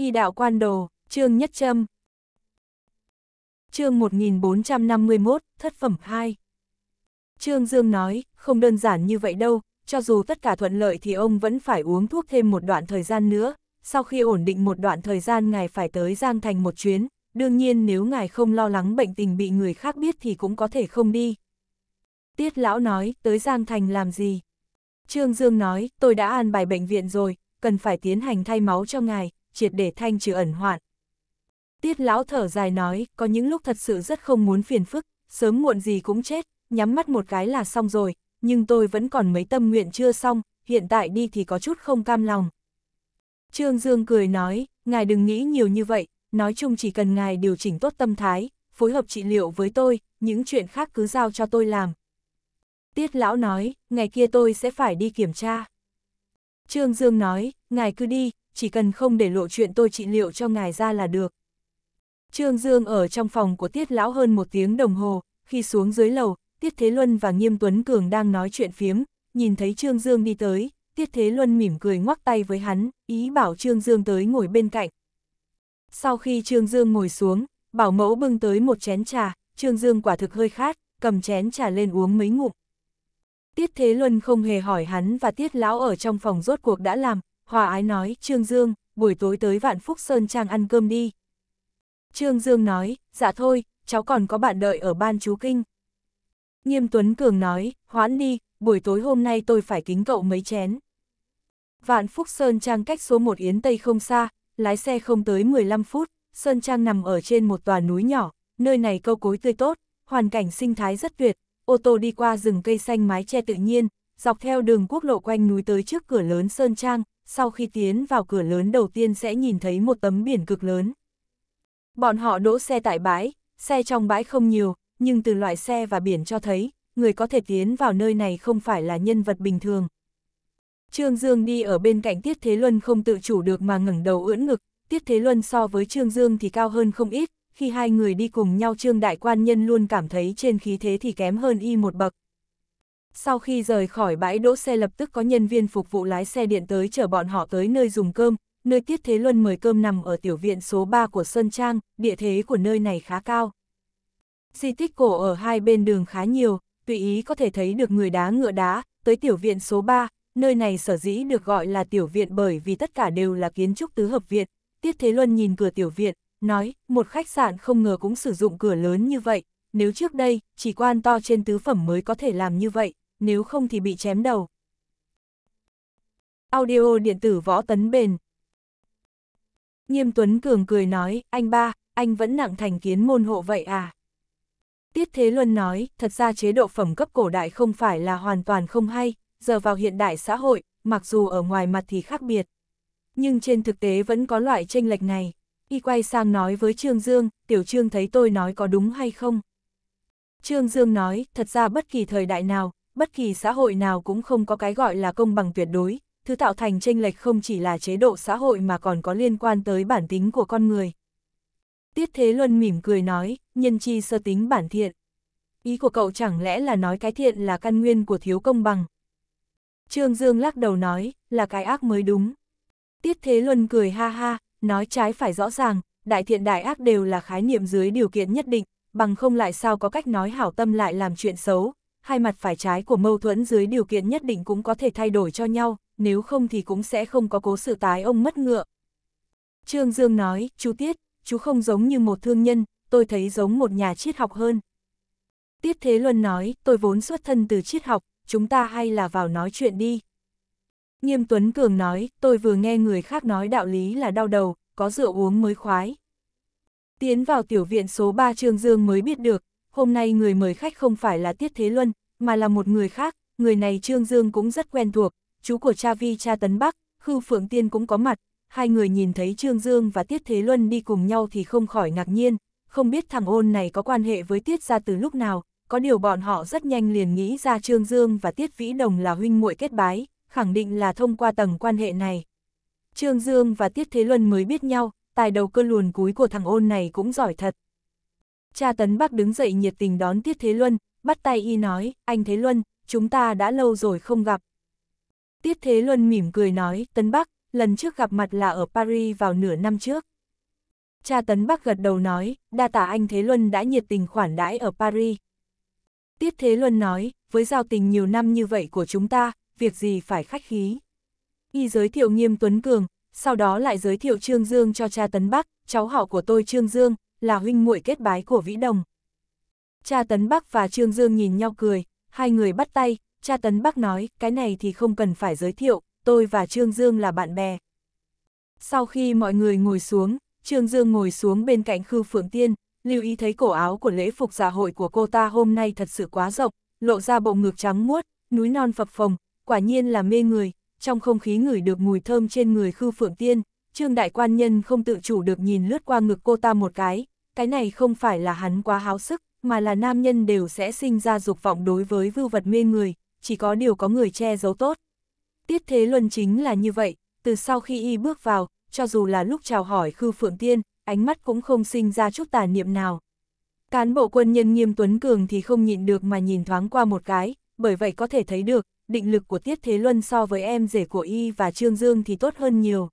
Y đạo quan đồ, chương nhất châm. Chương 1451, thất phẩm 2. Trương Dương nói, không đơn giản như vậy đâu, cho dù tất cả thuận lợi thì ông vẫn phải uống thuốc thêm một đoạn thời gian nữa, sau khi ổn định một đoạn thời gian ngài phải tới Giang Thành một chuyến, đương nhiên nếu ngài không lo lắng bệnh tình bị người khác biết thì cũng có thể không đi. Tiết Lão nói, tới Giang Thành làm gì? Trương Dương nói, tôi đã an bài bệnh viện rồi, cần phải tiến hành thay máu cho ngài, triệt để thanh trừ ẩn hoạn. Tiết lão thở dài nói, có những lúc thật sự rất không muốn phiền phức, sớm muộn gì cũng chết, nhắm mắt một cái là xong rồi, nhưng tôi vẫn còn mấy tâm nguyện chưa xong, hiện tại đi thì có chút không cam lòng. Trương Dương cười nói, ngài đừng nghĩ nhiều như vậy, nói chung chỉ cần ngài điều chỉnh tốt tâm thái, phối hợp trị liệu với tôi, những chuyện khác cứ giao cho tôi làm. Tiết lão nói, ngày kia tôi sẽ phải đi kiểm tra. Trương Dương nói, ngài cứ đi, chỉ cần không để lộ chuyện tôi trị liệu cho ngài ra là được. Trương Dương ở trong phòng của Tiết Lão hơn một tiếng đồng hồ, khi xuống dưới lầu, Tiết Thế Luân và Nghiêm Tuấn Cường đang nói chuyện phiếm, nhìn thấy Trương Dương đi tới, Tiết Thế Luân mỉm cười ngoắc tay với hắn, ý bảo Trương Dương tới ngồi bên cạnh. Sau khi Trương Dương ngồi xuống, bảo mẫu bưng tới một chén trà, Trương Dương quả thực hơi khát, cầm chén trà lên uống mấy ngụm. Tiết Thế Luân không hề hỏi hắn và Tiết Lão ở trong phòng rốt cuộc đã làm, Hòa ái nói, Trương Dương, buổi tối tới Vạn Phúc Sơn Trang ăn cơm đi. Trương Dương nói, dạ thôi, cháu còn có bạn đợi ở ban chú kinh. Nghiêm Tuấn Cường nói, hoãn đi, buổi tối hôm nay tôi phải kính cậu mấy chén. Vạn Phúc Sơn Trang cách số 1 Yến Tây không xa, lái xe không tới 15 phút, Sơn Trang nằm ở trên một tòa núi nhỏ, nơi này câu cối tươi tốt, hoàn cảnh sinh thái rất tuyệt, ô tô đi qua rừng cây xanh mái che tự nhiên, dọc theo đường quốc lộ quanh núi tới trước cửa lớn Sơn Trang, sau khi tiến vào cửa lớn đầu tiên sẽ nhìn thấy một tấm biển cực lớn. Bọn họ đỗ xe tại bãi, xe trong bãi không nhiều, nhưng từ loại xe và biển cho thấy, người có thể tiến vào nơi này không phải là nhân vật bình thường. Trương Dương đi ở bên cạnh Tiết Thế Luân không tự chủ được mà ngẩng đầu ưỡn ngực, Tiết Thế Luân so với Trương Dương thì cao hơn không ít, khi hai người đi cùng nhau Trương Đại Quan Nhân luôn cảm thấy trên khí thế thì kém hơn y một bậc, sau khi rời khỏi bãi đỗ xe lập tức có nhân viên phục vụ lái xe điện tới chở bọn họ tới nơi dùng cơm, nơi Tiết Thế Luân mời cơm nằm ở tiểu viện số 3 của Sơn Trang, địa thế của nơi này khá cao. Di tích cổ ở hai bên đường khá nhiều, tùy ý có thể thấy được người đá ngựa đá, tới tiểu viện số 3, nơi này sở dĩ được gọi là tiểu viện bởi vì tất cả đều là kiến trúc tứ hợp viện. Tiết Thế Luân nhìn cửa tiểu viện, nói, một khách sạn không ngờ cũng sử dụng cửa lớn như vậy, nếu trước đây, chỉ quan to trên tứ phẩm mới có thể làm như vậy, nếu không thì bị chém đầu. Audio điện tử võ tấn bền. Nghiêm Tuấn Cường cười nói, anh ba, anh vẫn nặng thành kiến môn hộ vậy à? Tiết Thế Luân nói, thật ra chế độ phẩm cấp cổ đại không phải là hoàn toàn không hay, giờ vào hiện đại xã hội, mặc dù ở ngoài mặt thì khác biệt. Nhưng trên thực tế vẫn có loại tranh lệch này. Y quay sang nói với Trương Dương, Tiểu Trương thấy tôi nói có đúng hay không? Trương Dương nói, thật ra bất kỳ thời đại nào, bất kỳ xã hội nào cũng không có cái gọi là công bằng tuyệt đối, thứ tạo thành tranh lệch không chỉ là chế độ xã hội mà còn có liên quan tới bản tính của con người. Tiết Thế Luân mỉm cười nói, nhân chi sơ tính bản thiện. Ý của cậu chẳng lẽ là nói cái thiện là căn nguyên của thiếu công bằng. Trương Dương lắc đầu nói, là cái ác mới đúng. Tiết Thế Luân cười ha ha, nói trái phải rõ ràng, đại thiện đại ác đều là khái niệm dưới điều kiện nhất định, bằng không lại sao có cách nói hảo tâm lại làm chuyện xấu, hai mặt phải trái của mâu thuẫn dưới điều kiện nhất định cũng có thể thay đổi cho nhau, nếu không thì cũng sẽ không có cố sự tái ông mất ngựa. Trương Dương nói, chú Tiết, chú không giống như một thương nhân, tôi thấy giống một nhà triết học hơn. Tiết Thế Luân nói, tôi vốn xuất thân từ triết học, chúng ta hay là vào nói chuyện đi. Nghiêm Tuấn Cường nói, tôi vừa nghe người khác nói đạo lý là đau đầu, có rượu uống mới khoái. Tiến vào tiểu viện số 3 Trương Dương mới biết được, hôm nay người mời khách không phải là Tiết Thế Luân, mà là một người khác, người này Trương Dương cũng rất quen thuộc, chú của cha Vi cha Tấn Bắc, Khư Phượng Tiên cũng có mặt, hai người nhìn thấy Trương Dương và Tiết Thế Luân đi cùng nhau thì không khỏi ngạc nhiên, không biết thằng ôn này có quan hệ với Tiết ra từ lúc nào, có điều bọn họ rất nhanh liền nghĩ ra Trương Dương và Tiết Vĩ Đồng là huynh muội kết bái, khẳng định là thông qua tầng quan hệ này. Trương Dương và Tiết Thế Luân mới biết nhau, tài đầu cơ luồn cúi của thằng ôn này cũng giỏi thật. Cha Tấn Bắc đứng dậy nhiệt tình đón Tiết Thế Luân, bắt tay y nói, anh Thế Luân, chúng ta đã lâu rồi không gặp. Tiết Thế Luân mỉm cười nói, Tấn Bắc, lần trước gặp mặt là ở Paris vào nửa năm trước. Cha Tấn Bắc gật đầu nói, đa tả anh Thế Luân đã nhiệt tình khoản đãi ở Paris. Tiết Thế Luân nói, với giao tình nhiều năm như vậy của chúng ta, việc gì phải khách khí. Y giới thiệu nghiêm Tuấn Cường, sau đó lại giới thiệu Trương Dương cho cha Tấn Bắc, cháu họ của tôi Trương Dương, là huynh muội kết bái của Vĩ Đồng. Cha Tấn Bắc và Trương Dương nhìn nhau cười, hai người bắt tay, cha Tấn Bắc nói, cái này thì không cần phải giới thiệu, tôi và Trương Dương là bạn bè. Sau khi mọi người ngồi xuống, Trương Dương ngồi xuống bên cạnh Khư Phượng Tiên, lưu ý thấy cổ áo của lễ phục dạ hội của cô ta hôm nay thật sự quá rộng, lộ ra bộ ngực trắng muốt, núi non phập phồng, quả nhiên là mê người, trong không khí ngửi được mùi thơm trên người Khư Phượng Tiên, Trương Đại Quan Nhân không tự chủ được nhìn lướt qua ngực cô ta một cái, cái này không phải là hắn quá háo sức, mà là nam nhân đều sẽ sinh ra dục vọng đối với vưu vật mê người, chỉ có điều có người che giấu tốt. Tiết Thế Luân chính là như vậy, từ sau khi y bước vào, cho dù là lúc chào hỏi Khư Phượng Tiên, ánh mắt cũng không sinh ra chút tà niệm nào. Cán bộ quân nhân nghiêm tuấn cường thì không nhịn được mà nhìn thoáng qua một cái, bởi vậy có thể thấy được, định lực của Tiết Thế Luân so với em rể của y và Trương Dương thì tốt hơn nhiều.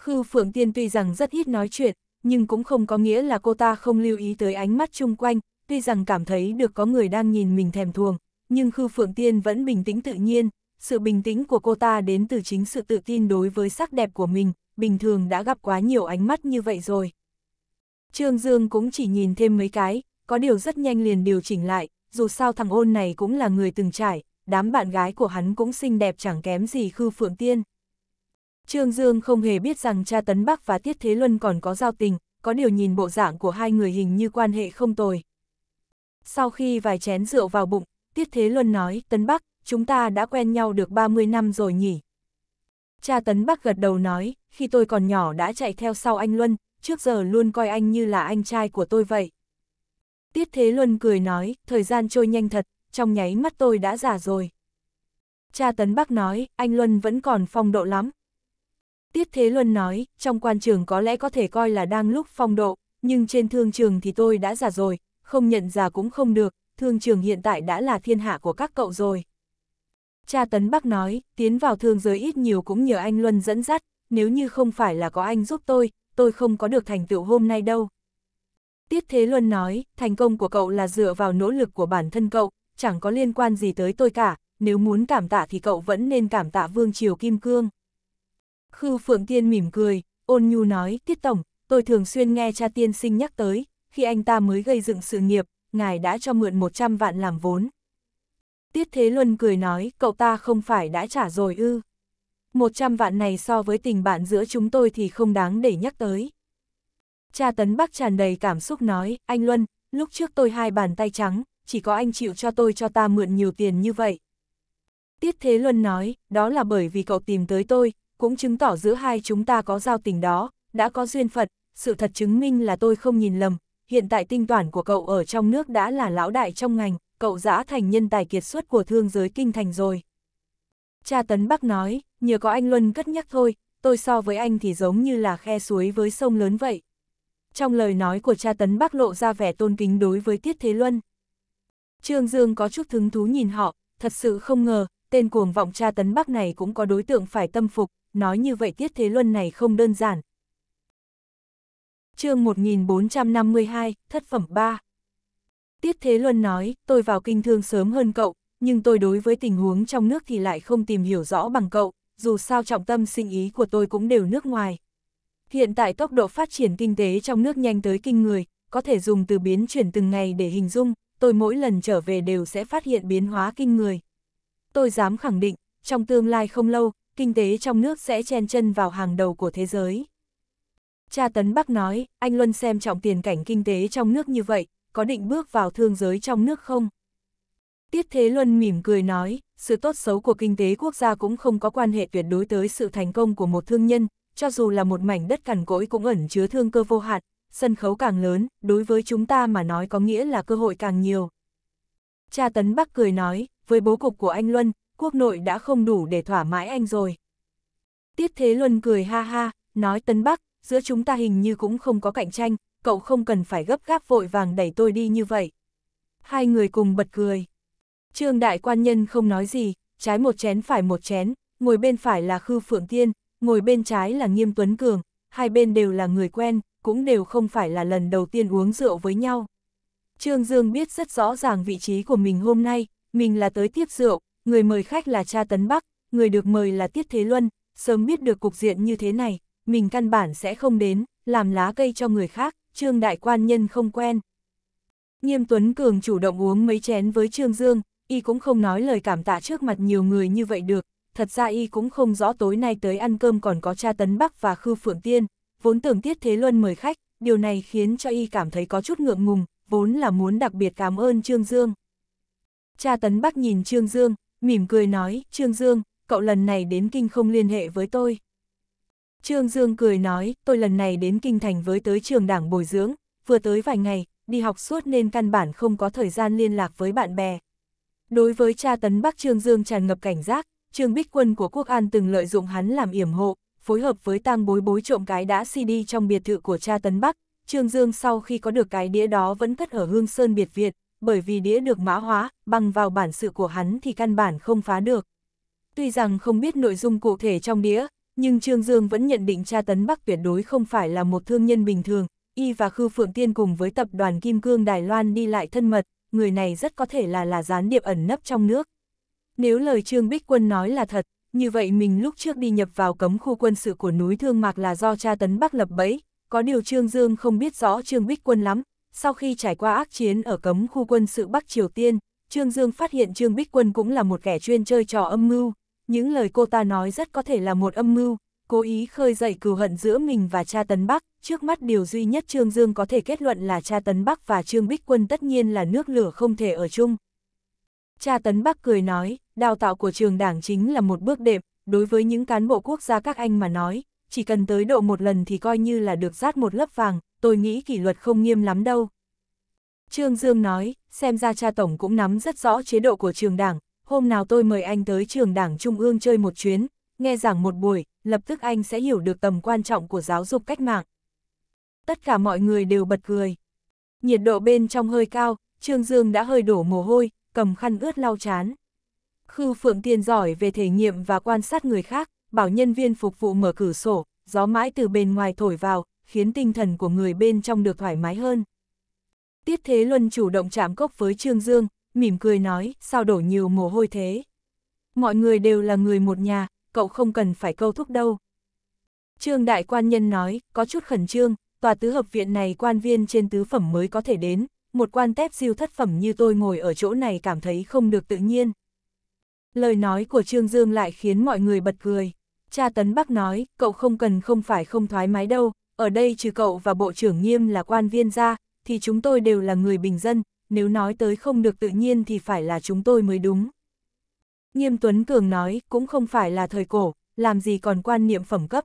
Khư Phượng Tiên tuy rằng rất ít nói chuyện, nhưng cũng không có nghĩa là cô ta không lưu ý tới ánh mắt chung quanh, tuy rằng cảm thấy được có người đang nhìn mình thèm thuồng, nhưng Khư Phượng Tiên vẫn bình tĩnh tự nhiên, sự bình tĩnh của cô ta đến từ chính sự tự tin đối với sắc đẹp của mình, bình thường đã gặp quá nhiều ánh mắt như vậy rồi. Trương Dương cũng chỉ nhìn thêm mấy cái, có điều rất nhanh liền điều chỉnh lại, dù sao thằng ôn này cũng là người từng trải, đám bạn gái của hắn cũng xinh đẹp chẳng kém gì Khư Phượng Tiên. Trương Dương không hề biết rằng cha Tấn Bắc và Tiết Thế Luân còn có giao tình, có điều nhìn bộ dạng của hai người hình như quan hệ không tồi. Sau khi vài chén rượu vào bụng, Tiết Thế Luân nói, Tấn Bắc, chúng ta đã quen nhau được 30 năm rồi nhỉ. Cha Tấn Bắc gật đầu nói, khi tôi còn nhỏ đã chạy theo sau anh Luân, trước giờ luôn coi anh như là anh trai của tôi vậy. Tiết Thế Luân cười nói, thời gian trôi nhanh thật, trong nháy mắt tôi đã già rồi. Cha Tấn Bắc nói, anh Luân vẫn còn phong độ lắm, Tiết Thế Luân nói, trong quan trường có lẽ có thể coi là đang lúc phong độ, nhưng trên thương trường thì tôi đã già rồi, không nhận già cũng không được, thương trường hiện tại đã là thiên hạ của các cậu rồi. Cha Tấn Bắc nói, tiến vào thương giới ít nhiều cũng nhờ anh Luân dẫn dắt, nếu như không phải là có anh giúp tôi, tôi không có được thành tựu hôm nay đâu. Tiết Thế Luân nói, thành công của cậu là dựa vào nỗ lực của bản thân cậu, chẳng có liên quan gì tới tôi cả, nếu muốn cảm tạ thì cậu vẫn nên cảm tạ Vương Triều Kim Cương. Khư Phượng Tiên mỉm cười, ôn nhu nói, Tiết Tổng, tôi thường xuyên nghe cha tiên sinh nhắc tới, khi anh ta mới gây dựng sự nghiệp, ngài đã cho mượn 100 vạn làm vốn. Tiết Thế Luân cười nói, cậu ta không phải đã trả rồi ư. 100 vạn này so với tình bạn giữa chúng tôi thì không đáng để nhắc tới. Cha Tấn Bắc tràn đầy cảm xúc nói, anh Luân, lúc trước tôi hai bàn tay trắng, chỉ có anh chịu cho tôi cho ta mượn nhiều tiền như vậy. Tiết Thế Luân nói, đó là bởi vì cậu tìm tới tôi, cũng chứng tỏ giữa hai chúng ta có giao tình đó, đã có duyên phận, sự thật chứng minh là tôi không nhìn lầm, hiện tại tinh toán của cậu ở trong nước đã là lão đại trong ngành, cậu đã thành nhân tài kiệt xuất của thương giới kinh thành rồi. Cha Tấn Bắc nói, nhờ có anh Luân cất nhắc thôi, tôi so với anh thì giống như là khe suối với sông lớn vậy. Trong lời nói của cha Tấn Bắc lộ ra vẻ tôn kính đối với Tiết Thế Luân. Trương Dương có chút hứng thú nhìn họ, thật sự không ngờ, tên cuồng vọng cha Tấn Bắc này cũng có đối tượng phải tâm phục, nói như vậy Tiết Thế Luân này không đơn giản. chương 1452, Thất Phẩm 3 Tiết Thế Luân nói, tôi vào kinh thương sớm hơn cậu, nhưng tôi đối với tình huống trong nước thì lại không tìm hiểu rõ bằng cậu, dù sao trọng tâm sinh ý của tôi cũng đều nước ngoài. Hiện tại tốc độ phát triển kinh tế trong nước nhanh tới kinh người, có thể dùng từ biến chuyển từng ngày để hình dung, tôi mỗi lần trở về đều sẽ phát hiện biến hóa kinh người. Tôi dám khẳng định, trong tương lai không lâu, kinh tế trong nước sẽ chen chân vào hàng đầu của thế giới. Cha Tấn Bắc nói, anh Luân xem trọng tiền cảnh kinh tế trong nước như vậy, có định bước vào thương giới trong nước không? Tiết Thế Luân mỉm cười nói, sự tốt xấu của kinh tế quốc gia cũng không có quan hệ tuyệt đối tới sự thành công của một thương nhân, cho dù là một mảnh đất cằn cỗi cũng ẩn chứa thương cơ vô hạn, sân khấu càng lớn, đối với chúng ta mà nói có nghĩa là cơ hội càng nhiều. Cha Tấn Bắc cười nói, với bố cục của anh Luân, quốc nội đã không đủ để thỏa mãi anh rồi. Tiết Thế Luân cười ha ha, nói Tân Bắc, giữa chúng ta hình như cũng không có cạnh tranh, cậu không cần phải gấp gáp vội vàng đẩy tôi đi như vậy. Hai người cùng bật cười. Trương Đại Quan Nhân không nói gì, trái một chén phải một chén, ngồi bên phải là Khư Phượng Tiên, ngồi bên trái là Nghiêm Tuấn Cường, hai bên đều là người quen, cũng đều không phải là lần đầu tiên uống rượu với nhau. Trương Dương biết rất rõ ràng vị trí của mình hôm nay, mình là tới tiếp rượu, người mời khách là cha Tấn Bắc, người được mời là Tiết Thế Luân, sớm biết được cục diện như thế này, mình căn bản sẽ không đến, làm lá cây cho người khác, Trương Đại Quan Nhân không quen. Nghiêm Tuấn Cường chủ động uống mấy chén với Trương Dương, y cũng không nói lời cảm tạ trước mặt nhiều người như vậy được, thật ra y cũng không rõ tối nay tới ăn cơm còn có cha Tấn Bắc và Khư Phượng Tiên, vốn tưởng Tiết Thế Luân mời khách, điều này khiến cho y cảm thấy có chút ngượng ngùng, vốn là muốn đặc biệt cảm ơn Trương Dương. Cha Tấn Bắc nhìn Trương Dương, mỉm cười nói, Trương Dương, cậu lần này đến kinh không liên hệ với tôi. Trương Dương cười nói, tôi lần này đến kinh thành với tới trường đảng bồi dưỡng, vừa tới vài ngày, đi học suốt nên căn bản không có thời gian liên lạc với bạn bè. Đối với cha tấn Bắc Trương Dương tràn ngập cảnh giác, Trương Bích Quân của Quốc An từng lợi dụng hắn làm yểm hộ, phối hợp với tang bối bối trộm cái đã CD trong biệt thự của cha tấn Bắc. Trương Dương sau khi có được cái đĩa đó vẫn thất ở Hương Sơn Biệt Việt, bởi vì đĩa được mã hóa, bằng vào bản sự của hắn thì căn bản không phá được. Tuy rằng không biết nội dung cụ thể trong đĩa, nhưng Trương Dương vẫn nhận định cha tấn Bắc tuyệt đối không phải là một thương nhân bình thường, y và Khư Phượng Tiên cùng với tập đoàn Kim Cương Đài Loan đi lại thân mật, người này rất có thể là là gián điệp ẩn nấp trong nước. Nếu lời Trương Bích Quân nói là thật, như vậy mình lúc trước đi nhập vào cấm khu quân sự của núi Thương Mạc là do cha tấn Bắc lập bẫy, có điều Trương Dương không biết rõ Trương Bích Quân lắm, sau khi trải qua ác chiến ở cấm khu quân sự Bắc Triều Tiên, Trương Dương phát hiện Trương Bích Quân cũng là một kẻ chuyên chơi trò âm mưu. Những lời cô ta nói rất có thể là một âm mưu, cố ý khơi dậy cừu hận giữa mình và cha Tấn Bắc. Trước mắt điều duy nhất Trương Dương có thể kết luận là cha Tấn Bắc và Trương Bích Quân tất nhiên là nước lửa không thể ở chung. Cha Tấn Bắc cười nói, đào tạo của trường đảng chính là một bước đệm, đối với những cán bộ quốc gia các anh mà nói, chỉ cần tới độ một lần thì coi như là được rát một lớp vàng, tôi nghĩ kỷ luật không nghiêm lắm đâu. Trương Dương nói, xem ra cha Tổng cũng nắm rất rõ chế độ của trường đảng, hôm nào tôi mời anh tới trường đảng Trung ương chơi một chuyến, nghe giảng một buổi, lập tức anh sẽ hiểu được tầm quan trọng của giáo dục cách mạng. Tất cả mọi người đều bật cười. Nhiệt độ bên trong hơi cao, Trương Dương đã hơi đổ mồ hôi, cầm khăn ướt lau chán. Khư Phượng Tiên giỏi về thể nghiệm và quan sát người khác, bảo nhân viên phục vụ mở cửa sổ, gió mãi từ bên ngoài thổi vào, khiến tinh thần của người bên trong được thoải mái hơn. Tiết Thế Luân chủ động chạm cốc với Trương Dương, mỉm cười nói, sao đổ nhiều mồ hôi thế. Mọi người đều là người một nhà, cậu không cần phải câu thúc đâu. Trương Đại Quan Nhân nói, có chút khẩn trương, tòa tứ hợp viện này quan viên trên tứ phẩm mới có thể đến, một quan tép siêu thất phẩm như tôi ngồi ở chỗ này cảm thấy không được tự nhiên. Lời nói của Trương Dương lại khiến mọi người bật cười. Cha Tấn Bắc nói, cậu không cần không phải không thoải mái đâu, ở đây trừ cậu và Bộ trưởng Nghiêm là quan viên ra, thì chúng tôi đều là người bình dân, nếu nói tới không được tự nhiên thì phải là chúng tôi mới đúng. Nghiêm Tuấn Cường nói, cũng không phải là thời cổ, làm gì còn quan niệm phẩm cấp.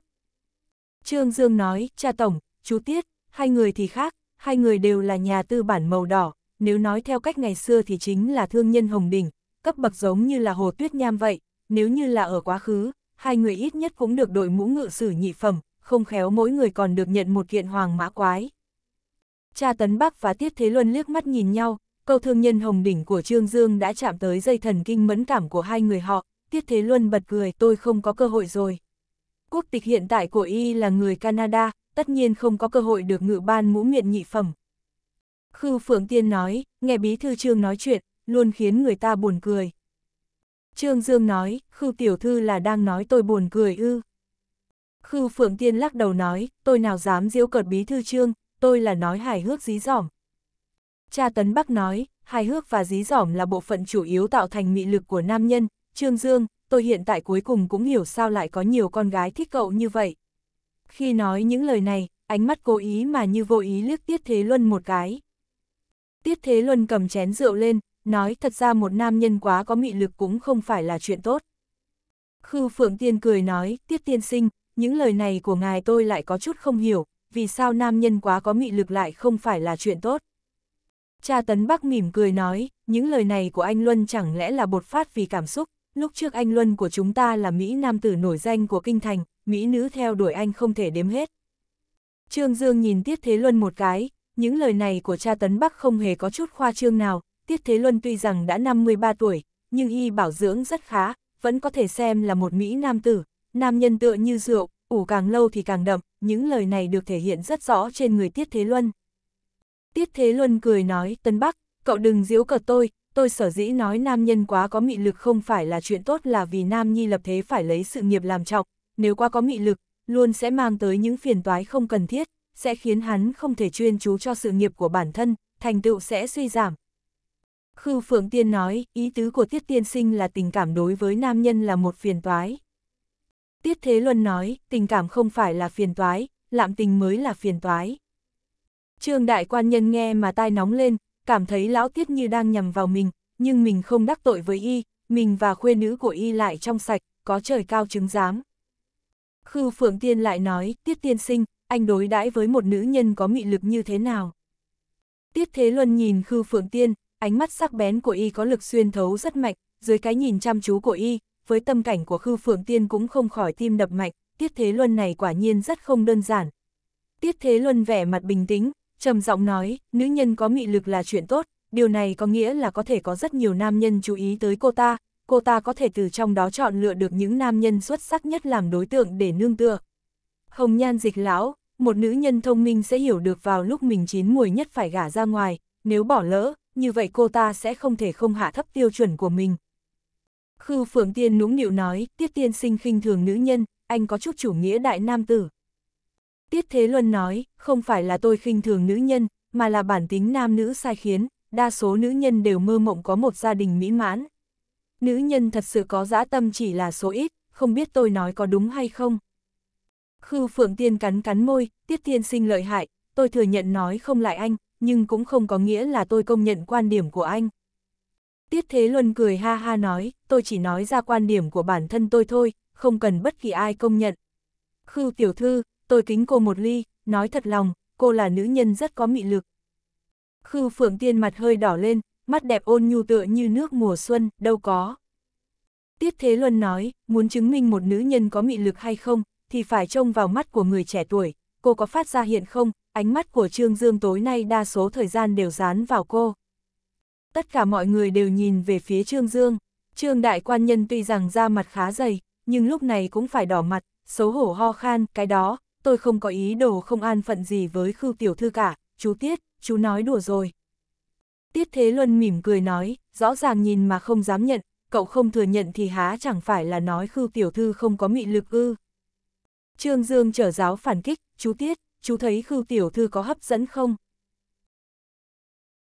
Trương Dương nói, cha tổng, chú Tiết, hai người thì khác, hai người đều là nhà tư bản màu đỏ, nếu nói theo cách ngày xưa thì chính là thương nhân Hồng Đình, cấp bậc giống như là Hồ Tuyết Nham vậy, nếu như là ở quá khứ, hai người ít nhất cũng được đội mũ ngự sử nhị phẩm, không khéo mỗi người còn được nhận một kiện hoàng mã quái. Cha Tấn Bắc và Tiết Thế Luân liếc mắt nhìn nhau, câu thương nhân hồng đỉnh của Trương Dương đã chạm tới dây thần kinh mẫn cảm của hai người họ, Tiết Thế Luân bật cười tôi không có cơ hội rồi. Quốc tịch hiện tại của y là người Canada, tất nhiên không có cơ hội được ngự ban mũ miệng nhị phẩm. Khư Phượng Tiên nói, nghe bí thư Trương nói chuyện, luôn khiến người ta buồn cười. Trương Dương nói, Khư Tiểu Thư là đang nói tôi buồn cười ư. Khưu Phượng Tiên lắc đầu nói, tôi nào dám diễu cợt bí thư trương, tôi là nói hài hước dí dỏm. Cha Tấn Bắc nói, hài hước và dí dỏm là bộ phận chủ yếu tạo thành mị lực của nam nhân, Trương Dương, tôi hiện tại cuối cùng cũng hiểu sao lại có nhiều con gái thích cậu như vậy. Khi nói những lời này, ánh mắt cố ý mà như vô ý liếc Tiết Thế Luân một cái. Tiết Thế Luân cầm chén rượu lên, nói thật ra một nam nhân quá có mị lực cũng không phải là chuyện tốt. Khư Phượng Tiên cười nói, Tiết Tiên Sinh, những lời này của ngài tôi lại có chút không hiểu, vì sao nam nhân quá có nghị lực lại không phải là chuyện tốt. Cha Tấn Bắc mỉm cười nói, những lời này của anh Luân chẳng lẽ là bột phát vì cảm xúc, lúc trước anh Luân của chúng ta là Mỹ nam tử nổi danh của kinh thành, Mỹ nữ theo đuổi anh không thể đếm hết. Trương Dương nhìn Tiết Thế Luân một cái, những lời này của cha Tấn Bắc không hề có chút khoa trương nào, Tiết Thế Luân tuy rằng đã 53 tuổi, nhưng y bảo dưỡng rất khá, vẫn có thể xem là một Mỹ nam tử, nam nhân tựa như rượu, ủ càng lâu thì càng đậm, những lời này được thể hiện rất rõ trên người Tiết Thế Luân. Tiết Thế Luân cười nói, Tân Bắc, cậu đừng giễu cợt tôi, tôi sở dĩ nói nam nhân quá có mị lực không phải là chuyện tốt là vì nam nhi lập thế phải lấy sự nghiệp làm trọng, nếu quá có mị lực, luôn sẽ mang tới những phiền toái không cần thiết, sẽ khiến hắn không thể chuyên chú cho sự nghiệp của bản thân, thành tựu sẽ suy giảm. Khư Phượng Tiên nói, ý tứ của Tiết Tiên Sinh là tình cảm đối với nam nhân là một phiền toái, Tiết Thế Luân nói, tình cảm không phải là phiền toái, lạm tình mới là phiền toái. Trương đại quan nhân nghe mà tai nóng lên, cảm thấy lão Tiết như đang nhầm vào mình, nhưng mình không đắc tội với y, mình và khuê nữ của y lại trong sạch, có trời cao chứng giám. Khư Phượng Tiên lại nói, Tiết Tiên Sinh, anh đối đãi với một nữ nhân có mị lực như thế nào? Tiết Thế Luân nhìn Khư Phượng Tiên, ánh mắt sắc bén của y có lực xuyên thấu rất mạnh, dưới cái nhìn chăm chú của y, với tâm cảnh của Khư Phượng Tiên cũng không khỏi tim đập mạnh Tiết Thế Luân này quả nhiên rất không đơn giản. Tiết Thế Luân vẻ mặt bình tĩnh, trầm giọng nói, nữ nhân có mị lực là chuyện tốt, điều này có nghĩa là có thể có rất nhiều nam nhân chú ý tới cô ta, cô ta có thể từ trong đó chọn lựa được những nam nhân xuất sắc nhất làm đối tượng để nương tựa. Hồng Nhan dịch lão, một nữ nhân thông minh sẽ hiểu được vào lúc mình chín mùi nhất phải gả ra ngoài, nếu bỏ lỡ, như vậy cô ta sẽ không thể không hạ thấp tiêu chuẩn của mình, Khư Phượng Tiên nũng nịu nói, Tiết Tiên sinh khinh thường nữ nhân, anh có chút chủ nghĩa đại nam tử. Tiết Thế Luân nói, không phải là tôi khinh thường nữ nhân, mà là bản tính nam nữ sai khiến, đa số nữ nhân đều mơ mộng có một gia đình mỹ mãn. Nữ nhân thật sự có dã tâm chỉ là số ít, không biết tôi nói có đúng hay không. Khư Phượng Tiên cắn cắn môi, Tiết Tiên sinh lợi hại, tôi thừa nhận nói không lại anh, nhưng cũng không có nghĩa là tôi công nhận quan điểm của anh. Tiết Thế Luân cười ha ha nói, tôi chỉ nói ra quan điểm của bản thân tôi thôi, không cần bất kỳ ai công nhận. Khư tiểu thư, tôi kính cô một ly, nói thật lòng, cô là nữ nhân rất có mị lực. Khư Phượng Tiên mặt hơi đỏ lên, mắt đẹp ôn nhu tựa như nước mùa xuân, đâu có. Tiết Thế Luân nói, muốn chứng minh một nữ nhân có mị lực hay không, thì phải trông vào mắt của người trẻ tuổi, cô có phát ra hiện không, ánh mắt của Trương Dương tối nay đa số thời gian đều dán vào cô tất cả mọi người đều nhìn về phía Trương Dương. Trương đại quan nhân tuy rằng da mặt khá dày, nhưng lúc này cũng phải đỏ mặt, xấu hổ ho khan, cái đó, tôi không có ý đồ không an phận gì với khư tiểu thư cả, chú Tiết, chú nói đùa rồi. Tiết Thế Luân mỉm cười nói, rõ ràng nhìn mà không dám nhận, cậu không thừa nhận thì há chẳng phải là nói khư tiểu thư không có mị lực ư. Trương Dương trở giáo phản kích, chú Tiết, chú thấy khư tiểu thư có hấp dẫn không?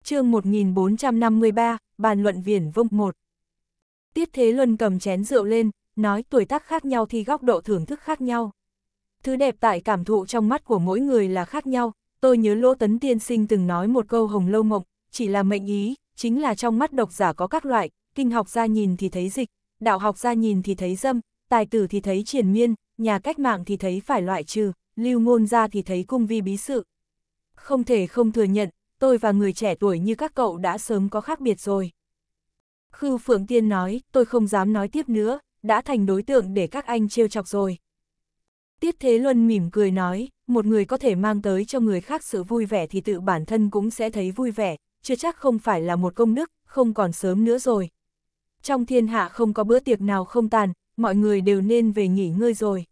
chương 1453, bàn luận viển vông một Tiết Thế Luân cầm chén rượu lên, nói tuổi tác khác nhau thì góc độ thưởng thức khác nhau. Thứ đẹp tại cảm thụ trong mắt của mỗi người là khác nhau, tôi nhớ Lỗ Tấn Tiên Sinh từng nói một câu hồng lâu mộng, chỉ là mệnh ý, chính là trong mắt độc giả có các loại, kinh học ra nhìn thì thấy dịch, đạo học ra nhìn thì thấy dâm, tài tử thì thấy triển miên, nhà cách mạng thì thấy phải loại trừ, lưu ngôn ra thì thấy cung vi bí sự. Không thể không thừa nhận, tôi và người trẻ tuổi như các cậu đã sớm có khác biệt rồi. Khư Phượng Tiên nói, tôi không dám nói tiếp nữa, đã thành đối tượng để các anh trêu chọc rồi. Tiết Thế Luân mỉm cười nói, một người có thể mang tới cho người khác sự vui vẻ thì tự bản thân cũng sẽ thấy vui vẻ, chưa chắc không phải là một công đức, không còn sớm nữa rồi. Trong thiên hạ không có bữa tiệc nào không tàn, mọi người đều nên về nghỉ ngơi rồi.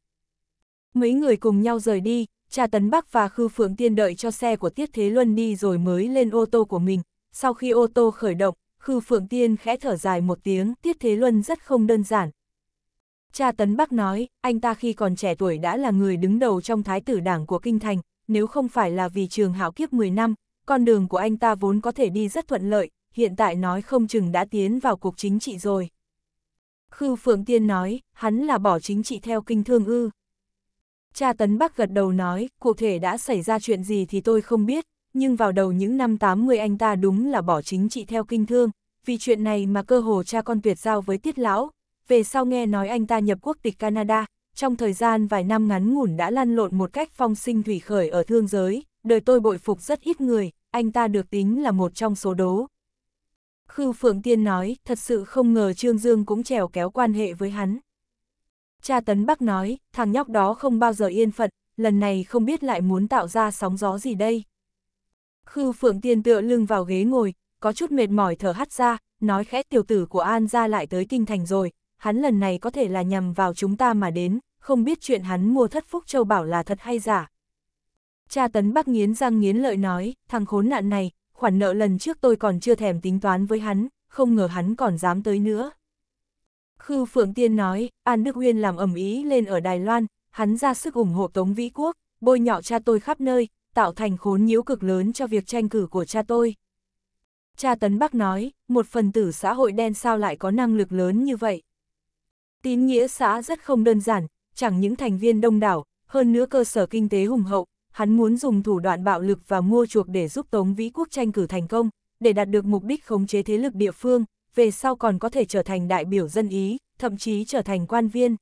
Mấy người cùng nhau rời đi, cha Tấn Bắc và Khư Phượng Tiên đợi cho xe của Tiết Thế Luân đi rồi mới lên ô tô của mình. Sau khi ô tô khởi động, Khư Phượng Tiên khẽ thở dài một tiếng, Tiết Thế Luân rất không đơn giản. Cha Tấn Bắc nói, anh ta khi còn trẻ tuổi đã là người đứng đầu trong thái tử đảng của Kinh Thành, nếu không phải là vì trường hảo kiếp 10 năm, con đường của anh ta vốn có thể đi rất thuận lợi, hiện tại nói không chừng đã tiến vào cuộc chính trị rồi. Khư Phượng Tiên nói, hắn là bỏ chính trị theo kinh thương ư. Cha Tấn Bắc gật đầu nói, cụ thể đã xảy ra chuyện gì thì tôi không biết, nhưng vào đầu những năm 80 anh ta đúng là bỏ chính trị theo kinh thương, vì chuyện này mà cơ hồ cha con tuyệt giao với Tiết Lão, về sau nghe nói anh ta nhập quốc tịch Canada, trong thời gian vài năm ngắn ngủn đã lăn lộn một cách phong sinh thủy khởi ở thương giới, đời tôi bội phục rất ít người, anh ta được tính là một trong số đố. Khư Phượng Tiên nói, thật sự không ngờ Trương Dương cũng trèo kéo quan hệ với hắn cha Tấn Bắc nói, thằng nhóc đó không bao giờ yên phận, lần này không biết lại muốn tạo ra sóng gió gì đây. Khư Phượng Tiên tựa lưng vào ghế ngồi, có chút mệt mỏi thở hắt ra, nói khẽ tiểu tử của An ra lại tới kinh thành rồi, hắn lần này có thể là nhằm vào chúng ta mà đến, không biết chuyện hắn mua thất phúc châu bảo là thật hay giả. Cha Tấn Bắc nghiến răng nghiến lợi nói, thằng khốn nạn này, khoản nợ lần trước tôi còn chưa thèm tính toán với hắn, không ngờ hắn còn dám tới nữa. Khư Phượng Tiên nói, An Đức Uyên làm ẩm ý lên ở Đài Loan, hắn ra sức ủng hộ Tống Vĩ Quốc, bôi nhọ cha tôi khắp nơi, tạo thành khốn nhiễu cực lớn cho việc tranh cử của cha tôi. Cha Tấn Bắc nói, một phần tử xã hội đen sao lại có năng lực lớn như vậy? Tín nghĩa xã rất không đơn giản, chẳng những thành viên đông đảo, hơn nữa cơ sở kinh tế hùng hậu, hắn muốn dùng thủ đoạn bạo lực và mua chuộc để giúp Tống Vĩ Quốc tranh cử thành công, để đạt được mục đích khống chế thế lực địa phương, về sau còn có thể trở thành đại biểu dân ý, thậm chí trở thành quan viên.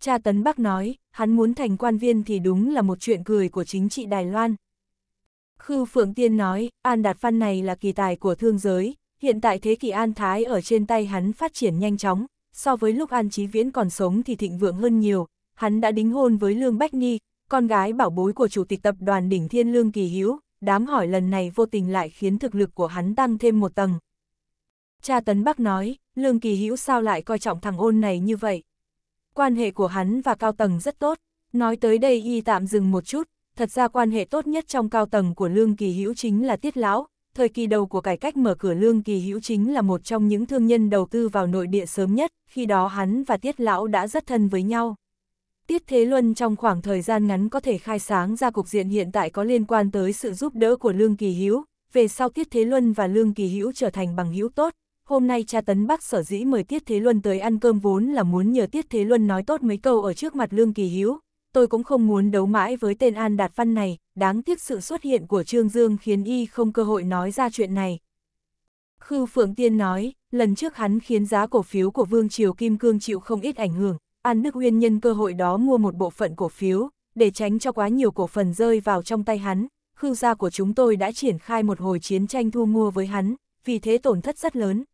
Cha Tấn Bắc nói, hắn muốn thành quan viên thì đúng là một chuyện cười của chính trị Đài Loan. Khư Phượng Tiên nói, An Đạt Phan này là kỳ tài của thương giới, hiện tại thế kỷ An Thái ở trên tay hắn phát triển nhanh chóng, so với lúc An Chí Viễn còn sống thì thịnh vượng hơn nhiều, hắn đã đính hôn với Lương Bách Nhi, con gái bảo bối của chủ tịch tập đoàn đỉnh thiên Lương Kỳ Hiếu, đám hỏi lần này vô tình lại khiến thực lực của hắn tăng thêm một tầng, cha Tấn Bắc nói, Lương Kỳ Hữu sao lại coi trọng thằng ôn này như vậy. Quan hệ của hắn và cao tầng rất tốt, nói tới đây y tạm dừng một chút, thật ra quan hệ tốt nhất trong cao tầng của Lương Kỳ Hữu chính là Tiết Lão, thời kỳ đầu của cải cách mở cửa Lương Kỳ Hữu chính là một trong những thương nhân đầu tư vào nội địa sớm nhất, khi đó hắn và Tiết Lão đã rất thân với nhau. Tiết Thế Luân trong khoảng thời gian ngắn có thể khai sáng ra cục diện hiện tại có liên quan tới sự giúp đỡ của Lương Kỳ Hữu, về sau Tiết Thế Luân và Lương Kỳ Hữu trở thành bằng hữu tốt, hôm nay cha Tấn Bắc sở dĩ mời Tiết Thế Luân tới ăn cơm vốn là muốn nhờ Tiết Thế Luân nói tốt mấy câu ở trước mặt Lương Kỳ Hiếu, tôi cũng không muốn đấu mãi với tên An Đạt Văn này, đáng tiếc sự xuất hiện của Trương Dương khiến y không cơ hội nói ra chuyện này. Khư Phượng Tiên nói, lần trước hắn khiến giá cổ phiếu của Vương Triều Kim Cương chịu không ít ảnh hưởng, An Đức Uyên nhân cơ hội đó mua một bộ phận cổ phiếu, để tránh cho quá nhiều cổ phần rơi vào trong tay hắn, Khư gia của chúng tôi đã triển khai một hồi chiến tranh thu mua với hắn, vì thế tổn thất rất lớn.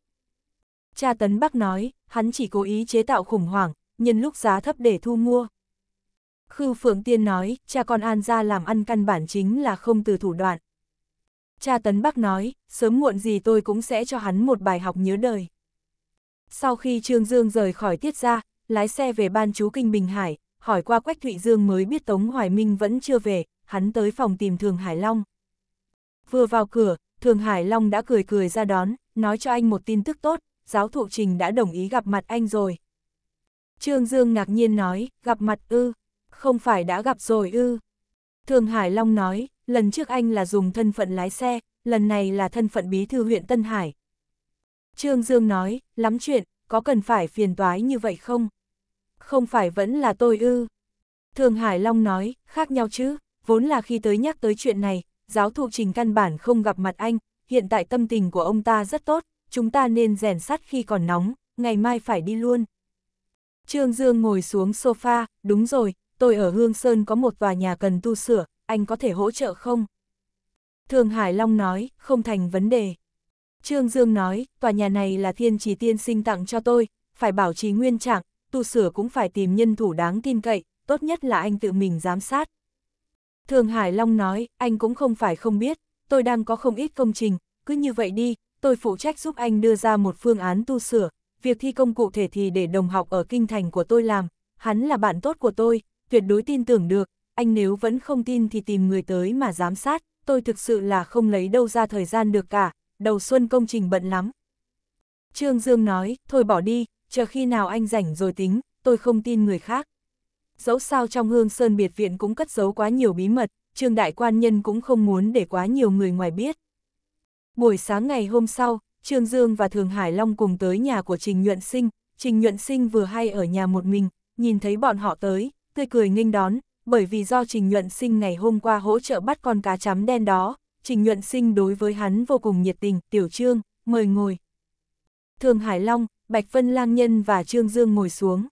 Cha Tấn Bắc nói, hắn chỉ cố ý chế tạo khủng hoảng, nhân lúc giá thấp để thu mua. Khư Phượng Tiên nói, cha con An gia làm ăn căn bản chính là không từ thủ đoạn. Cha Tấn Bắc nói, sớm muộn gì tôi cũng sẽ cho hắn một bài học nhớ đời. Sau khi Trương Dương rời khỏi tiết ra, lái xe về ban chú Kinh Bình Hải, hỏi qua Quách Thụy Dương mới biết Tống Hoài Minh vẫn chưa về, hắn tới phòng tìm Thường Hải Long. Vừa vào cửa, Thường Hải Long đã cười cười ra đón, nói cho anh một tin tức tốt, giáo thụ trình đã đồng ý gặp mặt anh rồi. Trương Dương ngạc nhiên nói, gặp mặt ư, không phải đã gặp rồi ư. Thường Hải Long nói, lần trước anh là dùng thân phận lái xe, lần này là thân phận bí thư huyện Tân Hải. Trương Dương nói, lắm chuyện, có cần phải phiền toái như vậy không? Không phải vẫn là tôi ư. Thường Hải Long nói, khác nhau chứ, vốn là khi tới nhắc tới chuyện này, giáo thụ trình căn bản không gặp mặt anh, hiện tại tâm tình của ông ta rất tốt, chúng ta nên rèn sắt khi còn nóng, ngày mai phải đi luôn. Trương Dương ngồi xuống sofa, đúng rồi, tôi ở Hương Sơn có một tòa nhà cần tu sửa, anh có thể hỗ trợ không? Thường Hải Long nói, không thành vấn đề. Trương Dương nói, tòa nhà này là thiên trì tiên sinh tặng cho tôi, phải bảo trì nguyên trạng, tu sửa cũng phải tìm nhân thủ đáng tin cậy, tốt nhất là anh tự mình giám sát. Thường Hải Long nói, anh cũng không phải không biết, tôi đang có không ít công trình, cứ như vậy đi, tôi phụ trách giúp anh đưa ra một phương án tu sửa, việc thi công cụ thể thì để đồng học ở kinh thành của tôi làm, hắn là bạn tốt của tôi, tuyệt đối tin tưởng được, anh nếu vẫn không tin thì tìm người tới mà giám sát, tôi thực sự là không lấy đâu ra thời gian được cả, đầu xuân công trình bận lắm. Trương Dương nói, thôi bỏ đi, chờ khi nào anh rảnh rồi tính, tôi không tin người khác. Dẫu sao trong hương sơn biệt viện cũng cất giấu quá nhiều bí mật, Trương Đại Quan Nhân cũng không muốn để quá nhiều người ngoài biết. Buổi sáng ngày hôm sau, Trương Dương và Thường Hải Long cùng tới nhà của Trình Nhuận Sinh, Trình Nhuận Sinh vừa hay ở nhà một mình, nhìn thấy bọn họ tới, tươi cười nghênh đón, bởi vì do Trình Nhuận Sinh ngày hôm qua hỗ trợ bắt con cá chấm đen đó, Trình Nhuận Sinh đối với hắn vô cùng nhiệt tình, "Tiểu Trương, mời ngồi." Thường Hải Long, Bạch Vân Lang Nhân và Trương Dương ngồi xuống.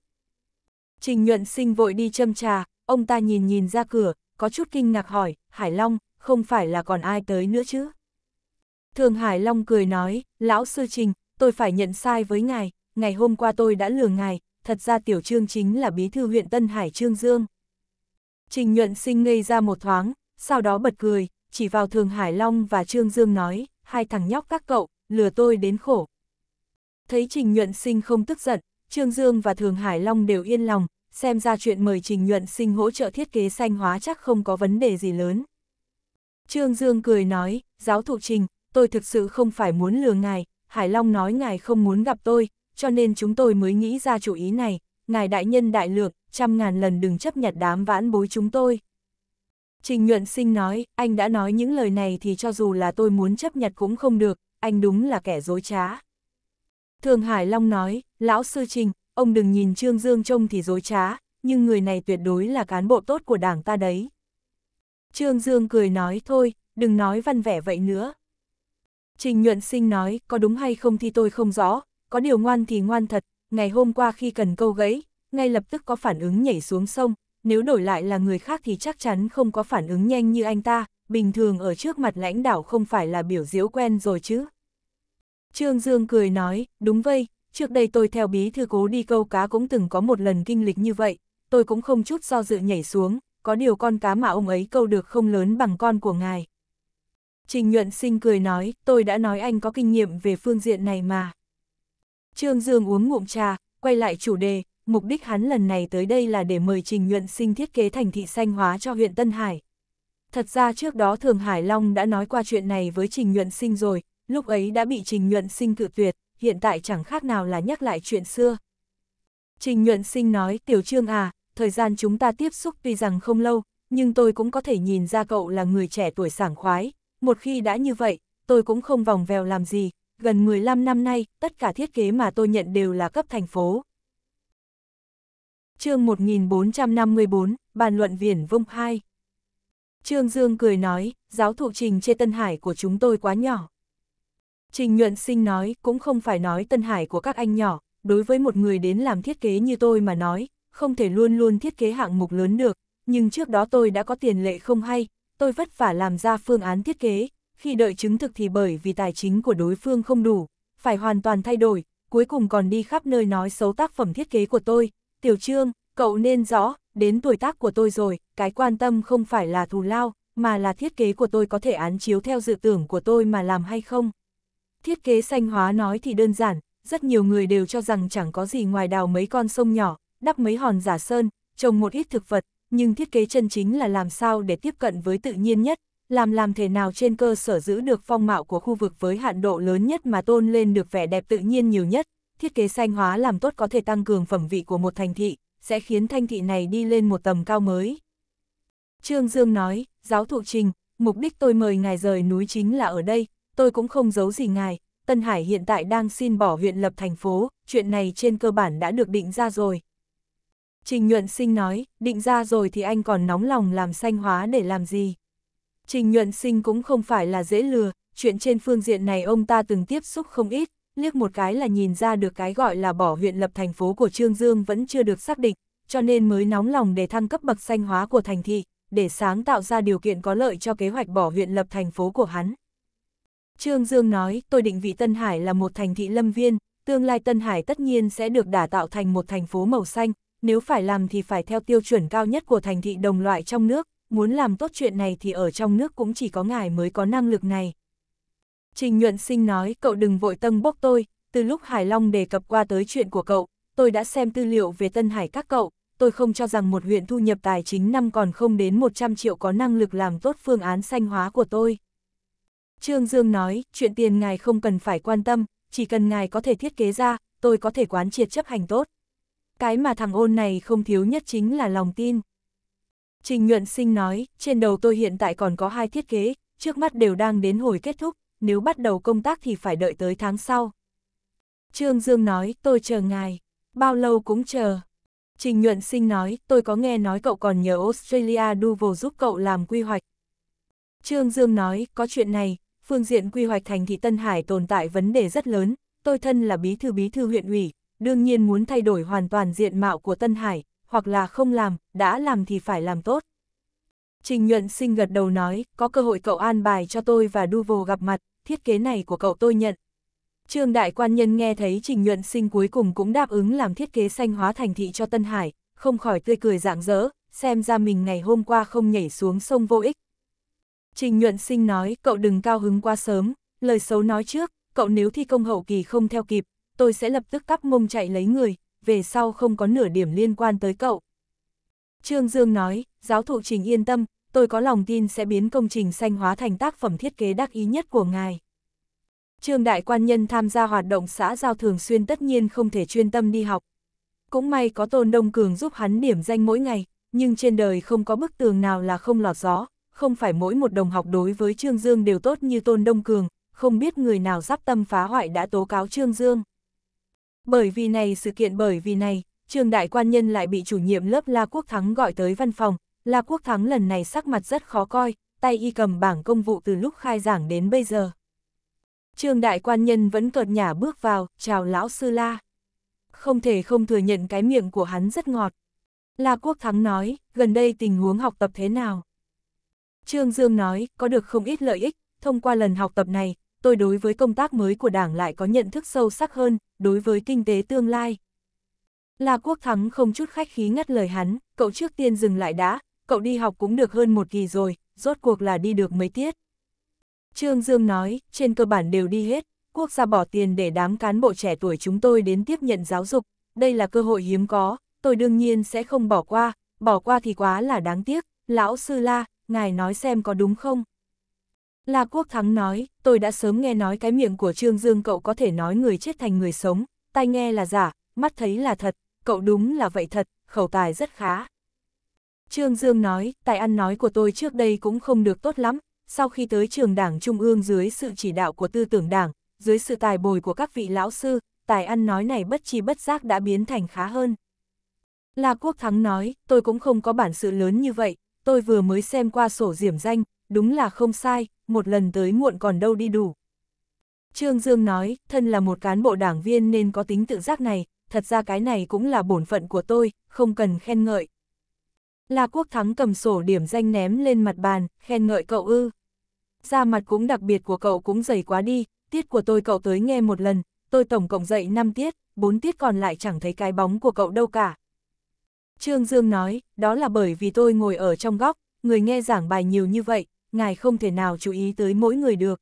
Trình Nhuận Sinh vội đi châm trà, ông ta nhìn nhìn ra cửa, có chút kinh ngạc hỏi, "Hải Long, không phải là còn ai tới nữa chứ?" Thường Hải Long cười nói, lão sư trình, tôi phải nhận sai với ngài, ngày hôm qua tôi đã lừa ngài, thật ra tiểu trương chính là bí thư huyện Tân Hải Trương Dương. Trình nhuận sinh ngây ra một thoáng, sau đó bật cười, chỉ vào Thường Hải Long và Trương Dương nói, hai thằng nhóc các cậu, lừa tôi đến khổ. Thấy Trình Nhuận Sinh không tức giận, Trương Dương và Thường Hải Long đều yên lòng, xem ra chuyện mời Trình Nhuận Sinh hỗ trợ thiết kế xanh hóa chắc không có vấn đề gì lớn. Trương Dương cười nói, giáo thụ Trình, tôi thực sự không phải muốn lừa ngài, Hải Long nói ngài không muốn gặp tôi, cho nên chúng tôi mới nghĩ ra chủ ý này, ngài đại nhân đại lược, trăm ngàn lần đừng chấp nhặt đám vãn bối chúng tôi. Trình Nhuận Sinh nói, anh đã nói những lời này thì cho dù là tôi muốn chấp nhặt cũng không được, anh đúng là kẻ dối trá. Thường Hải Long nói, lão sư Trình, ông đừng nhìn Trương Dương trông thì dối trá, nhưng người này tuyệt đối là cán bộ tốt của đảng ta đấy. Trương Dương cười nói thôi, đừng nói văn vẻ vậy nữa, Trình nhuận sinh nói, có đúng hay không thì tôi không rõ, có điều ngoan thì ngoan thật, ngày hôm qua khi cần câu gãy, ngay lập tức có phản ứng nhảy xuống sông, nếu đổi lại là người khác thì chắc chắn không có phản ứng nhanh như anh ta, bình thường ở trước mặt lãnh đạo không phải là biểu diễu quen rồi chứ. Trương Dương cười nói, đúng vậy, trước đây tôi theo bí thư cố đi câu cá cũng từng có một lần kinh lịch như vậy, tôi cũng không chút do dự nhảy xuống, có điều con cá mà ông ấy câu được không lớn bằng con của ngài, Trình nhuận sinh cười nói, tôi đã nói anh có kinh nghiệm về phương diện này mà. Trương Dương uống ngụm trà, quay lại chủ đề, mục đích hắn lần này tới đây là để mời Trình nhuận sinh thiết kế thành thị xanh hóa cho huyện Tân Hải. Thật ra trước đó Thường Hải Long đã nói qua chuyện này với Trình nhuận sinh rồi, lúc ấy đã bị Trình nhuận sinh cự tuyệt, hiện tại chẳng khác nào là nhắc lại chuyện xưa. Trình nhuận sinh nói, Tiểu Trương à, thời gian chúng ta tiếp xúc tuy rằng không lâu, nhưng tôi cũng có thể nhìn ra cậu là người trẻ tuổi sảng khoái, một khi đã như vậy, tôi cũng không vòng vèo làm gì, gần 15 năm nay, tất cả thiết kế mà tôi nhận đều là cấp thành phố. chương 1454, Bàn luận viển vung 2 Trương Dương cười nói, giáo thụ trình chê Tân Hải của chúng tôi quá nhỏ. Trình nhuận sinh nói, cũng không phải nói Tân Hải của các anh nhỏ, đối với một người đến làm thiết kế như tôi mà nói, không thể luôn luôn thiết kế hạng mục lớn được, nhưng trước đó tôi đã có tiền lệ không hay, tôi vất vả làm ra phương án thiết kế, khi đợi chứng thực thì bởi vì tài chính của đối phương không đủ, phải hoàn toàn thay đổi, cuối cùng còn đi khắp nơi nói xấu tác phẩm thiết kế của tôi. Tiểu Trương, cậu nên rõ, đến tuổi tác của tôi rồi, cái quan tâm không phải là thù lao, mà là thiết kế của tôi có thể án chiếu theo dự tưởng của tôi mà làm hay không. Thiết kế xanh hóa nói thì đơn giản, rất nhiều người đều cho rằng chẳng có gì ngoài đào mấy con sông nhỏ, đắp mấy hòn giả sơn, trồng một ít thực vật, nhưng thiết kế chân chính là làm sao để tiếp cận với tự nhiên nhất, làm làm thế nào trên cơ sở giữ được phong mạo của khu vực với hạn độ lớn nhất mà tôn lên được vẻ đẹp tự nhiên nhiều nhất. Thiết kế xanh hóa làm tốt có thể tăng cường phẩm vị của một thành thị, sẽ khiến thành thị này đi lên một tầm cao mới. Trương Dương nói, giáo thụ trình, mục đích tôi mời ngài rời núi chính là ở đây, tôi cũng không giấu gì ngài, Tân Hải hiện tại đang xin bỏ huyện lập thành phố, chuyện này trên cơ bản đã được định ra rồi. Trình nhuận sinh nói, định ra rồi thì anh còn nóng lòng làm xanh hóa để làm gì. Trình nhuận sinh cũng không phải là dễ lừa, chuyện trên phương diện này ông ta từng tiếp xúc không ít, liếc một cái là nhìn ra được cái gọi là bỏ huyện lập thành phố của Trương Dương vẫn chưa được xác định, cho nên mới nóng lòng để thăng cấp bậc xanh hóa của thành thị, để sáng tạo ra điều kiện có lợi cho kế hoạch bỏ huyện lập thành phố của hắn. Trương Dương nói, tôi định vị Tân Hải là một thành thị lâm viên, tương lai Tân Hải tất nhiên sẽ được đả tạo thành một thành phố màu xanh, nếu phải làm thì phải theo tiêu chuẩn cao nhất của thành thị đồng loại trong nước, muốn làm tốt chuyện này thì ở trong nước cũng chỉ có ngài mới có năng lực này. Trình nhuận sinh nói cậu đừng vội tân bốc tôi, từ lúc Hải Long đề cập qua tới chuyện của cậu, tôi đã xem tư liệu về Tân Hải các cậu, tôi không cho rằng một huyện thu nhập tài chính năm còn không đến 100 triệu có năng lực làm tốt phương án xanh hóa của tôi. Trương Dương nói, chuyện tiền ngài không cần phải quan tâm, chỉ cần ngài có thể thiết kế ra, tôi có thể quán triệt chấp hành tốt cái mà thằng ôn này không thiếu nhất chính là lòng tin. Trình nhuận sinh nói, trên đầu tôi hiện tại còn có hai thiết kế, trước mắt đều đang đến hồi kết thúc, nếu bắt đầu công tác thì phải đợi tới tháng sau. Trương Dương nói, tôi chờ ngài, bao lâu cũng chờ. Trình nhuận sinh nói, tôi có nghe nói cậu còn nhờ Australia Duval giúp cậu làm quy hoạch. Trương Dương nói, có chuyện này, phương diện quy hoạch thành thị Tân Hải tồn tại vấn đề rất lớn, tôi thân là bí thư bí thư huyện ủy, đương nhiên muốn thay đổi hoàn toàn diện mạo của Tân Hải, hoặc là không làm, đã làm thì phải làm tốt. Trình nhuận sinh gật đầu nói, có cơ hội cậu an bài cho tôi và Duvo gặp mặt, thiết kế này của cậu tôi nhận. Trương đại quan nhân nghe thấy trình nhuận sinh cuối cùng cũng đáp ứng làm thiết kế xanh hóa thành thị cho Tân Hải, không khỏi tươi cười rạng rỡ, xem ra mình ngày hôm qua không nhảy xuống sông vô ích. Trình nhuận sinh nói, cậu đừng cao hứng quá sớm, lời xấu nói trước, cậu nếu thi công hậu kỳ không theo kịp, tôi sẽ lập tức cắp mông chạy lấy người, về sau không có nửa điểm liên quan tới cậu. Trương Dương nói, giáo thụ trình yên tâm, tôi có lòng tin sẽ biến công trình xanh hóa thành tác phẩm thiết kế đắc ý nhất của ngài. Trương Đại Quan Nhân tham gia hoạt động xã giao thường xuyên tất nhiên không thể chuyên tâm đi học. Cũng may có Tôn Đông Cường giúp hắn điểm danh mỗi ngày, nhưng trên đời không có bức tường nào là không lọt gió, không phải mỗi một đồng học đối với Trương Dương đều tốt như Tôn Đông Cường, không biết người nào giáp tâm phá hoại đã tố cáo Trương Dương. Bởi vì này sự kiện bởi vì này, trường đại quan nhân lại bị chủ nhiệm lớp La Quốc Thắng gọi tới văn phòng, La Quốc Thắng lần này sắc mặt rất khó coi, tay y cầm bảng công vụ từ lúc khai giảng đến bây giờ. Trường đại quan nhân vẫn cợt nhả bước vào, chào lão sư La. Không thể không thừa nhận cái miệng của hắn rất ngọt. La Quốc Thắng nói, gần đây tình huống học tập thế nào? Trương Dương nói, có được không ít lợi ích, thông qua lần học tập này, tôi đối với công tác mới của đảng lại có nhận thức sâu sắc hơn, đối với kinh tế tương lai. La Quốc Thắng không chút khách khí ngắt lời hắn, cậu trước tiên dừng lại đã, cậu đi học cũng được hơn một kỳ rồi, rốt cuộc là đi được mấy tiết. Trương Dương nói, trên cơ bản đều đi hết, quốc gia bỏ tiền để đám cán bộ trẻ tuổi chúng tôi đến tiếp nhận giáo dục, đây là cơ hội hiếm có, tôi đương nhiên sẽ không bỏ qua, bỏ qua thì quá là đáng tiếc, lão sư la, ngài nói xem có đúng không? La Quốc Thắng nói, tôi đã sớm nghe nói cái miệng của Trương Dương cậu có thể nói người chết thành người sống, tai nghe là giả, mắt thấy là thật, cậu đúng là vậy thật, khẩu tài rất khá. Trương Dương nói, tài ăn nói của tôi trước đây cũng không được tốt lắm, sau khi tới trường đảng Trung ương dưới sự chỉ đạo của tư tưởng đảng, dưới sự tài bồi của các vị lão sư, tài ăn nói này bất chi bất giác đã biến thành khá hơn. La Quốc Thắng nói, tôi cũng không có bản sự lớn như vậy, tôi vừa mới xem qua sổ diểm danh, đúng là không sai, một lần tới muộn còn đâu đi đủ. Trương Dương nói, thân là một cán bộ đảng viên nên có tính tự giác này, thật ra cái này cũng là bổn phận của tôi, không cần khen ngợi. La Quốc Thắng cầm sổ điểm danh ném lên mặt bàn, khen ngợi cậu ư. Da mặt cũng đặc biệt của cậu cũng dày quá đi, tiết của tôi cậu tới nghe một lần, tôi tổng cộng dạy 5 tiết, 4 tiết còn lại chẳng thấy cái bóng của cậu đâu cả. Trương Dương nói, đó là bởi vì tôi ngồi ở trong góc, người nghe giảng bài nhiều như vậy, ngài không thể nào chú ý tới mỗi người được.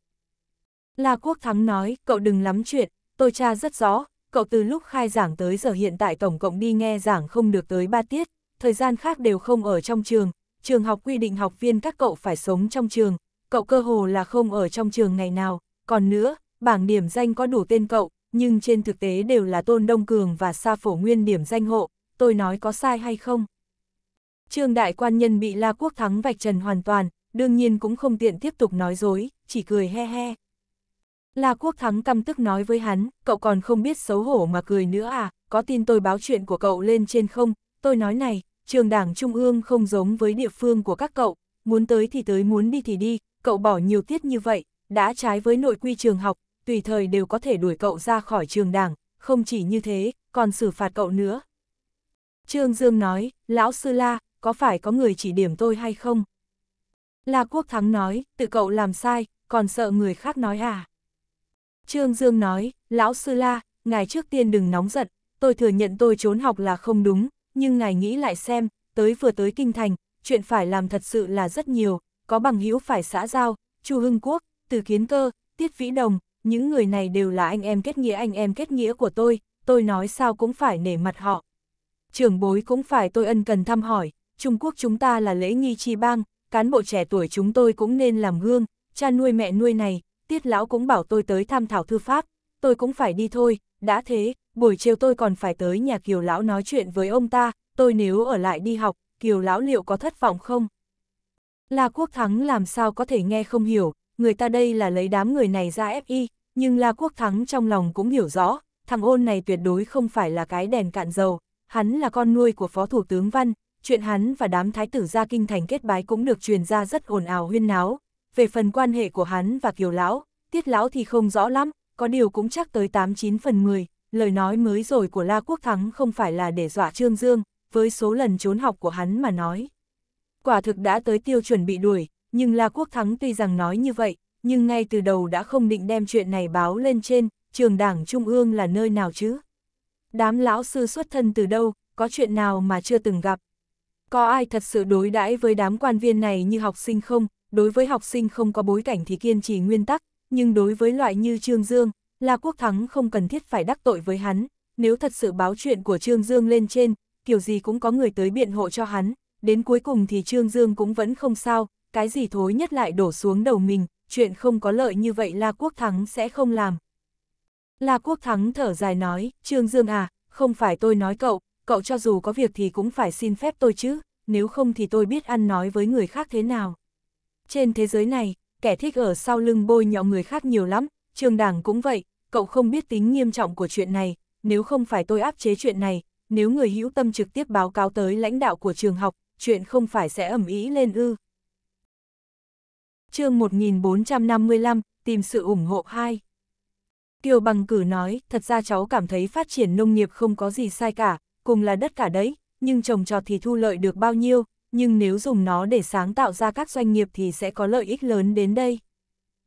La Quốc Thắng nói, cậu đừng lắm chuyện, tôi tra rất rõ, cậu từ lúc khai giảng tới giờ hiện tại tổng cộng đi nghe giảng không được tới ba tiết, thời gian khác đều không ở trong trường, trường học quy định học viên các cậu phải sống trong trường, cậu cơ hồ là không ở trong trường ngày nào, còn nữa, bảng điểm danh có đủ tên cậu, nhưng trên thực tế đều là Tôn Đông Cường và Sa Phổ Nguyên điểm danh hộ, tôi nói có sai hay không? Trương Đại Quan Nhân bị La Quốc Thắng vạch trần hoàn toàn, đương nhiên cũng không tiện tiếp tục nói dối, chỉ cười he he. La Quốc Thắng căm tức nói với hắn, cậu còn không biết xấu hổ mà cười nữa à, có tin tôi báo chuyện của cậu lên trên không, tôi nói này, trường đảng Trung ương không giống với địa phương của các cậu, muốn tới thì tới muốn đi thì đi, cậu bỏ nhiều tiết như vậy, đã trái với nội quy trường học, tùy thời đều có thể đuổi cậu ra khỏi trường đảng, không chỉ như thế, còn xử phạt cậu nữa. Trương Dương nói, lão sư la, có phải có người chỉ điểm tôi hay không? La Quốc Thắng nói, tự cậu làm sai, còn sợ người khác nói à? Trương Dương nói, lão sư La, ngài trước tiên đừng nóng giận, tôi thừa nhận tôi trốn học là không đúng, nhưng ngài nghĩ lại xem, tới vừa tới kinh thành, chuyện phải làm thật sự là rất nhiều, có bằng hữu phải xã giao, Chu Hưng Quốc, Từ Kiến Cơ, Tiết Vĩ Đồng, những người này đều là anh em kết nghĩa anh em kết nghĩa của tôi, tôi nói sao cũng phải nể mặt họ. Trưởng bối cũng phải tôi ân cần thăm hỏi, Trung Quốc chúng ta là lễ nghi chi bang, cán bộ trẻ tuổi chúng tôi cũng nên làm gương, cha nuôi mẹ nuôi này, tiết lão cũng bảo tôi tới tham thảo thư pháp, tôi cũng phải đi thôi, đã thế, buổi chiều tôi còn phải tới nhà kiều lão nói chuyện với ông ta, tôi nếu ở lại đi học, kiều lão liệu có thất vọng không? La Quốc Thắng làm sao có thể nghe không hiểu, người ta đây là lấy đám người này ra ép y, nhưng La Quốc Thắng trong lòng cũng hiểu rõ, thằng ôn này tuyệt đối không phải là cái đèn cạn dầu, hắn là con nuôi của Phó Thủ tướng Văn, chuyện hắn và đám thái tử ra kinh thành kết bái cũng được truyền ra rất ồn ào huyên náo. Về phần quan hệ của hắn và Kiều Lão, Tiết Lão thì không rõ lắm, có điều cũng chắc tới 89 phần 10, lời nói mới rồi của La Quốc Thắng không phải là để dọa Trương Dương, với số lần trốn học của hắn mà nói. Quả thực đã tới tiêu chuẩn bị đuổi, nhưng La Quốc Thắng tuy rằng nói như vậy, nhưng ngay từ đầu đã không định đem chuyện này báo lên trên, trường đảng Trung ương là nơi nào chứ? Đám lão sư xuất thân từ đâu, có chuyện nào mà chưa từng gặp, có ai thật sự đối đãi với đám quan viên này như học sinh không? Đối với học sinh không có bối cảnh thì kiên trì nguyên tắc, nhưng đối với loại như Trương Dương, là Quốc Thắng không cần thiết phải đắc tội với hắn. Nếu thật sự báo chuyện của Trương Dương lên trên, kiểu gì cũng có người tới biện hộ cho hắn. Đến cuối cùng thì Trương Dương cũng vẫn không sao, cái gì thối nhất lại đổ xuống đầu mình, chuyện không có lợi như vậy là Quốc Thắng sẽ không làm. là Quốc Thắng thở dài nói, Trương Dương à, không phải tôi nói cậu, cậu cho dù có việc thì cũng phải xin phép tôi chứ, nếu không thì tôi biết ăn nói với người khác thế nào. Trên thế giới này, kẻ thích ở sau lưng bôi nhọ người khác nhiều lắm, trường đảng cũng vậy, cậu không biết tính nghiêm trọng của chuyện này, nếu không phải tôi áp chế chuyện này, nếu người hữu tâm trực tiếp báo cáo tới lãnh đạo của trường học, chuyện không phải sẽ ẩm ý lên ư. chương 1455, tìm sự ủng hộ 2 Kiều Bằng Cử nói, thật ra cháu cảm thấy phát triển nông nghiệp không có gì sai cả, cùng là đất cả đấy, nhưng trồng trọt thì thu lợi được bao nhiêu, nhưng nếu dùng nó để sáng tạo ra các doanh nghiệp thì sẽ có lợi ích lớn đến đây.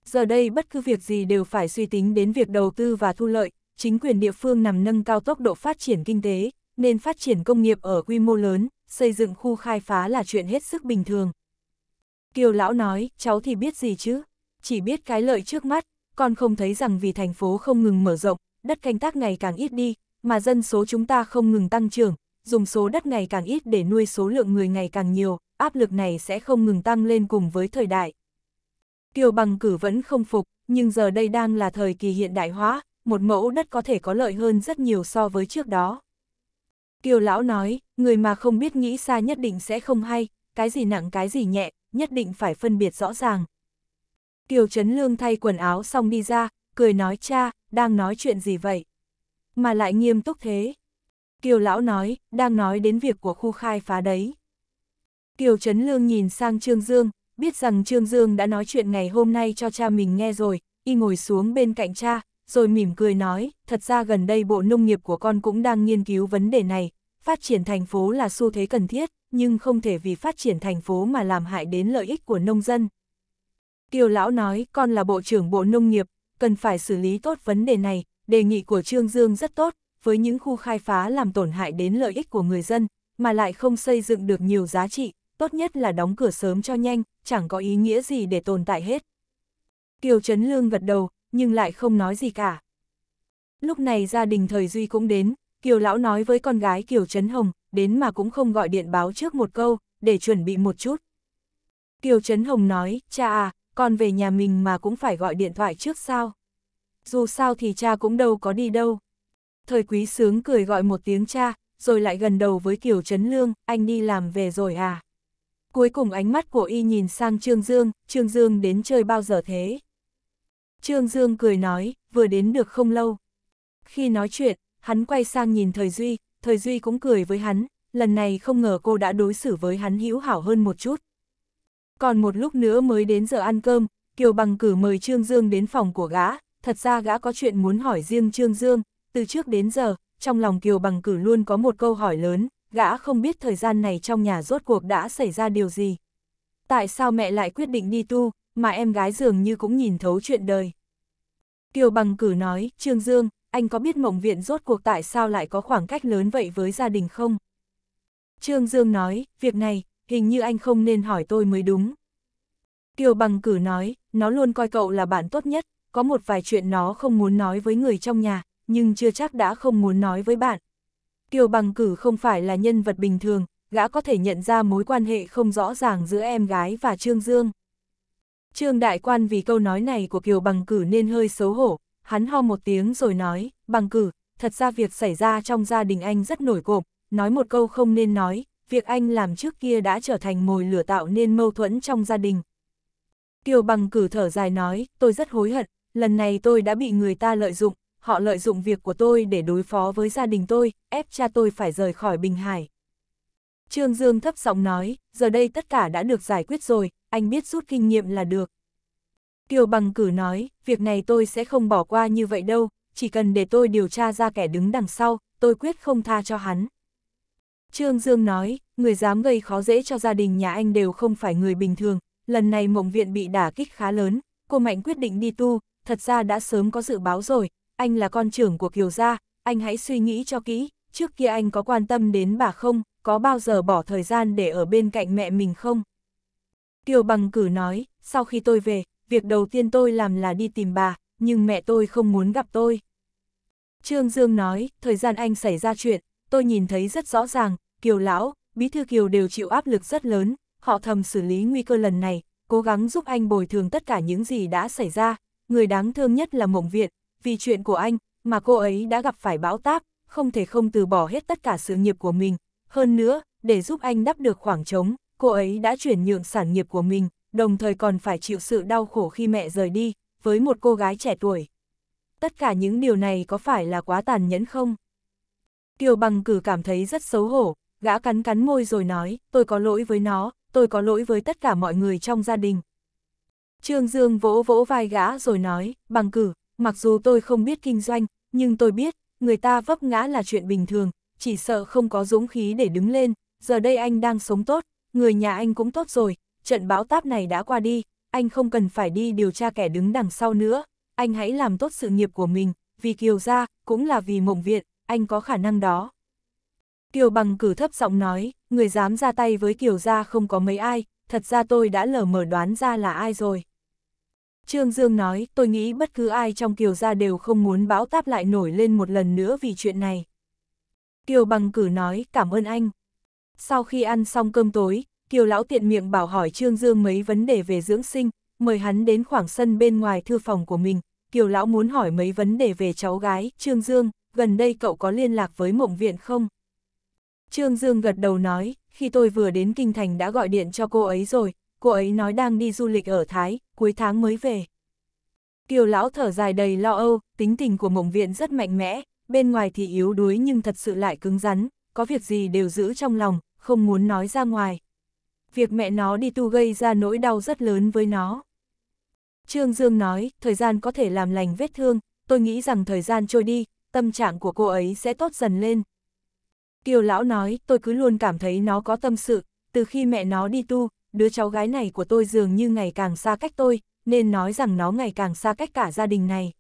Giờ đây bất cứ việc gì đều phải suy tính đến việc đầu tư và thu lợi, chính quyền địa phương nằm nâng cao tốc độ phát triển kinh tế, nên phát triển công nghiệp ở quy mô lớn, xây dựng khu khai phá là chuyện hết sức bình thường. Kiều lão nói, cháu thì biết gì chứ, chỉ biết cái lợi trước mắt, con không thấy rằng vì thành phố không ngừng mở rộng, đất canh tác ngày càng ít đi, mà dân số chúng ta không ngừng tăng trưởng, dùng số đất ngày càng ít để nuôi số lượng người ngày càng nhiều, áp lực này sẽ không ngừng tăng lên cùng với thời đại. Kiều bằng cử vẫn không phục, nhưng giờ đây đang là thời kỳ hiện đại hóa, một mẫu đất có thể có lợi hơn rất nhiều so với trước đó. Kiều lão nói, người mà không biết nghĩ xa nhất định sẽ không hay, cái gì nặng cái gì nhẹ, nhất định phải phân biệt rõ ràng. Kiều Trấn Lương thay quần áo xong đi ra, cười nói cha, đang nói chuyện gì vậy? mà lại nghiêm túc thế. Kiều lão nói, đang nói đến việc của khu khai phá đấy. Kiều Trấn Lương nhìn sang Trương Dương, biết rằng Trương Dương đã nói chuyện ngày hôm nay cho cha mình nghe rồi, y ngồi xuống bên cạnh cha, rồi mỉm cười nói, thật ra gần đây bộ nông nghiệp của con cũng đang nghiên cứu vấn đề này, phát triển thành phố là xu thế cần thiết, nhưng không thể vì phát triển thành phố mà làm hại đến lợi ích của nông dân. Kiều Lão nói, con là bộ trưởng bộ nông nghiệp, cần phải xử lý tốt vấn đề này, đề nghị của Trương Dương rất tốt, với những khu khai phá làm tổn hại đến lợi ích của người dân, mà lại không xây dựng được nhiều giá trị, tốt nhất là đóng cửa sớm cho nhanh, chẳng có ý nghĩa gì để tồn tại hết. Kiều Trấn Lương gật đầu, nhưng lại không nói gì cả. Lúc này gia đình Thời Duy cũng đến, Kiều Lão nói với con gái Kiều Trấn Hồng, đến mà cũng không gọi điện báo trước một câu, để chuẩn bị một chút. Kiều Trấn Hồng nói, cha à, con về nhà mình mà cũng phải gọi điện thoại trước sao? dù sao thì cha cũng đâu có đi đâu. Thời quý sướng cười gọi một tiếng cha, rồi lại gần đầu với Kiều Trấn Lương, anh đi làm về rồi à. Cuối cùng ánh mắt của y nhìn sang Trương Dương, Trương Dương đến chơi bao giờ thế? Trương Dương cười nói, vừa đến được không lâu. Khi nói chuyện, hắn quay sang nhìn Thời Duy, Thời Duy cũng cười với hắn, lần này không ngờ cô đã đối xử với hắn hữu hảo hơn một chút. Còn một lúc nữa mới đến giờ ăn cơm, Kiều Bằng cử mời Trương Dương đến phòng của gã, thật ra gã có chuyện muốn hỏi riêng Trương Dương, từ trước đến giờ, trong lòng Kiều Bằng Cử luôn có một câu hỏi lớn, gã không biết thời gian này trong nhà rốt cuộc đã xảy ra điều gì. Tại sao mẹ lại quyết định đi tu, mà em gái dường như cũng nhìn thấu chuyện đời. Kiều Bằng Cử nói, Trương Dương, anh có biết mộng viện rốt cuộc tại sao lại có khoảng cách lớn vậy với gia đình không? Trương Dương nói, việc này, hình như anh không nên hỏi tôi mới đúng. Kiều Bằng Cử nói, nó luôn coi cậu là bạn tốt nhất, có một vài chuyện nó không muốn nói với người trong nhà, nhưng chưa chắc đã không muốn nói với bạn. Kiều Bằng Cử không phải là nhân vật bình thường, gã có thể nhận ra mối quan hệ không rõ ràng giữa em gái và Trương Dương. Trương Đại Quan vì câu nói này của Kiều Bằng Cử nên hơi xấu hổ, hắn ho một tiếng rồi nói, Bằng Cử, thật ra việc xảy ra trong gia đình anh rất nổi cộp, nói một câu không nên nói, việc anh làm trước kia đã trở thành mồi lửa tạo nên mâu thuẫn trong gia đình. Kiều Bằng Cử thở dài nói, tôi rất hối hận, lần này tôi đã bị người ta lợi dụng, họ lợi dụng việc của tôi để đối phó với gia đình tôi, ép cha tôi phải rời khỏi Bình Hải. Trương Dương thấp giọng nói, giờ đây tất cả đã được giải quyết rồi, anh biết rút kinh nghiệm là được. Kiều Bằng Cử nói, việc này tôi sẽ không bỏ qua như vậy đâu, chỉ cần để tôi điều tra ra kẻ đứng đằng sau, tôi quyết không tha cho hắn. Trương Dương nói, người dám gây khó dễ cho gia đình nhà anh đều không phải người bình thường, lần này mộng viện bị đả kích khá lớn, cô Mạnh quyết định đi tu, thật ra đã sớm có dự báo rồi, anh là con trưởng của Kiều Gia, anh hãy suy nghĩ cho kỹ, trước kia anh có quan tâm đến bà không, có bao giờ bỏ thời gian để ở bên cạnh mẹ mình không? Kiều Bằng cử nói, sau khi tôi về, việc đầu tiên tôi làm là đi tìm bà, nhưng mẹ tôi không muốn gặp tôi. Trương Dương nói, thời gian anh xảy ra chuyện, tôi nhìn thấy rất rõ ràng, Kiều Lão, Bí Thư Kiều đều chịu áp lực rất lớn, họ thầm xử lý nguy cơ lần này, cố gắng giúp anh bồi thường tất cả những gì đã xảy ra, người đáng thương nhất là mộng viện, vì chuyện của anh, mà cô ấy đã gặp phải bão táp, không thể không từ bỏ hết tất cả sự nghiệp của mình. Hơn nữa, để giúp anh đắp được khoảng trống, cô ấy đã chuyển nhượng sản nghiệp của mình, đồng thời còn phải chịu sự đau khổ khi mẹ rời đi, với một cô gái trẻ tuổi. Tất cả những điều này có phải là quá tàn nhẫn không? Kiều bằng cử cảm thấy rất xấu hổ, gã cắn cắn môi rồi nói, tôi có lỗi với nó, tôi có lỗi với tất cả mọi người trong gia đình, Trương Dương vỗ vỗ vai gã rồi nói, bằng cử, mặc dù tôi không biết kinh doanh, nhưng tôi biết, người ta vấp ngã là chuyện bình thường, chỉ sợ không có dũng khí để đứng lên, giờ đây anh đang sống tốt, người nhà anh cũng tốt rồi, trận bão táp này đã qua đi, anh không cần phải đi điều tra kẻ đứng đằng sau nữa, anh hãy làm tốt sự nghiệp của mình, vì Kiều gia cũng là vì mộng viện, anh có khả năng đó. Kiều bằng cử thấp giọng nói, người dám ra tay với Kiều gia không có mấy ai, thật ra tôi đã lờ mở đoán ra là ai rồi. Trương Dương nói, tôi nghĩ bất cứ ai trong Kiều gia đều không muốn bão táp lại nổi lên một lần nữa vì chuyện này. Kiều bằng cử nói, cảm ơn anh. Sau khi ăn xong cơm tối, Kiều lão tiện miệng bảo hỏi Trương Dương mấy vấn đề về dưỡng sinh, mời hắn đến khoảng sân bên ngoài thư phòng của mình. Kiều lão muốn hỏi mấy vấn đề về cháu gái, Trương Dương, gần đây cậu có liên lạc với mộng viện không? Trương Dương gật đầu nói, khi tôi vừa đến Kinh Thành đã gọi điện cho cô ấy rồi, cô ấy nói đang đi du lịch ở Thái, cuối tháng mới về. Kiều lão thở dài đầy lo âu, tính tình của mộng viện rất mạnh mẽ, bên ngoài thì yếu đuối nhưng thật sự lại cứng rắn, có việc gì đều giữ trong lòng, không muốn nói ra ngoài. Việc mẹ nó đi tu gây ra nỗi đau rất lớn với nó. Trương Dương nói, thời gian có thể làm lành vết thương, tôi nghĩ rằng thời gian trôi đi, tâm trạng của cô ấy sẽ tốt dần lên, Kiều lão nói, tôi cứ luôn cảm thấy nó có tâm sự, từ khi mẹ nó đi tu, đứa cháu gái này của tôi dường như ngày càng xa cách tôi, nên nói rằng nó ngày càng xa cách cả gia đình này.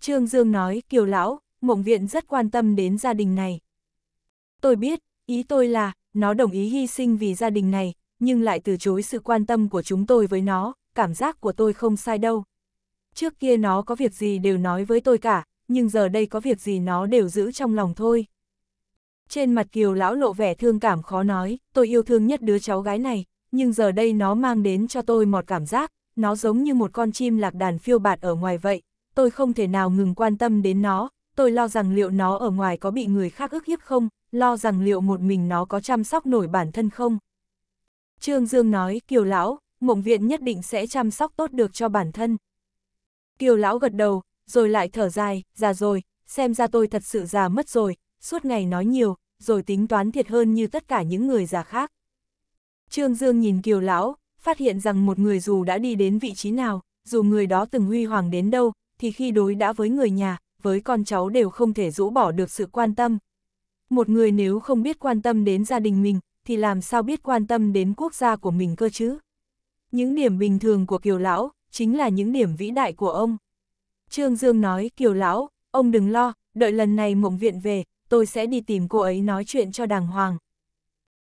Trương Dương nói, Kiều lão, mộng viện rất quan tâm đến gia đình này. Tôi biết, ý tôi là, nó đồng ý hy sinh vì gia đình này, nhưng lại từ chối sự quan tâm của chúng tôi với nó, cảm giác của tôi không sai đâu. Trước kia nó có việc gì đều nói với tôi cả, nhưng giờ đây có việc gì nó đều giữ trong lòng thôi. Trên mặt Kiều lão lộ vẻ thương cảm khó nói, tôi yêu thương nhất đứa cháu gái này, nhưng giờ đây nó mang đến cho tôi một cảm giác, nó giống như một con chim lạc đàn phiêu bạt ở ngoài vậy, tôi không thể nào ngừng quan tâm đến nó, tôi lo rằng liệu nó ở ngoài có bị người khác ức hiếp không, lo rằng liệu một mình nó có chăm sóc nổi bản thân không. Trương Dương nói, Kiều lão, mộng viện nhất định sẽ chăm sóc tốt được cho bản thân. Kiều lão gật đầu, rồi lại thở dài, già rồi, xem ra tôi thật sự già mất rồi, suốt ngày nói nhiều, rồi tính toán thiệt hơn như tất cả những người già khác. Trương Dương nhìn Kiều Lão, phát hiện rằng một người dù đã đi đến vị trí nào, dù người đó từng huy hoàng đến đâu, thì khi đối đã với người nhà, với con cháu đều không thể rũ bỏ được sự quan tâm. Một người nếu không biết quan tâm đến gia đình mình, thì làm sao biết quan tâm đến quốc gia của mình cơ chứ? Những điểm bình thường của Kiều Lão, chính là những điểm vĩ đại của ông. Trương Dương nói, Kiều Lão, ông đừng lo, đợi lần này mộng viện về, tôi sẽ đi tìm cô ấy nói chuyện cho đàng hoàng.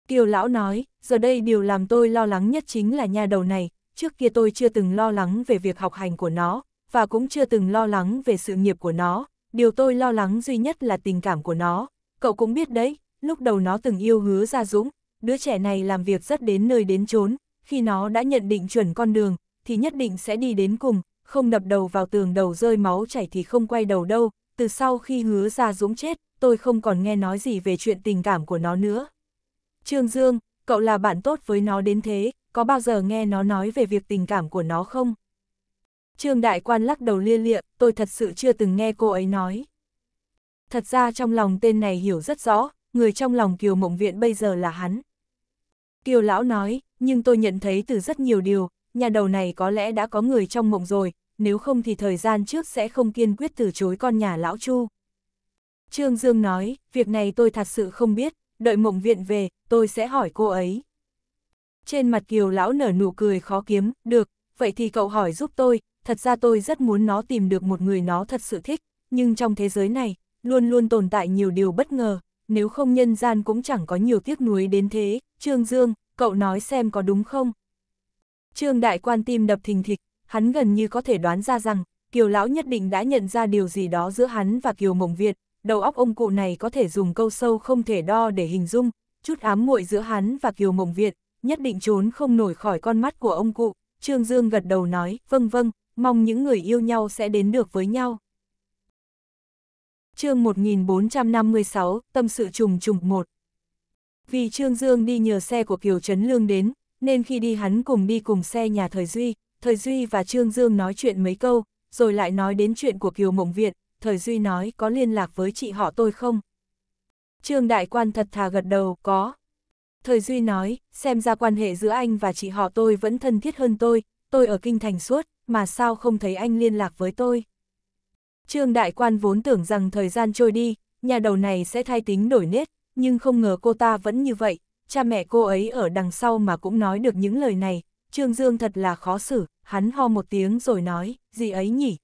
Kiều lão nói, giờ đây điều làm tôi lo lắng nhất chính là nha đầu này, trước kia tôi chưa từng lo lắng về việc học hành của nó, và cũng chưa từng lo lắng về sự nghiệp của nó, điều tôi lo lắng duy nhất là tình cảm của nó. Cậu cũng biết đấy, lúc đầu nó từng yêu hứa Gia Dũng, đứa trẻ này làm việc rất đến nơi đến chốn, khi nó đã nhận định chuẩn con đường, thì nhất định sẽ đi đến cùng, không đập đầu vào tường đầu rơi máu chảy thì không quay đầu đâu, từ sau khi hứa Gia Dũng chết, tôi không còn nghe nói gì về chuyện tình cảm của nó nữa. Trương Dương, cậu là bạn tốt với nó đến thế, có bao giờ nghe nó nói về việc tình cảm của nó không? Trương Đại Quan lắc đầu lia lịa, tôi thật sự chưa từng nghe cô ấy nói. Thật ra trong lòng tên này hiểu rất rõ, người trong lòng Kiều Mộng Viện bây giờ là hắn. Kiều Lão nói, nhưng tôi nhận thấy từ rất nhiều điều, nhà đầu này có lẽ đã có người trong mộng rồi, nếu không thì thời gian trước sẽ không kiên quyết từ chối con nhà Lão Chu. Trương Dương nói, việc này tôi thật sự không biết, đợi mộng viện về, tôi sẽ hỏi cô ấy. Trên mặt kiều lão nở nụ cười khó kiếm, được, vậy thì cậu hỏi giúp tôi, thật ra tôi rất muốn nó tìm được một người nó thật sự thích, nhưng trong thế giới này, luôn luôn tồn tại nhiều điều bất ngờ, nếu không nhân gian cũng chẳng có nhiều tiếc nuối đến thế, Trương Dương, cậu nói xem có đúng không? Trương Đại Quan tim đập thình thịch, hắn gần như có thể đoán ra rằng, Kiều Lão nhất định đã nhận ra điều gì đó giữa hắn và Kiều Mộng Việt, đầu óc ông cụ này có thể dùng câu sâu không thể đo để hình dung, chút ám muội giữa hắn và Kiều Mộng Việt, nhất định trốn không nổi khỏi con mắt của ông cụ. Trương Dương gật đầu nói, vâng vâng, mong những người yêu nhau sẽ đến được với nhau. chương 1456, Tâm sự trùng trùng 1 Vì Trương Dương đi nhờ xe của Kiều Trấn Lương đến, nên khi đi hắn cùng đi cùng xe nhà Thời Duy, Thời Duy và Trương Dương nói chuyện mấy câu, rồi lại nói đến chuyện của Kiều Mộng Việt, thời Duy nói có liên lạc với chị họ tôi không? Trương Đại Quan thật thà gật đầu, có. Thời Duy nói, xem ra quan hệ giữa anh và chị họ tôi vẫn thân thiết hơn tôi, tôi ở Kinh Thành suốt, mà sao không thấy anh liên lạc với tôi? Trương Đại Quan vốn tưởng rằng thời gian trôi đi, nhà đầu này sẽ thay tính đổi nết, nhưng không ngờ cô ta vẫn như vậy, cha mẹ cô ấy ở đằng sau mà cũng nói được những lời này, Trương Dương thật là khó xử, hắn ho một tiếng rồi nói, gì ấy nhỉ,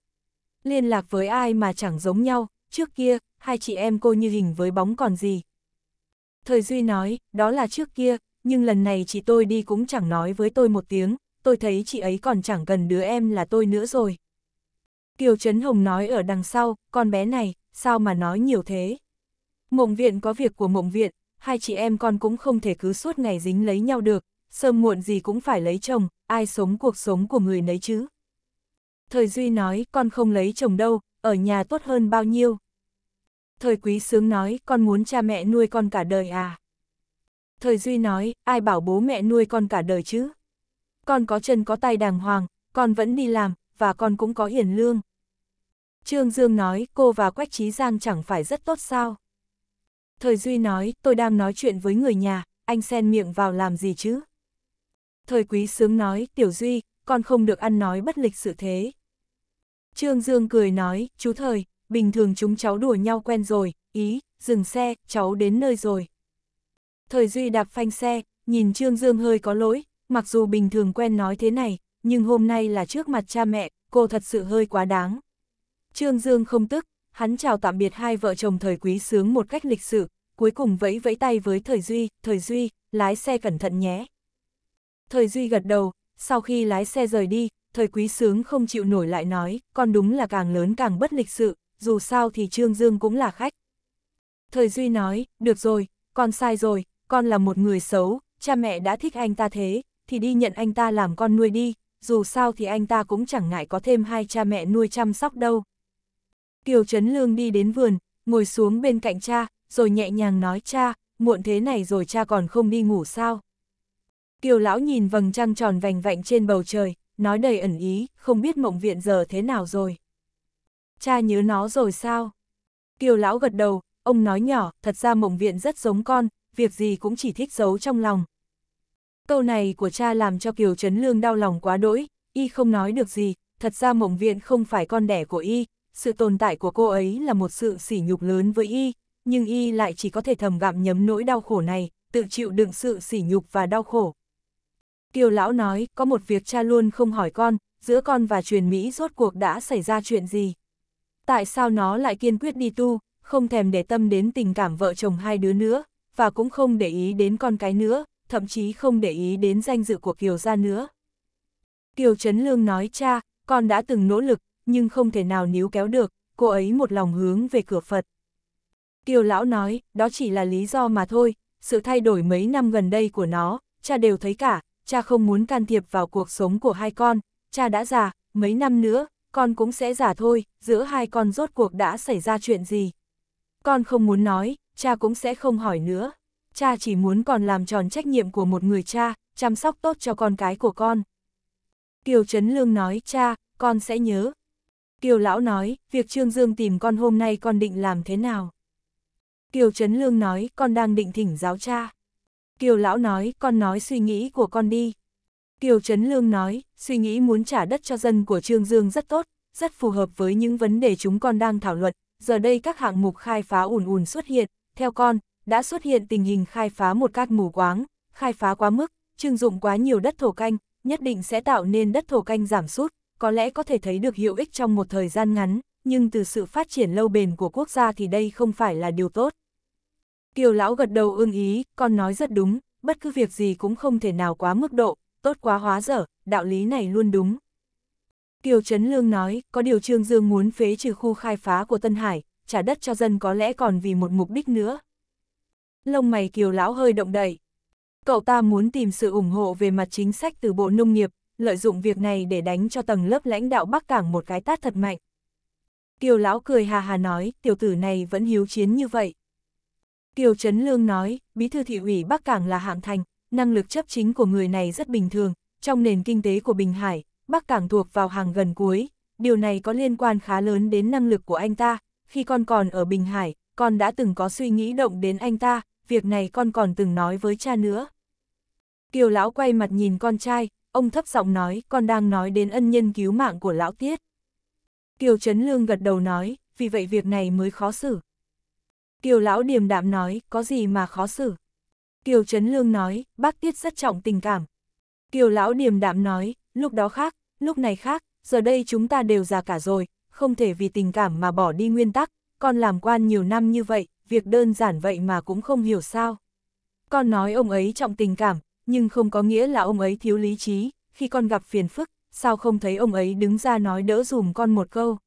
liên lạc với ai mà chẳng giống nhau, trước kia, hai chị em cô như hình với bóng còn gì. Thời Duy nói, đó là trước kia, nhưng lần này chị tôi đi cũng chẳng nói với tôi một tiếng, tôi thấy chị ấy còn chẳng cần đứa em là tôi nữa rồi. Kiều Trấn Hồng nói ở đằng sau, con bé này, sao mà nói nhiều thế. Mộng viện có việc của mộng viện, hai chị em con cũng không thể cứ suốt ngày dính lấy nhau được, sớm muộn gì cũng phải lấy chồng, ai sống cuộc sống của người nấy chứ. Thời Duy nói, con không lấy chồng đâu, ở nhà tốt hơn bao nhiêu. Thời Quý Sướng nói, con muốn cha mẹ nuôi con cả đời à. Thời Duy nói, ai bảo bố mẹ nuôi con cả đời chứ. Con có chân có tay đàng hoàng, con vẫn đi làm, và con cũng có hiển lương. Trương Dương nói, cô và Quách Trí Giang chẳng phải rất tốt sao. Thời Duy nói, tôi đang nói chuyện với người nhà, anh xen miệng vào làm gì chứ? Thời Quý Sướng nói, Tiểu Duy, con không được ăn nói bất lịch sự thế. Trương Dương cười nói, chú thời, bình thường chúng cháu đùa nhau quen rồi, ý, dừng xe, cháu đến nơi rồi. Thời Duy đạp phanh xe, nhìn Trương Dương hơi có lỗi, mặc dù bình thường quen nói thế này, nhưng hôm nay là trước mặt cha mẹ, cô thật sự hơi quá đáng. Trương Dương không tức, hắn chào tạm biệt hai vợ chồng thời quý sướng một cách lịch sự, cuối cùng vẫy vẫy tay với Thời Duy, Thời Duy, lái xe cẩn thận nhé. Thời Duy gật đầu, sau khi lái xe rời đi, thời quý sướng không chịu nổi lại nói, con đúng là càng lớn càng bất lịch sự, dù sao thì Trương Dương cũng là khách. Thời Duy nói, được rồi, con sai rồi, con là một người xấu, cha mẹ đã thích anh ta thế, thì đi nhận anh ta làm con nuôi đi, dù sao thì anh ta cũng chẳng ngại có thêm hai cha mẹ nuôi chăm sóc đâu. Kiều Trấn Lương đi đến vườn, ngồi xuống bên cạnh cha, rồi nhẹ nhàng nói cha, muộn thế này rồi cha còn không đi ngủ sao. Kiều Lão nhìn vầng trăng tròn vành vạnh trên bầu trời, nói đầy ẩn ý, không biết mộng viện giờ thế nào rồi. Cha nhớ nó rồi sao? Kiều lão gật đầu, ông nói nhỏ, thật ra mộng viện rất giống con, việc gì cũng chỉ thích giấu trong lòng. Câu này của cha làm cho Kiều Trấn Lương đau lòng quá đỗi, y không nói được gì, thật ra mộng viện không phải con đẻ của y, sự tồn tại của cô ấy là một sự sỉ nhục lớn với y, nhưng y lại chỉ có thể thầm gặm nhấm nỗi đau khổ này, tự chịu đựng sự sỉ nhục và đau khổ. Kiều lão nói, có một việc cha luôn không hỏi con, giữa con và truyền Mỹ rốt cuộc đã xảy ra chuyện gì? Tại sao nó lại kiên quyết đi tu, không thèm để tâm đến tình cảm vợ chồng hai đứa nữa, và cũng không để ý đến con cái nữa, thậm chí không để ý đến danh dự của Kiều gia nữa. Kiều Trấn Lương nói cha, con đã từng nỗ lực, nhưng không thể nào níu kéo được, cô ấy một lòng hướng về cửa Phật. Kiều Lão nói, đó chỉ là lý do mà thôi, sự thay đổi mấy năm gần đây của nó, cha đều thấy cả, cha không muốn can thiệp vào cuộc sống của hai con, cha đã già, mấy năm nữa, con cũng sẽ già thôi, giữa hai con rốt cuộc đã xảy ra chuyện gì. Con không muốn nói, cha cũng sẽ không hỏi nữa. Cha chỉ muốn còn làm tròn trách nhiệm của một người cha, chăm sóc tốt cho con cái của con. Kiều Trấn Lương nói, cha, con sẽ nhớ. Kiều Lão nói, việc Trương Dương tìm con hôm nay con định làm thế nào? Kiều Trấn Lương nói, con đang định thỉnh giáo cha. Kiều lão nói, con nói suy nghĩ của con đi. Kiều Trấn Lương nói, suy nghĩ muốn trả đất cho dân của Trương Dương rất tốt, rất phù hợp với những vấn đề chúng con đang thảo luận. Giờ đây các hạng mục khai phá ùn ùn xuất hiện, theo con, đã xuất hiện tình hình khai phá một các mù quáng, khai phá quá mức, trưng dụng quá nhiều đất thổ canh, nhất định sẽ tạo nên đất thổ canh giảm sút, có lẽ có thể thấy được hiệu ích trong một thời gian ngắn, nhưng từ sự phát triển lâu bền của quốc gia thì đây không phải là điều tốt. Kiều lão gật đầu ưng ý, con nói rất đúng, bất cứ việc gì cũng không thể nào quá mức độ, tốt quá hóa dở, đạo lý này luôn đúng. Kiều Trấn Lương nói, có điều Trương Dương muốn phế trừ khu khai phá của Tân Hải, trả đất cho dân có lẽ còn vì một mục đích nữa. Lông mày Kiều Lão hơi động đậy. Cậu ta muốn tìm sự ủng hộ về mặt chính sách từ Bộ Nông nghiệp, lợi dụng việc này để đánh cho tầng lớp lãnh đạo Bắc Cảng một cái tát thật mạnh. Kiều Lão cười hà hà nói, tiểu tử này vẫn hiếu chiến như vậy, Kiều Trấn Lương nói, bí thư thị ủy Bắc Cảng là hạng thành, năng lực chấp chính của người này rất bình thường, trong nền kinh tế của Bình Hải, Bắc Cảng thuộc vào hàng gần cuối, điều này có liên quan khá lớn đến năng lực của anh ta, khi con còn ở Bình Hải, con đã từng có suy nghĩ động đến anh ta, việc này con còn từng nói với cha nữa. Kiều lão quay mặt nhìn con trai, ông thấp giọng nói, con đang nói đến ân nhân cứu mạng của lão tiết. Kiều Trấn Lương gật đầu nói, vì vậy việc này mới khó xử. Kiều lão điềm đạm nói, có gì mà khó xử. Kiều Trấn Lương nói, bác Tiết rất trọng tình cảm. Kiều lão điềm đạm nói, lúc đó khác, lúc này khác, giờ đây chúng ta đều già cả rồi, không thể vì tình cảm mà bỏ đi nguyên tắc, con làm quan nhiều năm như vậy, việc đơn giản vậy mà cũng không hiểu sao. Con nói ông ấy trọng tình cảm, nhưng không có nghĩa là ông ấy thiếu lý trí, khi con gặp phiền phức, sao không thấy ông ấy đứng ra nói đỡ dùm con một câu.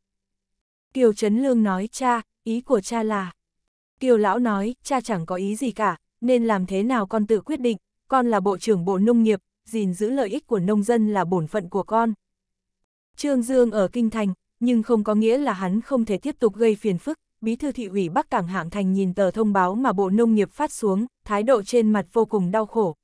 Kiều Trấn Lương nói cha, ý của cha là, Kiều lão nói, cha chẳng có ý gì cả, nên làm thế nào con tự quyết định, con là bộ trưởng bộ nông nghiệp, gìn giữ lợi ích của nông dân là bổn phận của con. Trương Dương ở Kinh Thành, nhưng không có nghĩa là hắn không thể tiếp tục gây phiền phức, bí thư thị ủy Bắc Cảng Hạng Thành nhìn tờ thông báo mà bộ nông nghiệp phát xuống, thái độ trên mặt vô cùng đau khổ.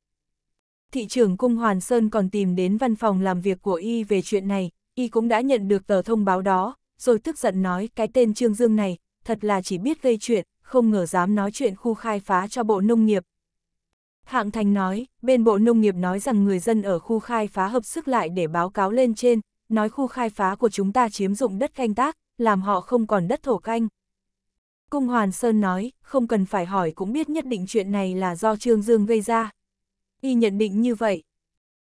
Thị trưởng Cung Hoàn Sơn còn tìm đến văn phòng làm việc của y về chuyện này, y cũng đã nhận được tờ thông báo đó, rồi tức giận nói cái tên Trương Dương này, thật là chỉ biết gây chuyện, không ngờ dám nói chuyện khu khai phá cho Bộ Nông nghiệp. Hạng Thành nói, bên Bộ Nông nghiệp nói rằng người dân ở khu khai phá hợp sức lại để báo cáo lên trên, nói khu khai phá của chúng ta chiếm dụng đất canh tác, làm họ không còn đất thổ canh. Cung Hoàn Sơn nói, không cần phải hỏi cũng biết nhất định chuyện này là do Trương Dương gây ra. Y nhận định như vậy.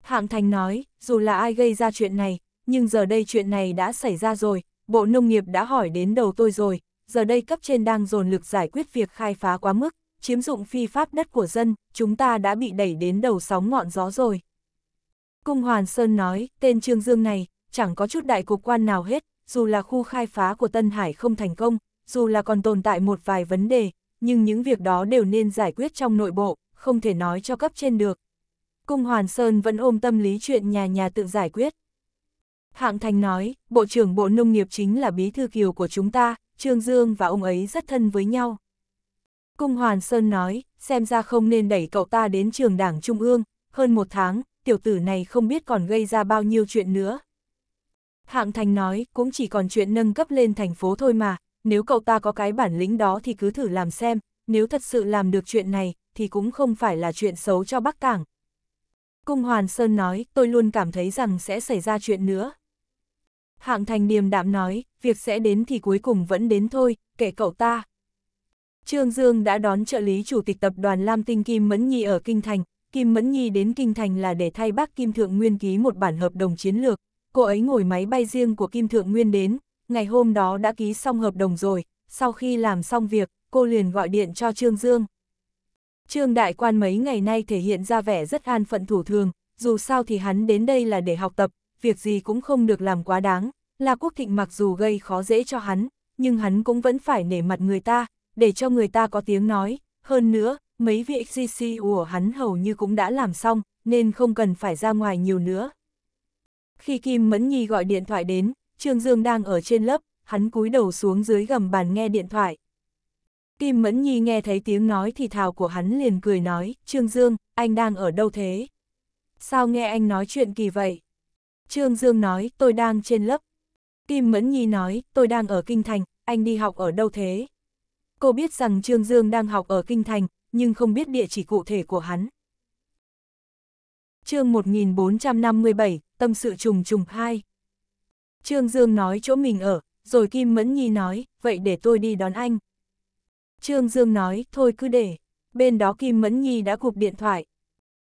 Hạng Thành nói, dù là ai gây ra chuyện này, nhưng giờ đây chuyện này đã xảy ra rồi, Bộ Nông nghiệp đã hỏi đến đầu tôi rồi, giờ đây cấp trên đang dồn lực giải quyết việc khai phá quá mức, chiếm dụng phi pháp đất của dân, chúng ta đã bị đẩy đến đầu sóng ngọn gió rồi. Cung Hoàn Sơn nói, tên Trương Dương này, chẳng có chút đại cục quan nào hết, dù là khu khai phá của Tân Hải không thành công, dù là còn tồn tại một vài vấn đề, nhưng những việc đó đều nên giải quyết trong nội bộ, không thể nói cho cấp trên được. Cung Hoàn Sơn vẫn ôm tâm lý chuyện nhà nhà tự giải quyết. Hạng Thành nói, Bộ trưởng Bộ Nông nghiệp chính là bí thư kiều của chúng ta, Trương Dương và ông ấy rất thân với nhau. Cung Hoàn Sơn nói, xem ra không nên đẩy cậu ta đến trường đảng Trung ương, hơn một tháng, tiểu tử này không biết còn gây ra bao nhiêu chuyện nữa. Hạng Thành nói, cũng chỉ còn chuyện nâng cấp lên thành phố thôi mà, nếu cậu ta có cái bản lĩnh đó thì cứ thử làm xem, nếu thật sự làm được chuyện này, thì cũng không phải là chuyện xấu cho Bắc Cảng. Cung Hoàn Sơn nói, tôi luôn cảm thấy rằng sẽ xảy ra chuyện nữa. Hạng Thành điềm đạm nói, việc sẽ đến thì cuối cùng vẫn đến thôi, kể cậu ta. Trương Dương đã đón trợ lý chủ tịch tập đoàn Lam Tinh Kim Mẫn Nhi ở Kinh Thành. Kim Mẫn Nhi đến Kinh Thành là để thay bác Kim Thượng Nguyên ký một bản hợp đồng chiến lược. Cô ấy ngồi máy bay riêng của Kim Thượng Nguyên đến, ngày hôm đó đã ký xong hợp đồng rồi. Sau khi làm xong việc, cô liền gọi điện cho Trương Dương. Trương Đại Quan mấy ngày nay thể hiện ra vẻ rất an phận thủ thường, dù sao thì hắn đến đây là để học tập, việc gì cũng không được làm quá đáng, La quốc thịnh mặc dù gây khó dễ cho hắn, nhưng hắn cũng vẫn phải nể mặt người ta, để cho người ta có tiếng nói, hơn nữa, mấy việc XCC của hắn hầu như cũng đã làm xong, nên không cần phải ra ngoài nhiều nữa. Khi Kim Mẫn Nhi gọi điện thoại đến, Trương Dương đang ở trên lớp, hắn cúi đầu xuống dưới gầm bàn nghe điện thoại. Kim Mẫn Nhi nghe thấy tiếng nói thì thào của hắn liền cười nói, Trương Dương, anh đang ở đâu thế? Sao nghe anh nói chuyện kỳ vậy? Trương Dương nói, tôi đang trên lớp. Kim Mẫn Nhi nói, tôi đang ở Kinh Thành, anh đi học ở đâu thế? Cô biết rằng Trương Dương đang học ở Kinh Thành, nhưng không biết địa chỉ cụ thể của hắn. chương 1457, Tâm sự trùng trùng 2 Trương Dương nói chỗ mình ở, rồi Kim Mẫn Nhi nói, vậy để tôi đi đón anh. Trương Dương nói, thôi cứ để. Bên đó Kim Mẫn Nhi đã cụp điện thoại.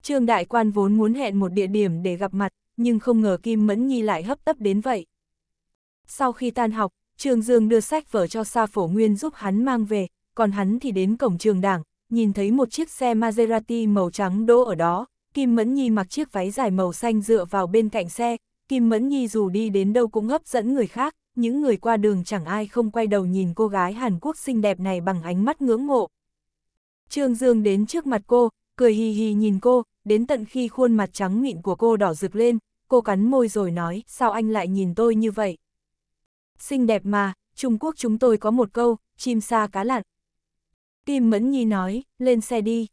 Trương Đại Quan vốn muốn hẹn một địa điểm để gặp mặt, nhưng không ngờ Kim Mẫn Nhi lại hấp tấp đến vậy. Sau khi tan học, Trường Dương đưa sách vở cho Sa Phổ Nguyên giúp hắn mang về, còn hắn thì đến cổng trường đảng, nhìn thấy một chiếc xe Maserati màu trắng đỗ ở đó, Kim Mẫn Nhi mặc chiếc váy dài màu xanh dựa vào bên cạnh xe, Kim Mẫn Nhi dù đi đến đâu cũng hấp dẫn người khác, những người qua đường chẳng ai không quay đầu nhìn cô gái Hàn Quốc xinh đẹp này bằng ánh mắt ngưỡng mộ. Trương Dương đến trước mặt cô, cười hì hì nhìn cô, đến tận khi khuôn mặt trắng mịn của cô đỏ rực lên, cô cắn môi rồi nói, sao anh lại nhìn tôi như vậy? Xinh đẹp mà, Trung Quốc chúng tôi có một câu, chim xa cá lặn. Kim Mẫn Nhi nói, lên xe đi.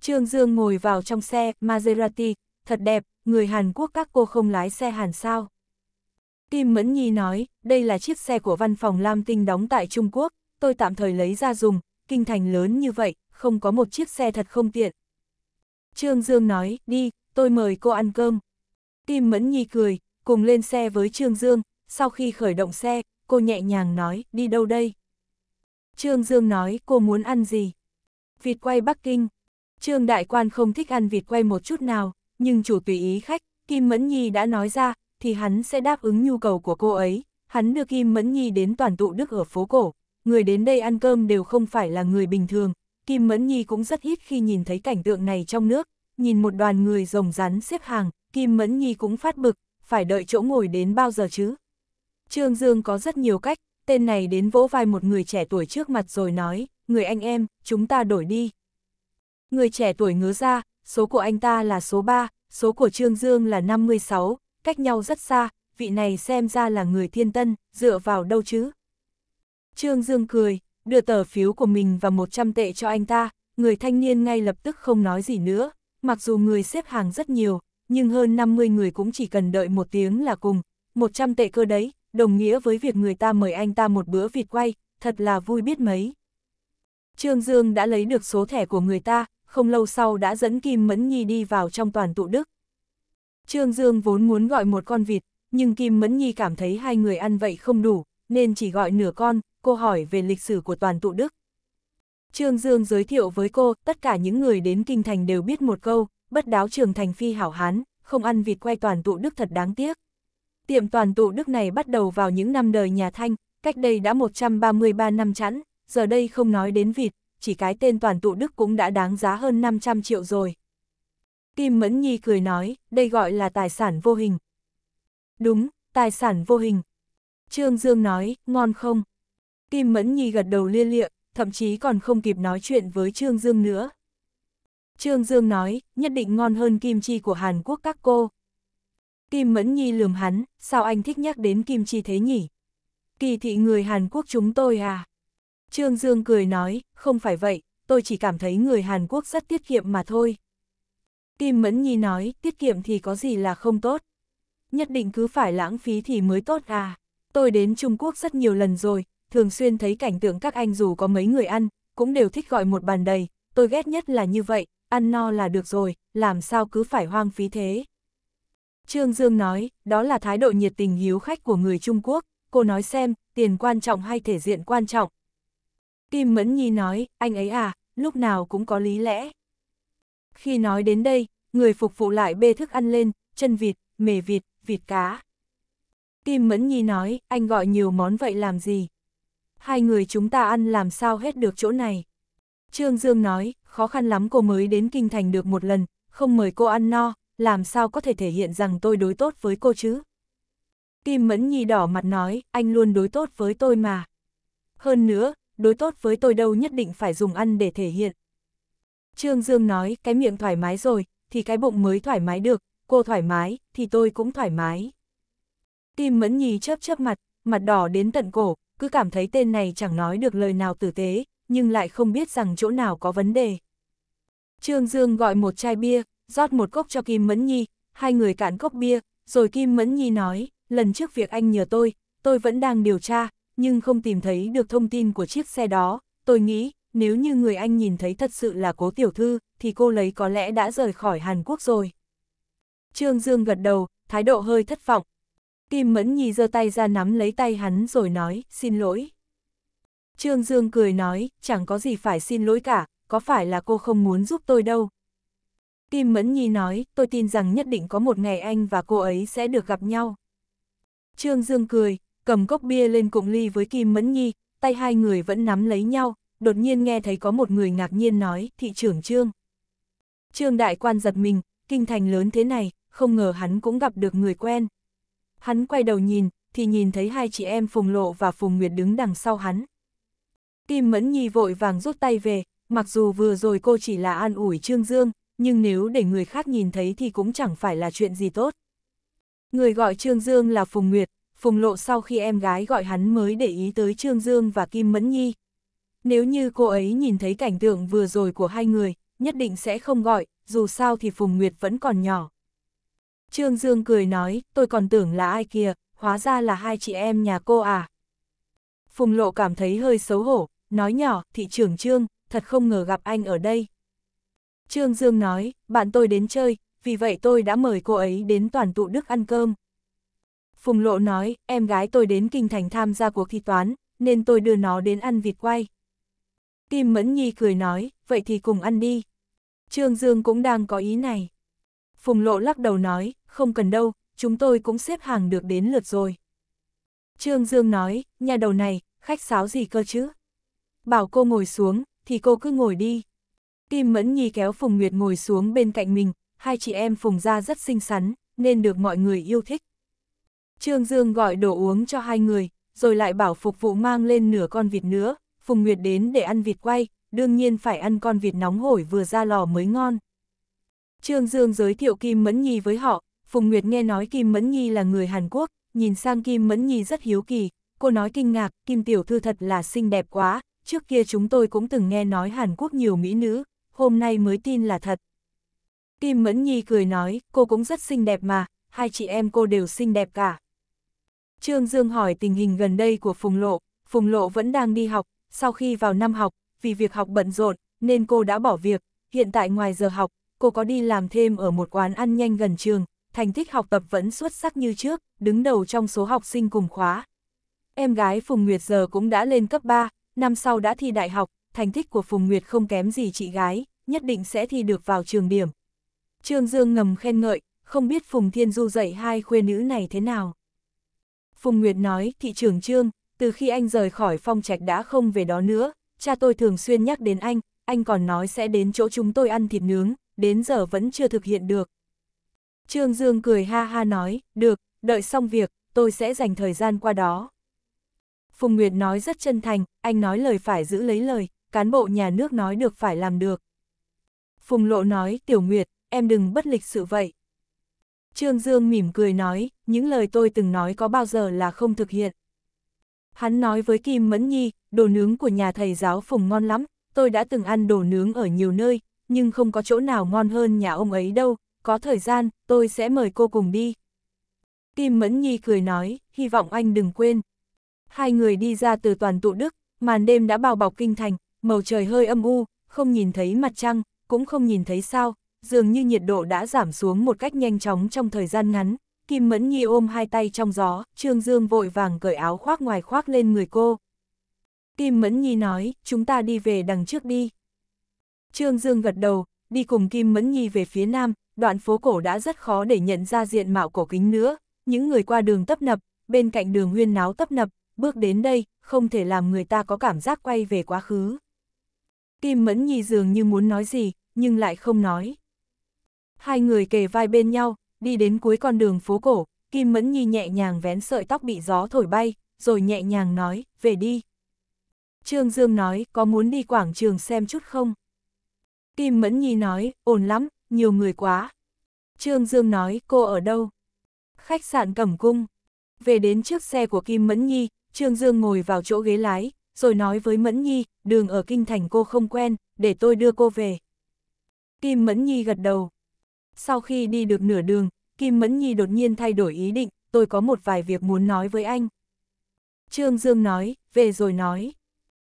Trương Dương ngồi vào trong xe, Maserati, thật đẹp, người Hàn Quốc các cô không lái xe Hàn sao. Kim Mẫn Nhi nói, đây là chiếc xe của văn phòng Lam Tinh đóng tại Trung Quốc, tôi tạm thời lấy ra dùng, kinh thành lớn như vậy, không có một chiếc xe thật không tiện. Trương Dương nói, đi, tôi mời cô ăn cơm. Kim Mẫn Nhi cười, cùng lên xe với Trương Dương, sau khi khởi động xe, cô nhẹ nhàng nói, đi đâu đây? Trương Dương nói, cô muốn ăn gì? Vịt quay Bắc Kinh. Trương Đại Quan không thích ăn vịt quay một chút nào, nhưng chủ tùy ý khách, Kim Mẫn Nhi đã nói ra, thì hắn sẽ đáp ứng nhu cầu của cô ấy. Hắn đưa Kim Mẫn Nhi đến toàn tụ Đức ở phố cổ, người đến đây ăn cơm đều không phải là người bình thường. Kim Mẫn Nhi cũng rất ít khi nhìn thấy cảnh tượng này trong nước, nhìn một đoàn người rồng rắn xếp hàng, Kim Mẫn Nhi cũng phát bực, phải đợi chỗ ngồi đến bao giờ chứ? Trương Dương có rất nhiều cách, tên này đến vỗ vai một người trẻ tuổi trước mặt rồi nói, người anh em, chúng ta đổi đi. Người trẻ tuổi ngứa ra, số của anh ta là số 3, số của Trương Dương là 56, cách nhau rất xa, vị này xem ra là người thiên tân, dựa vào đâu chứ? Trương Dương cười, đưa tờ phiếu của mình và 100 tệ cho anh ta, người thanh niên ngay lập tức không nói gì nữa, mặc dù người xếp hàng rất nhiều, nhưng hơn 50 người cũng chỉ cần đợi một tiếng là cùng, 100 tệ cơ đấy, đồng nghĩa với việc người ta mời anh ta một bữa vịt quay, thật là vui biết mấy. Trương Dương đã lấy được số thẻ của người ta, không lâu sau đã dẫn Kim Mẫn Nhi đi vào trong toàn tụ Đức. Trương Dương vốn muốn gọi một con vịt, nhưng Kim Mẫn Nhi cảm thấy hai người ăn vậy không đủ, nên chỉ gọi nửa con, cô hỏi về lịch sử của toàn tụ Đức. Trương Dương giới thiệu với cô, tất cả những người đến Kinh Thành đều biết một câu, bất đáo trường thành phi hảo hán, không ăn vịt quay toàn tụ đức thật đáng tiếc. Tiệm toàn tụ đức này bắt đầu vào những năm đời nhà Thanh, cách đây đã 133 năm chẵn, giờ đây không nói đến vịt, chỉ cái tên toàn tụ đức cũng đã đáng giá hơn 500 triệu rồi. Kim Mẫn Nhi cười nói, đây gọi là tài sản vô hình. Đúng, tài sản vô hình. Trương Dương nói, ngon không? Kim Mẫn Nhi gật đầu lia lịa, thậm chí còn không kịp nói chuyện với Trương Dương nữa. Trương Dương nói, nhất định ngon hơn kim chi của Hàn Quốc các cô. Kim Mẫn Nhi lườm hắn, sao anh thích nhắc đến kim chi thế nhỉ? Kỳ thị người Hàn Quốc chúng tôi à? Trương Dương cười nói, không phải vậy, tôi chỉ cảm thấy người Hàn Quốc rất tiết kiệm mà thôi. Kim Mẫn Nhi nói, tiết kiệm thì có gì là không tốt. Nhất định cứ phải lãng phí thì mới tốt à. Tôi đến Trung Quốc rất nhiều lần rồi, thường xuyên thấy cảnh tượng các anh dù có mấy người ăn, cũng đều thích gọi một bàn đầy, tôi ghét nhất là như vậy, ăn no là được rồi, làm sao cứ phải hoang phí thế. Trương Dương nói, đó là thái độ nhiệt tình hiếu khách của người Trung Quốc, cô nói xem, tiền quan trọng hay thể diện quan trọng. Kim Mẫn Nhi nói, anh ấy à, lúc nào cũng có lý lẽ. Khi nói đến đây, người phục vụ lại bê thức ăn lên, chân vịt, mề vịt, vịt cá. Kim Mẫn Nhi nói, anh gọi nhiều món vậy làm gì? Hai người chúng ta ăn làm sao hết được chỗ này? Trương Dương nói, khó khăn lắm cô mới đến kinh thành được một lần, không mời cô ăn no, làm sao có thể thể hiện rằng tôi đối tốt với cô chứ? Kim Mẫn Nhi đỏ mặt nói, anh luôn đối tốt với tôi mà. Hơn nữa, đối tốt với tôi đâu nhất định phải dùng ăn để thể hiện. Trương Dương nói, cái miệng thoải mái rồi, thì cái bụng mới thoải mái được, cô thoải mái, thì tôi cũng thoải mái. Kim Mẫn Nhi chớp chớp mặt, mặt đỏ đến tận cổ, cứ cảm thấy tên này chẳng nói được lời nào tử tế, nhưng lại không biết rằng chỗ nào có vấn đề. Trương Dương gọi một chai bia, rót một cốc cho Kim Mẫn Nhi, hai người cạn cốc bia, rồi Kim Mẫn Nhi nói, lần trước việc anh nhờ tôi, tôi vẫn đang điều tra, nhưng không tìm thấy được thông tin của chiếc xe đó, tôi nghĩ, nếu như người anh nhìn thấy thật sự là cố tiểu thư, thì cô lấy có lẽ đã rời khỏi Hàn Quốc rồi. Trương Dương gật đầu, thái độ hơi thất vọng. Kim Mẫn Nhi giơ tay ra nắm lấy tay hắn rồi nói, xin lỗi. Trương Dương cười nói, chẳng có gì phải xin lỗi cả, có phải là cô không muốn giúp tôi đâu? Kim Mẫn Nhi nói, tôi tin rằng nhất định có một ngày anh và cô ấy sẽ được gặp nhau. Trương Dương cười, cầm cốc bia lên cùng ly với Kim Mẫn Nhi, tay hai người vẫn nắm lấy nhau, đột nhiên nghe thấy có một người ngạc nhiên nói, thị trưởng Trương. Trương Đại Quan giật mình, kinh thành lớn thế này, không ngờ hắn cũng gặp được người quen. Hắn quay đầu nhìn, thì nhìn thấy hai chị em Phùng Lộ và Phùng Nguyệt đứng đằng sau hắn. Kim Mẫn Nhi vội vàng rút tay về, mặc dù vừa rồi cô chỉ là an ủi Trương Dương, nhưng nếu để người khác nhìn thấy thì cũng chẳng phải là chuyện gì tốt. Người gọi Trương Dương là Phùng Nguyệt, Phùng Lộ sau khi em gái gọi hắn mới để ý tới Trương Dương và Kim Mẫn Nhi. Nếu như cô ấy nhìn thấy cảnh tượng vừa rồi của hai người, nhất định sẽ không gọi, dù sao thì Phùng Nguyệt vẫn còn nhỏ. Trương Dương cười nói, tôi còn tưởng là ai kìa, hóa ra là hai chị em nhà cô à. Phùng Lộ cảm thấy hơi xấu hổ, nói nhỏ, thị trưởng Trương, thật không ngờ gặp anh ở đây. Trương Dương nói, bạn tôi đến chơi, vì vậy tôi đã mời cô ấy đến toàn tụ Đức ăn cơm. Phùng Lộ nói, em gái tôi đến Kinh Thành tham gia cuộc thi toán, nên tôi đưa nó đến ăn vịt quay. Kim Mẫn Nhi cười nói, vậy thì cùng ăn đi. Trương Dương cũng đang có ý này. Phùng Lộ lắc đầu nói, không cần đâu, chúng tôi cũng xếp hàng được đến lượt rồi. Trương Dương nói, nhà đầu này, khách sáo gì cơ chứ? Bảo cô ngồi xuống, thì cô cứ ngồi đi. Kim Mẫn Nhi kéo Phùng Nguyệt ngồi xuống bên cạnh mình, hai chị em Phùng ra rất xinh xắn, nên được mọi người yêu thích. Trương Dương gọi đồ uống cho hai người, rồi lại bảo phục vụ mang lên nửa con vịt nữa, Phùng Nguyệt đến để ăn vịt quay, đương nhiên phải ăn con vịt nóng hổi vừa ra lò mới ngon. Trương Dương giới thiệu Kim Mẫn Nhi với họ, Phùng Nguyệt nghe nói Kim Mẫn Nhi là người Hàn Quốc, nhìn sang Kim Mẫn Nhi rất hiếu kỳ, cô nói kinh ngạc, Kim Tiểu Thư thật là xinh đẹp quá, trước kia chúng tôi cũng từng nghe nói Hàn Quốc nhiều mỹ nữ, hôm nay mới tin là thật. Kim Mẫn Nhi cười nói, cô cũng rất xinh đẹp mà, hai chị em cô đều xinh đẹp cả. Trương Dương hỏi tình hình gần đây của Phùng Lộ, Phùng Lộ vẫn đang đi học, sau khi vào năm học, vì việc học bận rộn, nên cô đã bỏ việc, hiện tại ngoài giờ học, cô có đi làm thêm ở một quán ăn nhanh gần trường, thành tích học tập vẫn xuất sắc như trước, đứng đầu trong số học sinh cùng khóa. Em gái Phùng Nguyệt giờ cũng đã lên cấp 3, năm sau đã thi đại học, thành tích của Phùng Nguyệt không kém gì chị gái, nhất định sẽ thi được vào trường điểm. Trương Dương ngầm khen ngợi, không biết Phùng Thiên Du dạy hai khuê nữ này thế nào. Phùng Nguyệt nói, thị trưởng Trương, từ khi anh rời khỏi phong trạch đã không về đó nữa, cha tôi thường xuyên nhắc đến anh, anh còn nói sẽ đến chỗ chúng tôi ăn thịt nướng, đến giờ vẫn chưa thực hiện được. Trương Dương cười ha ha nói, được, đợi xong việc, tôi sẽ dành thời gian qua đó. Phùng Nguyệt nói rất chân thành, anh nói lời phải giữ lấy lời, cán bộ nhà nước nói được phải làm được. Phùng Lộ nói, Tiểu Nguyệt, em đừng bất lịch sự vậy. Trương Dương mỉm cười nói, những lời tôi từng nói có bao giờ là không thực hiện. Hắn nói với Kim Mẫn Nhi, đồ nướng của nhà thầy giáo Phùng ngon lắm, tôi đã từng ăn đồ nướng ở nhiều nơi, nhưng không có chỗ nào ngon hơn nhà ông ấy đâu, có thời gian, tôi sẽ mời cô cùng đi. Kim Mẫn Nhi cười nói, hy vọng anh đừng quên, hai người đi ra từ toàn tụ Đức, màn đêm đã bao bọc kinh thành, màu trời hơi âm u, không nhìn thấy mặt trăng, cũng không nhìn thấy sao, dường như nhiệt độ đã giảm xuống một cách nhanh chóng trong thời gian ngắn. Kim Mẫn Nhi ôm hai tay trong gió, Trương Dương vội vàng cởi áo khoác ngoài khoác lên người cô. Kim Mẫn Nhi nói, chúng ta đi về đằng trước đi. Trương Dương gật đầu, đi cùng Kim Mẫn Nhi về phía nam, đoạn phố cổ đã rất khó để nhận ra diện mạo cổ kính nữa. Những người qua đường tấp nập, bên cạnh đường huyên náo tấp nập, bước đến đây, không thể làm người ta có cảm giác quay về quá khứ. Kim Mẫn Nhi dường như muốn nói gì, nhưng lại không nói. Hai người kề vai bên nhau, đi đến cuối con đường phố cổ, Kim Mẫn Nhi nhẹ nhàng vén sợi tóc bị gió thổi bay, rồi nhẹ nhàng nói, về đi. Trương Dương nói, có muốn đi quảng trường xem chút không? Kim Mẫn Nhi nói, ổn lắm, nhiều người quá. Trương Dương nói, cô ở đâu? Khách sạn Cẩm Cung. Về đến trước xe của Kim Mẫn Nhi, Trương Dương ngồi vào chỗ ghế lái, rồi nói với Mẫn Nhi, đường ở Kinh Thành cô không quen, để tôi đưa cô về. Kim Mẫn Nhi gật đầu. Sau khi đi được nửa đường, Kim Mẫn Nhi đột nhiên thay đổi ý định, tôi có một vài việc muốn nói với anh. Trương Dương nói, về rồi nói.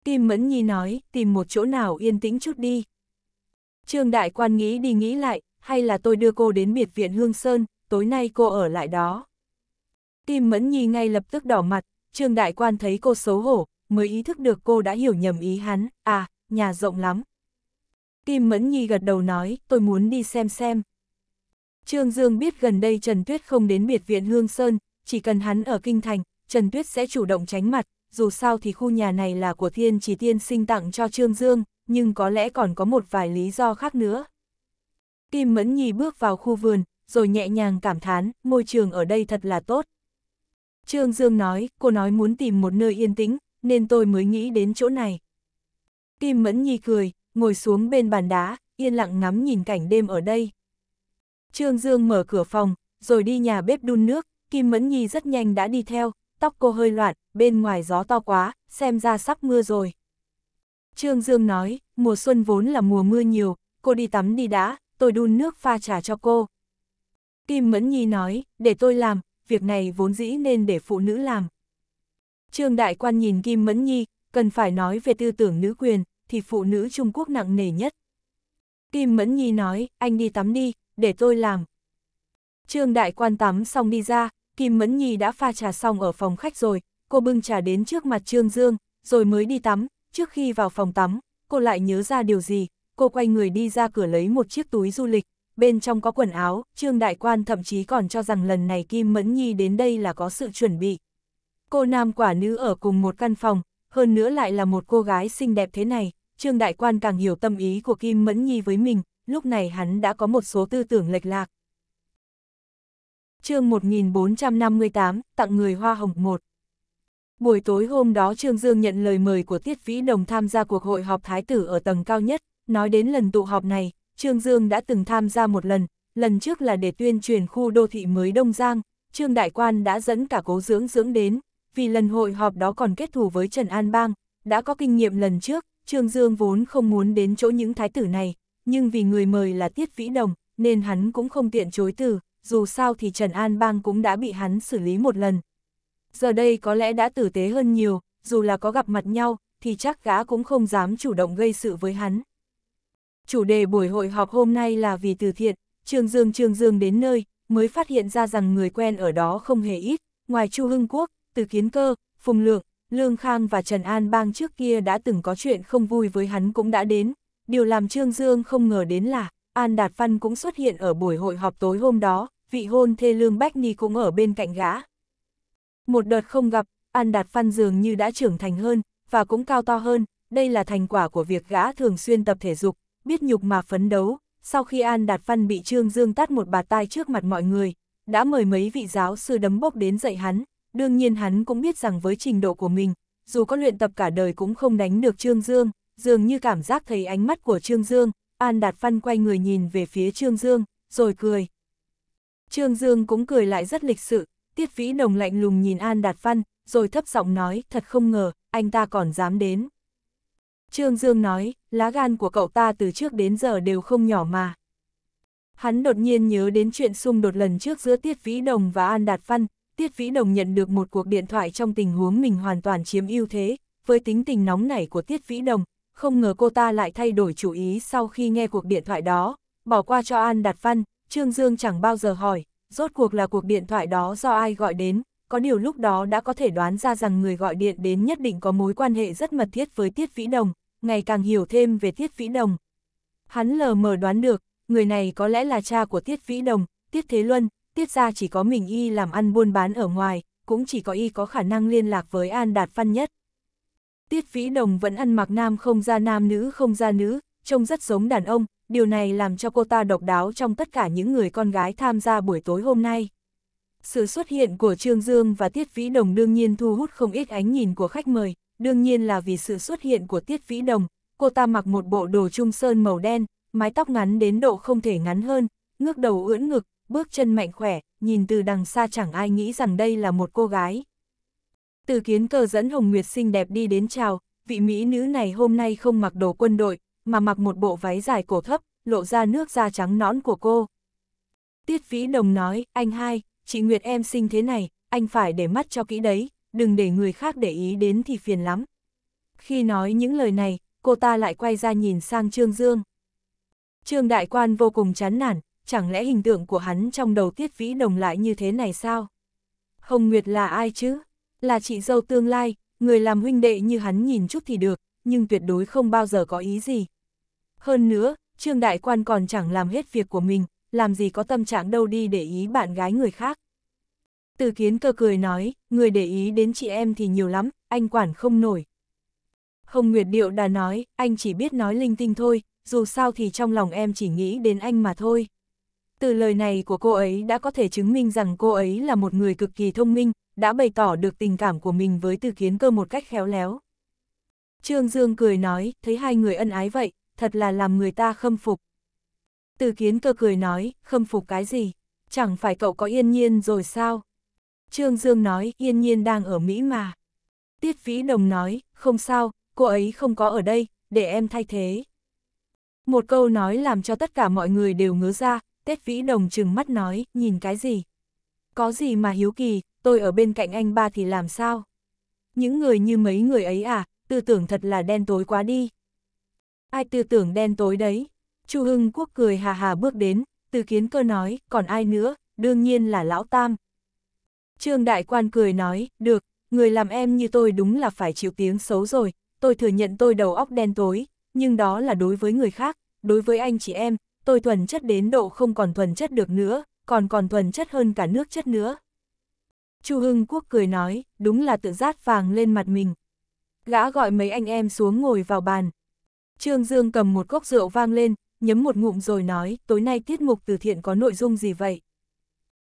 Kim Mẫn Nhi nói, tìm một chỗ nào yên tĩnh chút đi. Trương Đại Quan nghĩ đi nghĩ lại, hay là tôi đưa cô đến biệt viện Hương Sơn, tối nay cô ở lại đó. Kim Mẫn Nhi ngay lập tức đỏ mặt, Trương Đại Quan thấy cô xấu hổ, mới ý thức được cô đã hiểu nhầm ý hắn, à, nhà rộng lắm. Kim Mẫn Nhi gật đầu nói, tôi muốn đi xem xem. Trương Dương biết gần đây Trần Tuyết không đến biệt viện Hương Sơn, chỉ cần hắn ở Kinh Thành, Trần Tuyết sẽ chủ động tránh mặt, dù sao thì khu nhà này là của Thiên Chỉ Tiên sinh tặng cho Trương Dương, nhưng có lẽ còn có một vài lý do khác nữa. Kim Mẫn Nhi bước vào khu vườn, rồi nhẹ nhàng cảm thán, môi trường ở đây thật là tốt. Trương Dương nói, cô nói muốn tìm một nơi yên tĩnh, nên tôi mới nghĩ đến chỗ này. Kim Mẫn Nhi cười, ngồi xuống bên bàn đá, yên lặng ngắm nhìn cảnh đêm ở đây. Trương Dương mở cửa phòng, rồi đi nhà bếp đun nước, Kim Mẫn Nhi rất nhanh đã đi theo, tóc cô hơi loạn, bên ngoài gió to quá, xem ra sắp mưa rồi. Trương Dương nói, mùa xuân vốn là mùa mưa nhiều, cô đi tắm đi đã, tôi đun nước pha trà cho cô. Kim Mẫn Nhi nói, để tôi làm, việc này vốn dĩ nên để phụ nữ làm. Trương Đại Quan nhìn Kim Mẫn Nhi, cần phải nói về tư tưởng nữ quyền, thì phụ nữ Trung Quốc nặng nề nhất. Kim Mẫn Nhi nói, anh đi tắm đi, để tôi làm. Trương Đại Quan tắm xong đi ra, Kim Mẫn Nhi đã pha trà xong ở phòng khách rồi, cô bưng trà đến trước mặt Trương Dương, rồi mới đi tắm, trước khi vào phòng tắm, cô lại nhớ ra điều gì, cô quay người đi ra cửa lấy một chiếc túi du lịch, bên trong có quần áo, Trương Đại Quan thậm chí còn cho rằng lần này Kim Mẫn Nhi đến đây là có sự chuẩn bị. Cô nam quả nữ ở cùng một căn phòng, hơn nữa lại là một cô gái xinh đẹp thế này, Trương Đại Quan càng hiểu tâm ý của Kim Mẫn Nhi với mình, lúc này hắn đã có một số tư tưởng lệch lạc. chương 1458, tặng người hoa hồng 1 Buổi tối hôm đó Trương Dương nhận lời mời của Tiết Vĩ Đồng tham gia cuộc hội họp thái tử ở tầng cao nhất, nói đến lần tụ họp này, Trương Dương đã từng tham gia một lần, lần trước là để tuyên truyền khu đô thị mới Đông Giang, Trương Đại Quan đã dẫn cả cố dưỡng dưỡng đến, vì lần hội họp đó còn kết thù với Trần An Bang, đã có kinh nghiệm lần trước, Trương Dương vốn không muốn đến chỗ những thái tử này, nhưng vì người mời là Tiết Vĩ Đồng, nên hắn cũng không tiện chối từ, dù sao thì Trần An Bang cũng đã bị hắn xử lý một lần. Giờ đây có lẽ đã tử tế hơn nhiều, dù là có gặp mặt nhau, thì chắc gã cũng không dám chủ động gây sự với hắn chủ đề buổi hội họp hôm nay là vì từ thiện, Trương Dương Trương Dương đến nơi, mới phát hiện ra rằng người quen ở đó không hề ít, ngoài Chu Hưng Quốc, Từ Kiến Cơ, Phùng Lượng, Lương Khang và Trần An Bang trước kia đã từng có chuyện không vui với hắn cũng đã đến, điều làm Trương Dương không ngờ đến là, An Đạt Văn cũng xuất hiện ở buổi hội họp tối hôm đó, vị hôn thê Lương Bách Ni cũng ở bên cạnh gã. Một đợt không gặp, An Đạt Văn dường như đã trưởng thành hơn, và cũng cao to hơn, đây là thành quả của việc gã thường xuyên tập thể dục, biết nhục mà phấn đấu, sau khi An Đạt Văn bị Trương Dương tát một bà tai trước mặt mọi người, đã mời mấy vị giáo sư đấm bốc đến dạy hắn, đương nhiên hắn cũng biết rằng với trình độ của mình, dù có luyện tập cả đời cũng không đánh được Trương Dương, dường như cảm giác thấy ánh mắt của Trương Dương, An Đạt Văn quay người nhìn về phía Trương Dương, rồi cười. Trương Dương cũng cười lại rất lịch sự, Tiết Vĩ Đồng lạnh lùng nhìn An Đạt Văn, rồi thấp giọng nói, thật không ngờ, anh ta còn dám đến. Trương Dương nói, lá gan của cậu ta từ trước đến giờ đều không nhỏ mà. Hắn đột nhiên nhớ đến chuyện xung đột lần trước giữa Tiết Vĩ Đồng và An Đạt Văn, Tiết Vĩ Đồng nhận được một cuộc điện thoại trong tình huống mình hoàn toàn chiếm ưu thế, với tính tình nóng nảy của Tiết Vĩ Đồng, không ngờ cô ta lại thay đổi chủ ý sau khi nghe cuộc điện thoại đó, bỏ qua cho An Đạt Văn, Trương Dương chẳng bao giờ hỏi, rốt cuộc là cuộc điện thoại đó do ai gọi đến, có điều lúc đó đã có thể đoán ra rằng người gọi điện đến nhất định có mối quan hệ rất mật thiết với Tiết Vĩ Đồng, ngày càng hiểu thêm về Tiết Vĩ Đồng. Hắn lờ mờ đoán được, người này có lẽ là cha của Tiết Vĩ Đồng, Tiết Thế Luân, Tiết gia chỉ có mình y làm ăn buôn bán ở ngoài, cũng chỉ có y có khả năng liên lạc với An Đạt Văn nhất. Tiết Vĩ Đồng vẫn ăn mặc nam không ra nam nữ không ra nữ, trông rất giống đàn ông, điều này làm cho cô ta độc đáo trong tất cả những người con gái tham gia buổi tối hôm nay. Sự xuất hiện của Trương Dương và Tiết Vĩ Đồng đương nhiên thu hút không ít ánh nhìn của khách mời, đương nhiên là vì sự xuất hiện của Tiết Vĩ Đồng, cô ta mặc một bộ đồ trung sơn màu đen, mái tóc ngắn đến độ không thể ngắn hơn, ngước đầu ưỡn ngực, bước chân mạnh khỏe, nhìn từ đằng xa chẳng ai nghĩ rằng đây là một cô gái. Từ kiến cờ dẫn Hồng Nguyệt xinh đẹp đi đến chào, vị mỹ nữ này hôm nay không mặc đồ quân đội, mà mặc một bộ váy dài cổ thấp, lộ ra nước da trắng nõn của cô. Tiết Vĩ Đồng nói, anh hai, chị Nguyệt em xinh thế này, anh phải để mắt cho kỹ đấy, đừng để người khác để ý đến thì phiền lắm. Khi nói những lời này, cô ta lại quay ra nhìn sang Trương Dương. Trương Đại Quan vô cùng chán nản, chẳng lẽ hình tượng của hắn trong đầu tiết vĩ đồng lại như thế này sao? Hồng Nguyệt là ai chứ? Là chị dâu tương lai, người làm huynh đệ như hắn nhìn chút thì được, nhưng tuyệt đối không bao giờ có ý gì. Hơn nữa, Trương Đại Quan còn chẳng làm hết việc của mình, làm gì có tâm trạng đâu đi để ý bạn gái người khác. Từ kiến cơ cười nói, người để ý đến chị em thì nhiều lắm, anh quản không nổi. Hồng Nguyệt Điệu đã nói, anh chỉ biết nói linh tinh thôi, dù sao thì trong lòng em chỉ nghĩ đến anh mà thôi. Từ lời này của cô ấy đã có thể chứng minh rằng cô ấy là một người cực kỳ thông minh, đã bày tỏ được tình cảm của mình với từ kiến cơ một cách khéo léo. Trương Dương cười nói, thấy hai người ân ái vậy, thật là làm người ta khâm phục. Từ kiến cơ cười nói, khâm phục cái gì? Chẳng phải cậu có yên nhiên rồi sao? Trương Dương nói, yên nhiên đang ở Mỹ mà. Tiết Vĩ Đồng nói, không sao, cô ấy không có ở đây, để em thay thế. Một câu nói làm cho tất cả mọi người đều ngứa ra, Tết Vĩ Đồng chừng mắt nói, nhìn cái gì? Có gì mà hiếu kỳ, tôi ở bên cạnh anh ba thì làm sao? Những người như mấy người ấy à, tư tưởng thật là đen tối quá đi. Ai tư tưởng đen tối đấy? Chu Hưng Quốc cười hà hà bước đến, từ kiến cơ nói, còn ai nữa, đương nhiên là Lão Tam, Trương Đại Quan cười nói, được, người làm em như tôi đúng là phải chịu tiếng xấu rồi, tôi thừa nhận tôi đầu óc đen tối, nhưng đó là đối với người khác, đối với anh chị em, tôi thuần chất đến độ không còn thuần chất được nữa, còn còn thuần chất hơn cả nước chất nữa. Chu Hưng Quốc cười nói, đúng là tự rát vàng lên mặt mình. Gã gọi mấy anh em xuống ngồi vào bàn. Trương Dương cầm một cốc rượu vang lên, nhấm một ngụm rồi nói, tối nay tiết mục từ thiện có nội dung gì vậy?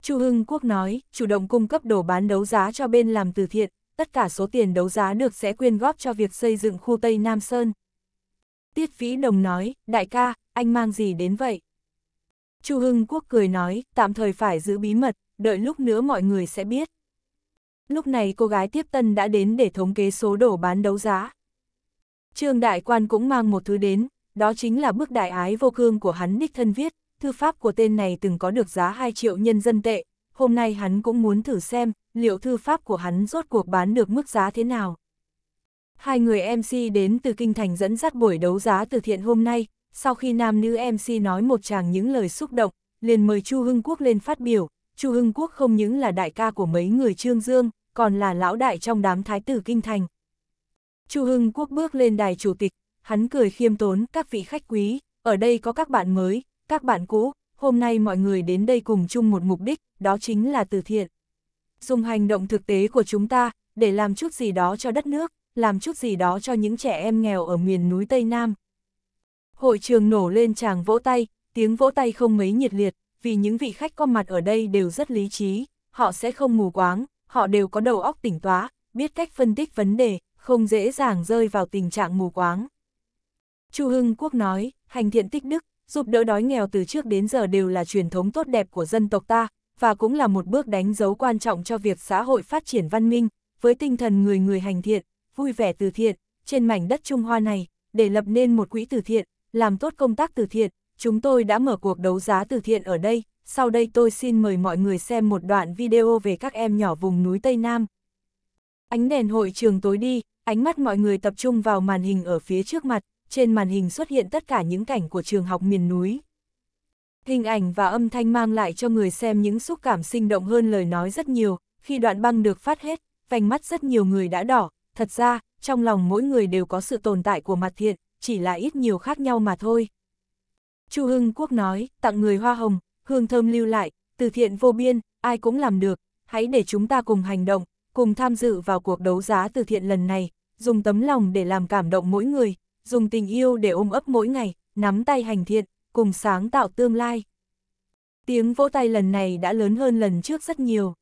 Chu Hưng Quốc nói, chủ động cung cấp đồ bán đấu giá cho bên làm từ thiện, tất cả số tiền đấu giá được sẽ quyên góp cho việc xây dựng khu Tây Nam Sơn. Tiết Vĩ Đồng nói, đại ca, anh mang gì đến vậy? Chu Hưng Quốc cười nói, tạm thời phải giữ bí mật, đợi lúc nữa mọi người sẽ biết. Lúc này cô gái tiếp tân đã đến để thống kế số đồ bán đấu giá. Trương Đại Quan cũng mang một thứ đến, đó chính là bức đại ái vô cương của hắn đích thân viết, thư pháp của tên này từng có được giá 2 triệu nhân dân tệ, hôm nay hắn cũng muốn thử xem liệu thư pháp của hắn rốt cuộc bán được mức giá thế nào. Hai người MC đến từ Kinh Thành dẫn dắt buổi đấu giá từ thiện hôm nay, sau khi nam nữ MC nói một chàng những lời xúc động, liền mời Chu Hưng Quốc lên phát biểu. Chu Hưng Quốc không những là đại ca của mấy người Trương Dương, còn là lão đại trong đám thái tử Kinh Thành. Chu Hưng Quốc bước lên đài chủ tịch, hắn cười khiêm tốn các vị khách quý, ở đây có các bạn mới, các bạn cũ, hôm nay mọi người đến đây cùng chung một mục đích, đó chính là từ thiện. Dùng hành động thực tế của chúng ta, để làm chút gì đó cho đất nước, làm chút gì đó cho những trẻ em nghèo ở miền núi Tây Nam. Hội trường nổ lên chàng vỗ tay, tiếng vỗ tay không mấy nhiệt liệt, vì những vị khách có mặt ở đây đều rất lý trí, họ sẽ không mù quáng, họ đều có đầu óc tỉnh táo, biết cách phân tích vấn đề, không dễ dàng rơi vào tình trạng mù quáng. Chu Hưng Quốc nói, hành thiện tích đức, giúp đỡ đói nghèo từ trước đến giờ đều là truyền thống tốt đẹp của dân tộc ta, và cũng là một bước đánh dấu quan trọng cho việc xã hội phát triển văn minh, với tinh thần người người hành thiện, vui vẻ từ thiện, trên mảnh đất Trung Hoa này, để lập nên một quỹ từ thiện, làm tốt công tác từ thiện, chúng tôi đã mở cuộc đấu giá từ thiện ở đây, sau đây tôi xin mời mọi người xem một đoạn video về các em nhỏ vùng núi Tây Nam. Ánh đèn hội trường tối đi, ánh mắt mọi người tập trung vào màn hình ở phía trước mặt, trên màn hình xuất hiện tất cả những cảnh của trường học miền núi. Hình ảnh và âm thanh mang lại cho người xem những xúc cảm sinh động hơn lời nói rất nhiều, khi đoạn băng được phát hết, vành mắt rất nhiều người đã đỏ, thật ra, trong lòng mỗi người đều có sự tồn tại của mặt thiện, chỉ là ít nhiều khác nhau mà thôi. Chu Hưng Quốc nói, tặng người hoa hồng, hương thơm lưu lại, từ thiện vô biên, ai cũng làm được, hãy để chúng ta cùng hành động, cùng tham dự vào cuộc đấu giá từ thiện lần này, dùng tấm lòng để làm cảm động mỗi người, dùng tình yêu để ôm ấp mỗi ngày, nắm tay hành thiện, cùng sáng tạo tương lai. Tiếng vỗ tay lần này đã lớn hơn lần trước rất nhiều.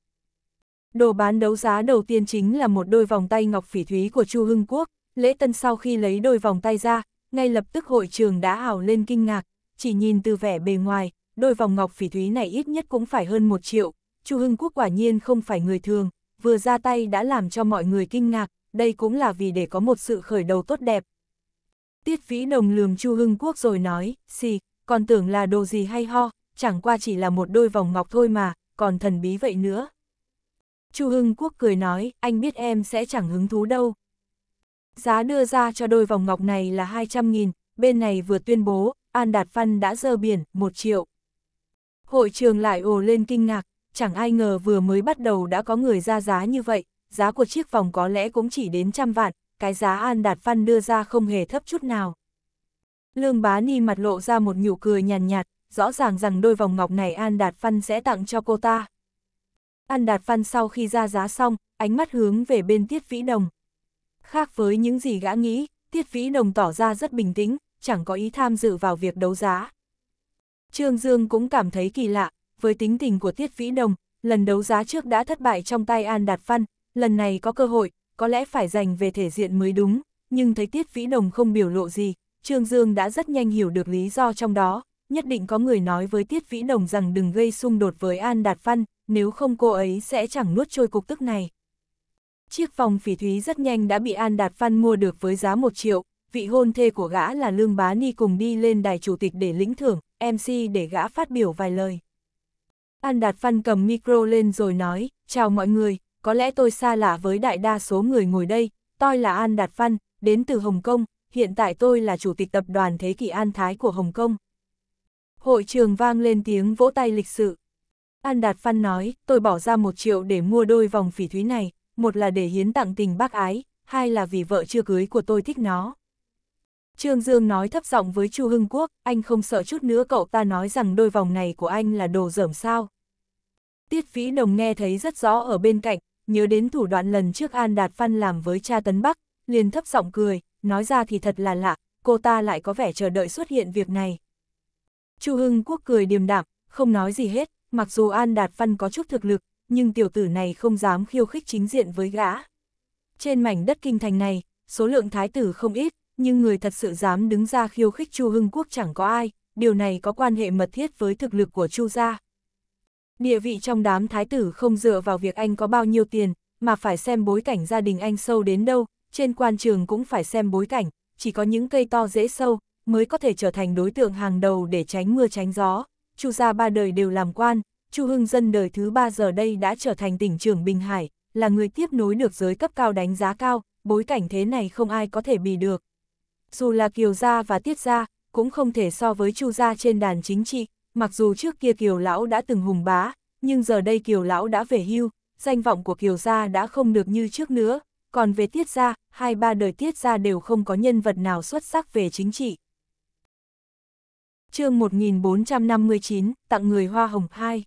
Đồ bán đấu giá đầu tiên chính là một đôi vòng tay ngọc phỉ thúy của Chu Hưng Quốc, lễ tân sau khi lấy đôi vòng tay ra, ngay lập tức hội trường đã hào lên kinh ngạc, chỉ nhìn từ vẻ bề ngoài, đôi vòng ngọc phỉ thúy này ít nhất cũng phải hơn một triệu, Chu Hưng Quốc quả nhiên không phải người thường, vừa ra tay đã làm cho mọi người kinh ngạc, đây cũng là vì để có một sự khởi đầu tốt đẹp, Tiết Vĩ Đồng lườm Chu Hưng Quốc rồi nói, xì, còn tưởng là đồ gì hay ho, chẳng qua chỉ là một đôi vòng ngọc thôi mà, còn thần bí vậy nữa. Chu Hưng Quốc cười nói, anh biết em sẽ chẳng hứng thú đâu. Giá đưa ra cho đôi vòng ngọc này là 200.000, bên này vừa tuyên bố, An Đạt Văn đã dơ biển, 1 triệu. Hội trường lại ồ lên kinh ngạc, chẳng ai ngờ vừa mới bắt đầu đã có người ra giá như vậy, giá của chiếc vòng có lẽ cũng chỉ đến trăm vạn, cái giá An Đạt Văn đưa ra không hề thấp chút nào. Lương Bá Ni mặt lộ ra một nhủ cười nhàn nhạt, nhạt, rõ ràng rằng đôi vòng ngọc này An Đạt Văn sẽ tặng cho cô ta. An Đạt Văn sau khi ra giá xong, ánh mắt hướng về bên Tiết Vĩ Đồng. Khác với những gì gã nghĩ, Tiết Vĩ Đồng tỏ ra rất bình tĩnh, chẳng có ý tham dự vào việc đấu giá. Trương Dương cũng cảm thấy kỳ lạ, với tính tình của Tiết Vĩ Đồng, lần đấu giá trước đã thất bại trong tay An Đạt Văn, lần này có cơ hội, có lẽ phải dành về thể diện mới đúng, nhưng thấy Tiết Vĩ Đồng không biểu lộ gì, Trương Dương đã rất nhanh hiểu được lý do trong đó, nhất định có người nói với Tiết Vĩ Đồng rằng đừng gây xung đột với An Đạt Văn, nếu không cô ấy sẽ chẳng nuốt trôi cục tức này. Chiếc phòng phỉ thúy rất nhanh đã bị An Đạt Văn mua được với giá 1 triệu, vị hôn thê của gã là Lương Bá Ni cùng đi lên đài chủ tịch để lĩnh thưởng, MC để gã phát biểu vài lời. An Đạt Văn cầm micro lên rồi nói, chào mọi người, có lẽ tôi xa lạ với đại đa số người ngồi đây, tôi là An Đạt Văn, đến từ Hồng Kông, hiện tại tôi là chủ tịch tập đoàn Thế kỷ An Thái của Hồng Kông. Hội trường vang lên tiếng vỗ tay lịch sự. An Đạt Văn nói, tôi bỏ ra một triệu để mua đôi vòng phỉ thúy này, một là để hiến tặng tình bác ái, hai là vì vợ chưa cưới của tôi thích nó. Trương Dương nói thấp giọng với Chu Hưng Quốc, anh không sợ chút nữa cậu ta nói rằng đôi vòng này của anh là đồ dởm sao. Tiết Vĩ Đồng nghe thấy rất rõ ở bên cạnh, nhớ đến thủ đoạn lần trước An Đạt Phan làm với cha Tấn Bắc, liền thấp giọng cười, nói ra thì thật là lạ, cô ta lại có vẻ chờ đợi xuất hiện việc này. Chu Hưng Quốc cười điềm đạm, không nói gì hết, mặc dù An Đạt Phan có chút thực lực, nhưng tiểu tử này không dám khiêu khích chính diện với gã. Trên mảnh đất kinh thành này, số lượng thái tử không ít, nhưng người thật sự dám đứng ra khiêu khích Chu Hưng Quốc chẳng có ai, điều này có quan hệ mật thiết với thực lực của Chu gia. Địa vị trong đám thái tử không dựa vào việc anh có bao nhiêu tiền, mà phải xem bối cảnh gia đình anh sâu đến đâu, trên quan trường cũng phải xem bối cảnh, chỉ có những cây to dễ sâu, mới có thể trở thành đối tượng hàng đầu để tránh mưa tránh gió. Chu gia ba đời đều làm quan, Chu Hưng dân đời thứ ba giờ đây đã trở thành tỉnh trưởng Bình Hải, là người tiếp nối được giới cấp cao đánh giá cao, bối cảnh thế này không ai có thể bì được. Dù là Kiều gia và Tiết gia, cũng không thể so với Chu gia trên đàn chính trị, mặc dù trước kia Kiều Lão đã từng hùng bá, nhưng giờ đây Kiều Lão đã về hưu, danh vọng của Kiều Gia đã không được như trước nữa, còn về Tiết Gia, hai ba đời Tiết Gia đều không có nhân vật nào xuất sắc về chính trị. chương 1459, tặng người Hoa Hồng 2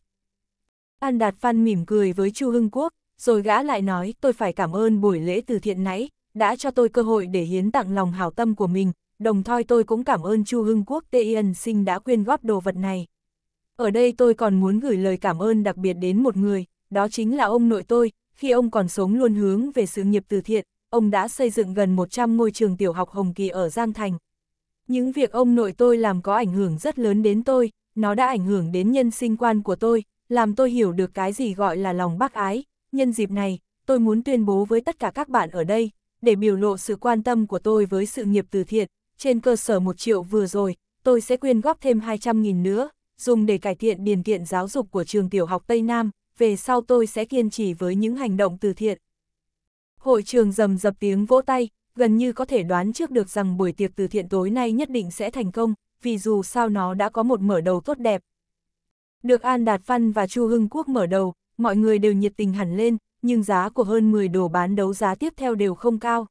An Đạt Phan mỉm cười với Chu Hưng Quốc, rồi gã lại nói tôi phải cảm ơn buổi lễ từ thiện nãy, đã cho tôi cơ hội để hiến tặng lòng hảo tâm của mình, đồng thời tôi cũng cảm ơn Chu Hưng Quốc Tây yên Sinh đã quyên góp đồ vật này. Ở đây tôi còn muốn gửi lời cảm ơn đặc biệt đến một người, đó chính là ông nội tôi, khi ông còn sống luôn hướng về sự nghiệp từ thiện, ông đã xây dựng gần 100 ngôi trường tiểu học Hồng Kỳ ở Giang Thành. Những việc ông nội tôi làm có ảnh hưởng rất lớn đến tôi, nó đã ảnh hưởng đến nhân sinh quan của tôi, làm tôi hiểu được cái gì gọi là lòng bác ái. Nhân dịp này, tôi muốn tuyên bố với tất cả các bạn ở đây, để biểu lộ sự quan tâm của tôi với sự nghiệp từ thiện, trên cơ sở một triệu vừa rồi, tôi sẽ quyên góp thêm 200.000 nữa, dùng để cải thiện điều kiện giáo dục của trường tiểu học Tây Nam, về sau tôi sẽ kiên trì với những hành động từ thiện. Hội trường rầm dập tiếng vỗ tay, gần như có thể đoán trước được rằng buổi tiệc từ thiện tối nay nhất định sẽ thành công, vì dù sao nó đã có một mở đầu tốt đẹp. Được An Đạt Văn và Chu Hưng Quốc mở đầu, mọi người đều nhiệt tình hẳn lên, nhưng giá của hơn 10 đồ bán đấu giá tiếp theo đều không cao.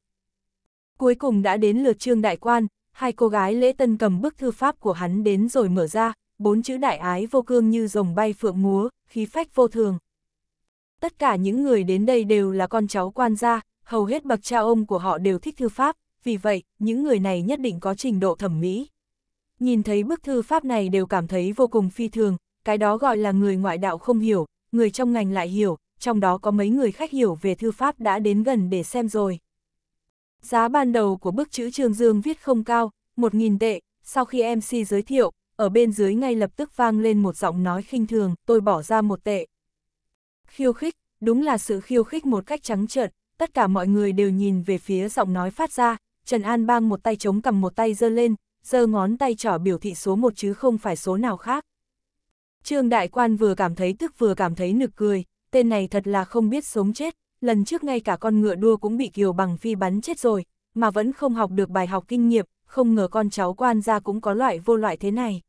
Cuối cùng đã đến lượt Trương Đại Quan, hai cô gái lễ tân cầm bức thư pháp của hắn đến rồi mở ra, bốn chữ đại ái vô cương như rồng bay phượng múa, khí phách vô thường. Tất cả những người đến đây đều là con cháu quan gia, hầu hết bậc cha ông của họ đều thích thư pháp, vì vậy, những người này nhất định có trình độ thẩm mỹ. Nhìn thấy bức thư pháp này đều cảm thấy vô cùng phi thường, cái đó gọi là người ngoại đạo không hiểu, người trong ngành lại hiểu, trong đó có mấy người khách hiểu về thư pháp đã đến gần để xem rồi. Giá ban đầu của bức chữ Trương Dương viết không cao, 1.000 tệ, sau khi MC giới thiệu, ở bên dưới ngay lập tức vang lên một giọng nói khinh thường, tôi bỏ ra một tệ. Khiêu khích, đúng là sự khiêu khích một cách trắng trợn, tất cả mọi người đều nhìn về phía giọng nói phát ra, Trần An bang một tay chống cầm một tay giơ lên, giơ ngón tay trỏ biểu thị số một chứ không phải số nào khác. Trương Đại Quan vừa cảm thấy tức vừa cảm thấy nực cười, tên này thật là không biết sống chết, lần trước ngay cả con ngựa đua cũng bị Kiều Bằng Phi bắn chết rồi, mà vẫn không học được bài học kinh nghiệm, không ngờ con cháu quan gia cũng có loại vô loại thế này.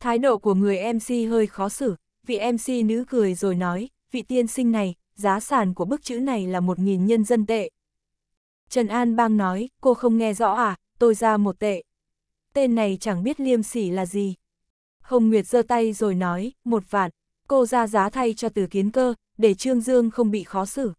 Thái độ của người MC hơi khó xử, vị MC nữ cười rồi nói, vị tiên sinh này, giá sàn của bức chữ này là 1.000 nhân dân tệ. Trần An Bang nói, cô không nghe rõ à, tôi ra một tệ. Tên này chẳng biết liêm sỉ là gì. Hồng Nguyệt giơ tay rồi nói, một vạn, cô ra giá thay cho từ kiến cơ, để Trương Dương không bị khó xử.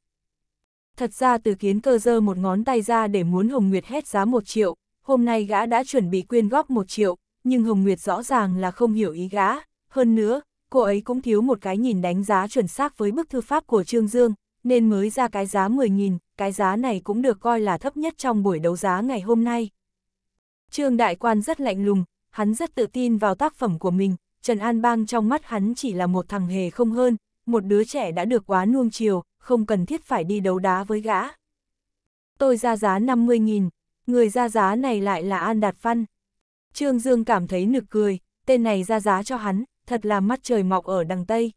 Thật ra từ kiến cơ giơ một ngón tay ra để muốn Hồng Nguyệt hét giá một triệu, hôm nay gã đã chuẩn bị quyên góp một triệu, nhưng Hồng Nguyệt rõ ràng là không hiểu ý gã. Hơn nữa, cô ấy cũng thiếu một cái nhìn đánh giá chuẩn xác với bức thư pháp của Trương Dương, nên mới ra cái giá 10.000, cái giá này cũng được coi là thấp nhất trong buổi đấu giá ngày hôm nay. Trương Đại Quan rất lạnh lùng, hắn rất tự tin vào tác phẩm của mình, Trần An Bang trong mắt hắn chỉ là một thằng hề không hơn, một đứa trẻ đã được quá nuông chiều, không cần thiết phải đi đấu đá với gã. Tôi ra giá 50.000, người ra giá này lại là An Đạt Văn. Trương Dương cảm thấy nực cười, tên này ra giá cho hắn, thật là mắt trời mọc ở đằng Tây.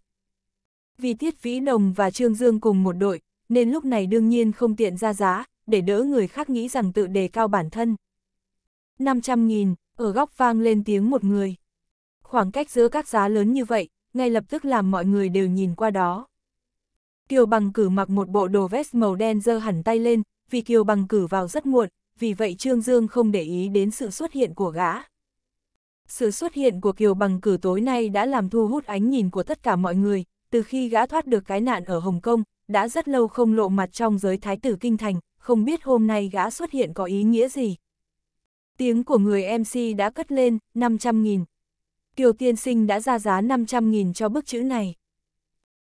Vì Tiết Vĩ Đồng và Trương Dương cùng một đội, nên lúc này đương nhiên không tiện ra giá, để đỡ người khác nghĩ rằng tự đề cao bản thân. 500.000, ở góc vang lên tiếng một người. Khoảng cách giữa các giá lớn như vậy, ngay lập tức làm mọi người đều nhìn qua đó. Kiều Bằng Cử mặc một bộ đồ vest màu đen dơ hẳn tay lên, vì Kiều Bằng Cử vào rất muộn, vì vậy Trương Dương không để ý đến sự xuất hiện của gã. Sự xuất hiện của Kiều Bằng cử tối nay đã làm thu hút ánh nhìn của tất cả mọi người, từ khi gã thoát được cái nạn ở Hồng Kông, đã rất lâu không lộ mặt trong giới thái tử kinh thành, không biết hôm nay gã xuất hiện có ý nghĩa gì. Tiếng của người MC đã cất lên, 500.000. Kiều Tiên Sinh đã ra giá 500.000 cho bức chữ này.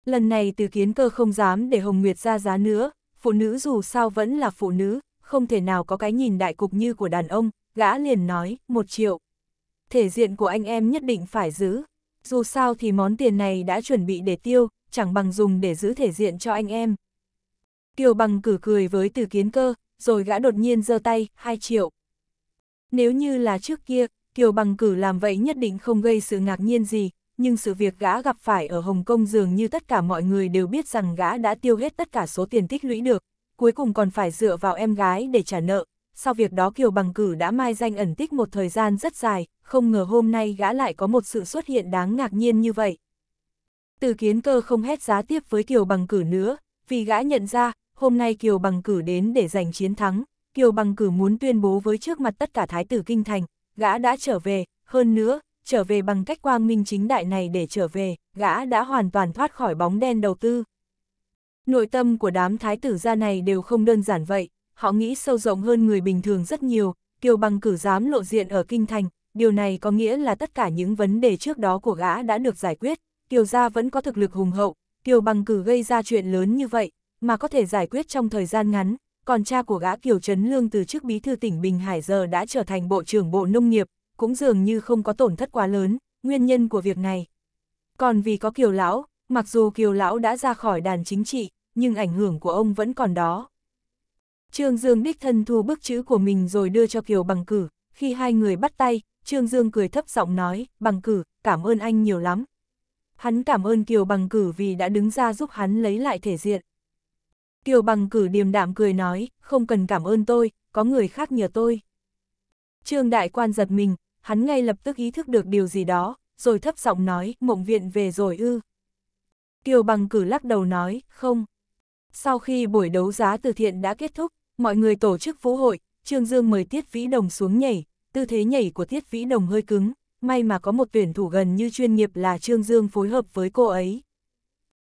Lần này từ kiến cơ không dám để Hồng Nguyệt ra giá nữa, phụ nữ dù sao vẫn là phụ nữ, không thể nào có cái nhìn đại cục như của đàn ông, gã liền nói, một triệu. Thể diện của anh em nhất định phải giữ, dù sao thì món tiền này đã chuẩn bị để tiêu, chẳng bằng dùng để giữ thể diện cho anh em. Kiều bằng cử cười với từ kiến cơ, rồi gã đột nhiên giơ tay, hai triệu. Nếu như là trước kia, Kiều bằng cử làm vậy nhất định không gây sự ngạc nhiên gì, nhưng sự việc gã gặp phải ở Hồng Kông dường như tất cả mọi người đều biết rằng gã đã tiêu hết tất cả số tiền tích lũy được, cuối cùng còn phải dựa vào em gái để trả nợ. Sau việc đó Kiều Bằng Cử đã mai danh ẩn tích một thời gian rất dài, không ngờ hôm nay gã lại có một sự xuất hiện đáng ngạc nhiên như vậy. Từ kiến cơ không hét giá tiếp với Kiều Bằng Cử nữa, vì gã nhận ra, hôm nay Kiều Bằng Cử đến để giành chiến thắng, Kiều Bằng Cử muốn tuyên bố với trước mặt tất cả thái tử kinh thành, gã đã trở về, hơn nữa, trở về bằng cách quang minh chính đại này để trở về, gã đã hoàn toàn thoát khỏi bóng đen đầu tư. Nội tâm của đám thái tử gia này đều không đơn giản vậy, họ nghĩ sâu rộng hơn người bình thường rất nhiều, Kiều Bằng cử dám lộ diện ở Kinh Thành, điều này có nghĩa là tất cả những vấn đề trước đó của gã đã được giải quyết, Kiều gia vẫn có thực lực hùng hậu, Kiều Bằng cử gây ra chuyện lớn như vậy, mà có thể giải quyết trong thời gian ngắn, còn cha của gã Kiều Trấn Lương từ chức bí thư tỉnh Bình Hải giờ đã trở thành bộ trưởng bộ nông nghiệp, cũng dường như không có tổn thất quá lớn, nguyên nhân của việc này. Còn vì có Kiều Lão, Mặc dù Kiều Lão đã ra khỏi đàn chính trị, nhưng ảnh hưởng của ông vẫn còn đó. Trương Dương đích thân thu bức chữ của mình rồi đưa cho Kiều bằng cử, khi hai người bắt tay, Trương Dương cười thấp giọng nói, bằng cử, cảm ơn anh nhiều lắm. Hắn cảm ơn Kiều bằng cử vì đã đứng ra giúp hắn lấy lại thể diện. Kiều bằng cử điềm đạm cười nói, không cần cảm ơn tôi, có người khác nhờ tôi. Trương đại quan giật mình, hắn ngay lập tức ý thức được điều gì đó, rồi thấp giọng nói, mộng viện về rồi ư. Kiều Bằng cử lắc đầu nói, không. Sau khi buổi đấu giá từ thiện đã kết thúc, mọi người tổ chức vũ hội, Trương Dương mời Tiết Vĩ Đồng xuống nhảy, tư thế nhảy của Tiết Vĩ Đồng hơi cứng, may mà có một tuyển thủ gần như chuyên nghiệp là Trương Dương phối hợp với cô ấy.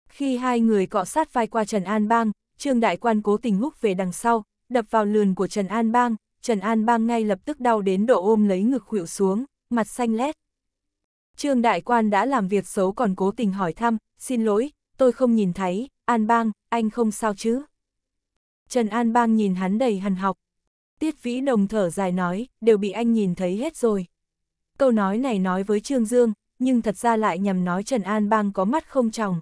Khi hai người cọ sát vai qua Trần An Bang, Trương Đại Quan cố tình húc về đằng sau, đập vào lườn của Trần An Bang, Trần An Bang ngay lập tức đau đến độ ôm lấy ngực khuỵu xuống, mặt xanh lét. Trương Đại Quan đã làm việc xấu còn cố tình hỏi thăm, xin lỗi, tôi không nhìn thấy, An Bang, anh không sao chứ? Trần An Bang nhìn hắn đầy hằn học. Tiết Vĩ Đồng thở dài nói, đều bị anh nhìn thấy hết rồi. Câu nói này nói với Trương Dương, nhưng thật ra lại nhằm nói Trần An Bang có mắt không tròng.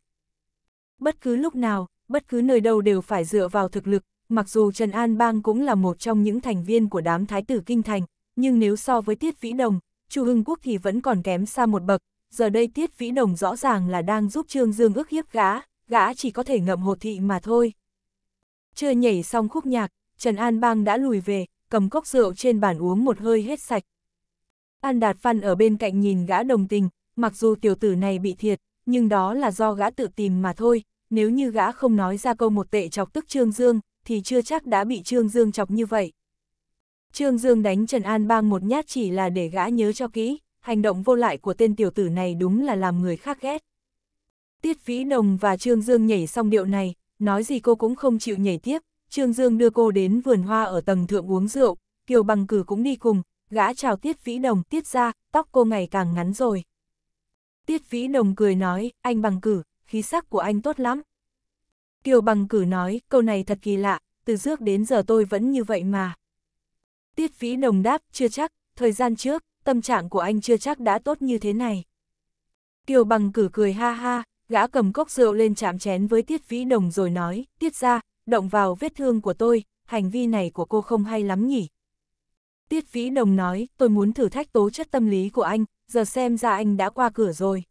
Bất cứ lúc nào, bất cứ nơi đâu đều phải dựa vào thực lực, mặc dù Trần An Bang cũng là một trong những thành viên của đám thái tử kinh thành, nhưng nếu so với Tiết Vĩ Đồng, Chu Hưng Quốc thì vẫn còn kém xa một bậc, giờ đây Tiết Vĩ Đồng rõ ràng là đang giúp Trương Dương ước hiếp gã, gã chỉ có thể ngậm hồ thị mà thôi. Chưa nhảy xong khúc nhạc, Trần An Bang đã lùi về, cầm cốc rượu trên bàn uống một hơi hết sạch. An Đạt Văn ở bên cạnh nhìn gã đồng tình, mặc dù tiểu tử này bị thiệt, nhưng đó là do gã tự tìm mà thôi, nếu như gã không nói ra câu một tệ chọc tức Trương Dương, thì chưa chắc đã bị Trương Dương chọc như vậy. Trương Dương đánh Trần An Bang một nhát chỉ là để gã nhớ cho kỹ, hành động vô lại của tên tiểu tử này đúng là làm người khác ghét. Tiết Vĩ Đồng và Trương Dương nhảy xong điệu này, nói gì cô cũng không chịu nhảy tiếp, Trương Dương đưa cô đến vườn hoa ở tầng thượng uống rượu, Kiều Bằng Cử cũng đi cùng, gã chào Tiết Vĩ Đồng tiết ra, tóc cô ngày càng ngắn rồi. Tiết Vĩ Đồng cười nói, anh Bằng Cử, khí sắc của anh tốt lắm. Kiều Bằng Cử nói, câu này thật kỳ lạ, từ trước đến giờ tôi vẫn như vậy mà. Tiết Vĩ Đồng đáp, chưa chắc, thời gian trước, tâm trạng của anh chưa chắc đã tốt như thế này. Kiều Bằng cử cười ha ha, gã cầm cốc rượu lên chạm chén với Tiết Vĩ Đồng rồi nói, Tiết ra, động vào vết thương của tôi, hành vi này của cô không hay lắm nhỉ. Tiết Vĩ Đồng nói, tôi muốn thử thách tố chất tâm lý của anh, giờ xem ra anh đã qua cửa rồi.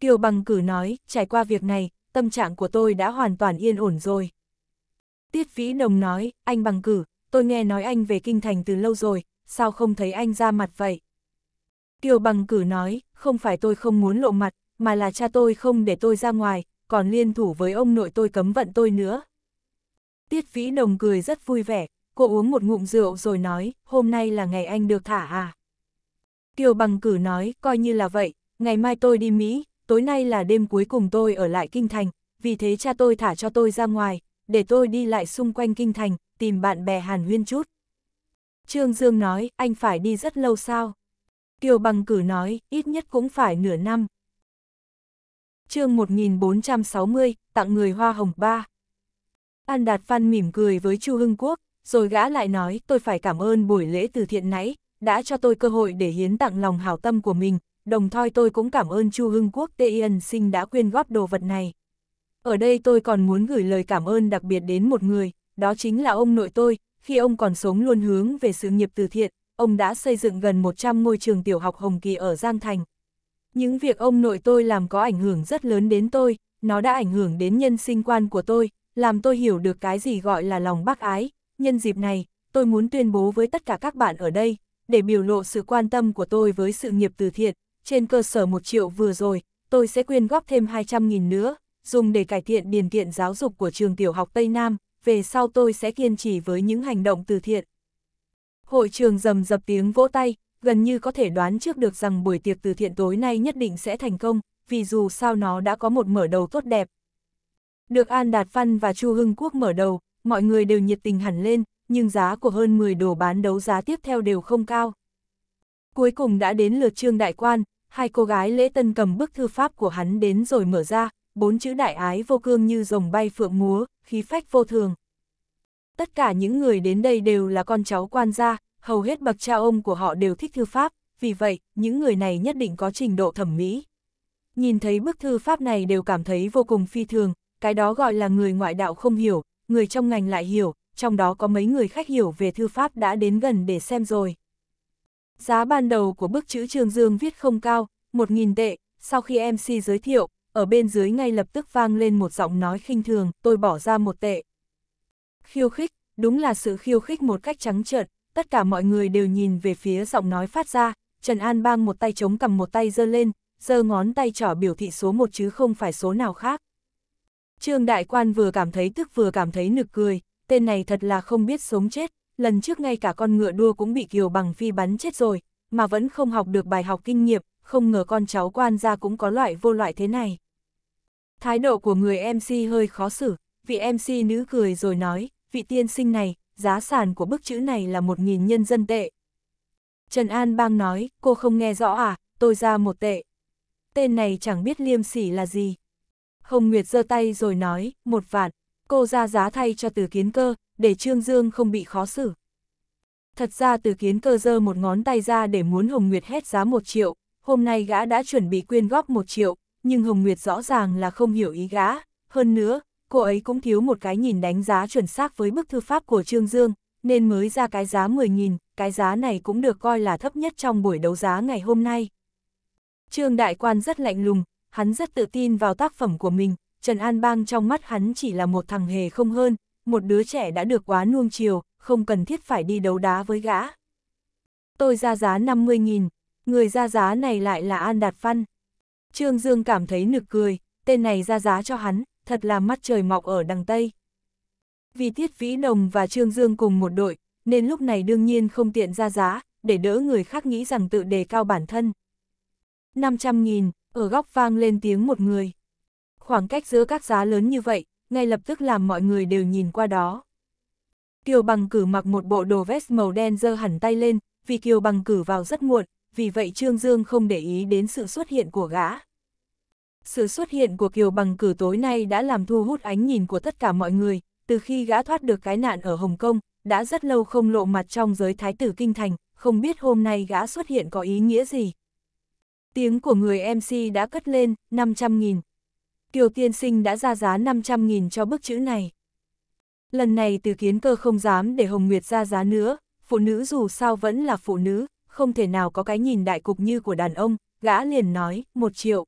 Kiều Bằng cử nói, trải qua việc này, tâm trạng của tôi đã hoàn toàn yên ổn rồi. Tiết Vĩ Đồng nói, anh Bằng cử, tôi nghe nói anh về kinh thành từ lâu rồi, sao không thấy anh ra mặt vậy? Kiều bằng cử nói, không phải tôi không muốn lộ mặt, mà là cha tôi không để tôi ra ngoài, còn liên thủ với ông nội tôi cấm vận tôi nữa. Tiết Vĩ Đồng cười rất vui vẻ, cô uống một ngụm rượu rồi nói, hôm nay là ngày anh được thả à? Kiều bằng cử nói, coi như là vậy, ngày mai tôi đi Mỹ, tối nay là đêm cuối cùng tôi ở lại Kinh Thành, vì thế cha tôi thả cho tôi ra ngoài, để tôi đi lại xung quanh Kinh Thành, tìm bạn bè Hàn Huyên chút. Trương Dương nói, anh phải đi rất lâu sao? Kiều Bằng Cử nói, ít nhất cũng phải nửa năm. chương 1460, tặng người hoa hồng ba. An Đạt Văn mỉm cười với Chu Hưng Quốc, rồi gã lại nói, tôi phải cảm ơn buổi lễ từ thiện nãy, đã cho tôi cơ hội để hiến tặng lòng hảo tâm của mình, đồng thời tôi cũng cảm ơn Chu Hưng Quốc yên Sinh đã quyên góp đồ vật này. Ở đây tôi còn muốn gửi lời cảm ơn đặc biệt đến một người, đó chính là ông nội tôi, khi ông còn sống luôn hướng về sự nghiệp từ thiện, ông đã xây dựng gần 100 ngôi trường tiểu học Hồng Kỳ ở Giang Thành. Những việc ông nội tôi làm có ảnh hưởng rất lớn đến tôi, nó đã ảnh hưởng đến nhân sinh quan của tôi, làm tôi hiểu được cái gì gọi là lòng bác ái. Nhân dịp này, tôi muốn tuyên bố với tất cả các bạn ở đây, để biểu lộ sự quan tâm của tôi với sự nghiệp từ thiện, trên cơ sở 1 triệu vừa rồi, tôi sẽ quyên góp thêm 200.000 nữa, dùng để cải thiện điều kiện giáo dục của trường tiểu học Tây Nam, về sau tôi sẽ kiên trì với những hành động từ thiện. Hội trường rầm dập tiếng vỗ tay, gần như có thể đoán trước được rằng buổi tiệc từ thiện tối nay nhất định sẽ thành công, vì dù sao nó đã có một mở đầu tốt đẹp. Được An Đạt Văn và Chu Hưng Quốc mở đầu, mọi người đều nhiệt tình hẳn lên, nhưng giá của hơn 10 đồ bán đấu giá tiếp theo đều không cao. Cuối cùng đã đến lượt Trương Đại Quan, hai cô gái lễ tân cầm bức thư pháp của hắn đến rồi mở ra, bốn chữ đại ái vô cương như rồng bay phượng múa, khí phách vô thường. Tất cả những người đến đây đều là con cháu quan gia, hầu hết bậc cha ông của họ đều thích thư pháp, vì vậy, những người này nhất định có trình độ thẩm mỹ. Nhìn thấy bức thư pháp này đều cảm thấy vô cùng phi thường, cái đó gọi là người ngoại đạo không hiểu, người trong ngành lại hiểu, trong đó có mấy người khách hiểu về thư pháp đã đến gần để xem rồi. Giá ban đầu của bức chữ Trương Dương viết không cao, 1.000 tệ, sau khi MC giới thiệu, ở bên dưới ngay lập tức vang lên một giọng nói khinh thường, tôi bỏ ra một tệ. Khiêu khích, đúng là sự khiêu khích một cách trắng trợn, tất cả mọi người đều nhìn về phía giọng nói phát ra, Trần An bang một tay chống cầm một tay giơ lên, giơ ngón tay trỏ biểu thị số một chứ không phải số nào khác. Trương Đại Quan vừa cảm thấy tức vừa cảm thấy nực cười, tên này thật là không biết sống chết, lần trước ngay cả con ngựa đua cũng bị Kiều Bằng Phi bắn chết rồi, mà vẫn không học được bài học kinh nghiệm, không ngờ con cháu quan gia cũng có loại vô loại thế này. Thái độ của người MC hơi khó xử, vị MC nữ cười rồi nói, vị tiên sinh này, giá sàn của bức chữ này là 1.000 nhân dân tệ. Trần An Bang nói, cô không nghe rõ à, tôi ra một tệ. Tên này chẳng biết liêm sỉ là gì. Hồng Nguyệt giơ tay rồi nói, một vạn, cô ra giá thay cho từ kiến cơ, để Trương Dương không bị khó xử. Thật ra từ kiến cơ giơ một ngón tay ra để muốn Hồng Nguyệt hét giá một triệu, hôm nay gã đã chuẩn bị quyên góp một triệu, nhưng Hồng Nguyệt rõ ràng là không hiểu ý gã. Hơn nữa, cô ấy cũng thiếu một cái nhìn đánh giá chuẩn xác với bức thư pháp của Trương Dương, nên mới ra cái giá 10.000, cái giá này cũng được coi là thấp nhất trong buổi đấu giá ngày hôm nay. Trương Đại Quan rất lạnh lùng, hắn rất tự tin vào tác phẩm của mình, Trần An Bang trong mắt hắn chỉ là một thằng hề không hơn, một đứa trẻ đã được quá nuông chiều, không cần thiết phải đi đấu đá với gã. Tôi ra giá 50.000, người ra giá này lại là An Đạt Văn. Trương Dương cảm thấy nực cười, tên này ra giá cho hắn, thật là mắt trời mọc ở đằng Tây. Vì Tiết Vĩ Đồng và Trương Dương cùng một đội, nên lúc này đương nhiên không tiện ra giá, để đỡ người khác nghĩ rằng tự đề cao bản thân. 500.000, ở góc vang lên tiếng một người. Khoảng cách giữa các giá lớn như vậy, ngay lập tức làm mọi người đều nhìn qua đó. Kiều Bằng cử mặc một bộ đồ vest màu đen dơ hẳn tay lên, vì Kiều Bằng cử vào rất muộn, vì vậy Trương Dương không để ý đến sự xuất hiện của gã. Sự xuất hiện của Kiều Bằng cử tối nay đã làm thu hút ánh nhìn của tất cả mọi người, từ khi gã thoát được cái nạn ở Hồng Kông, đã rất lâu không lộ mặt trong giới thái tử kinh thành, không biết hôm nay gã xuất hiện có ý nghĩa gì. Tiếng của người MC đã cất lên, 500.000. Kiều Tiên Sinh đã ra giá 500.000 cho bức chữ này. Lần này từ kiến cơ không dám để Hồng Nguyệt ra giá nữa, phụ nữ dù sao vẫn là phụ nữ, không thể nào có cái nhìn đại cục như của đàn ông, gã liền nói, một triệu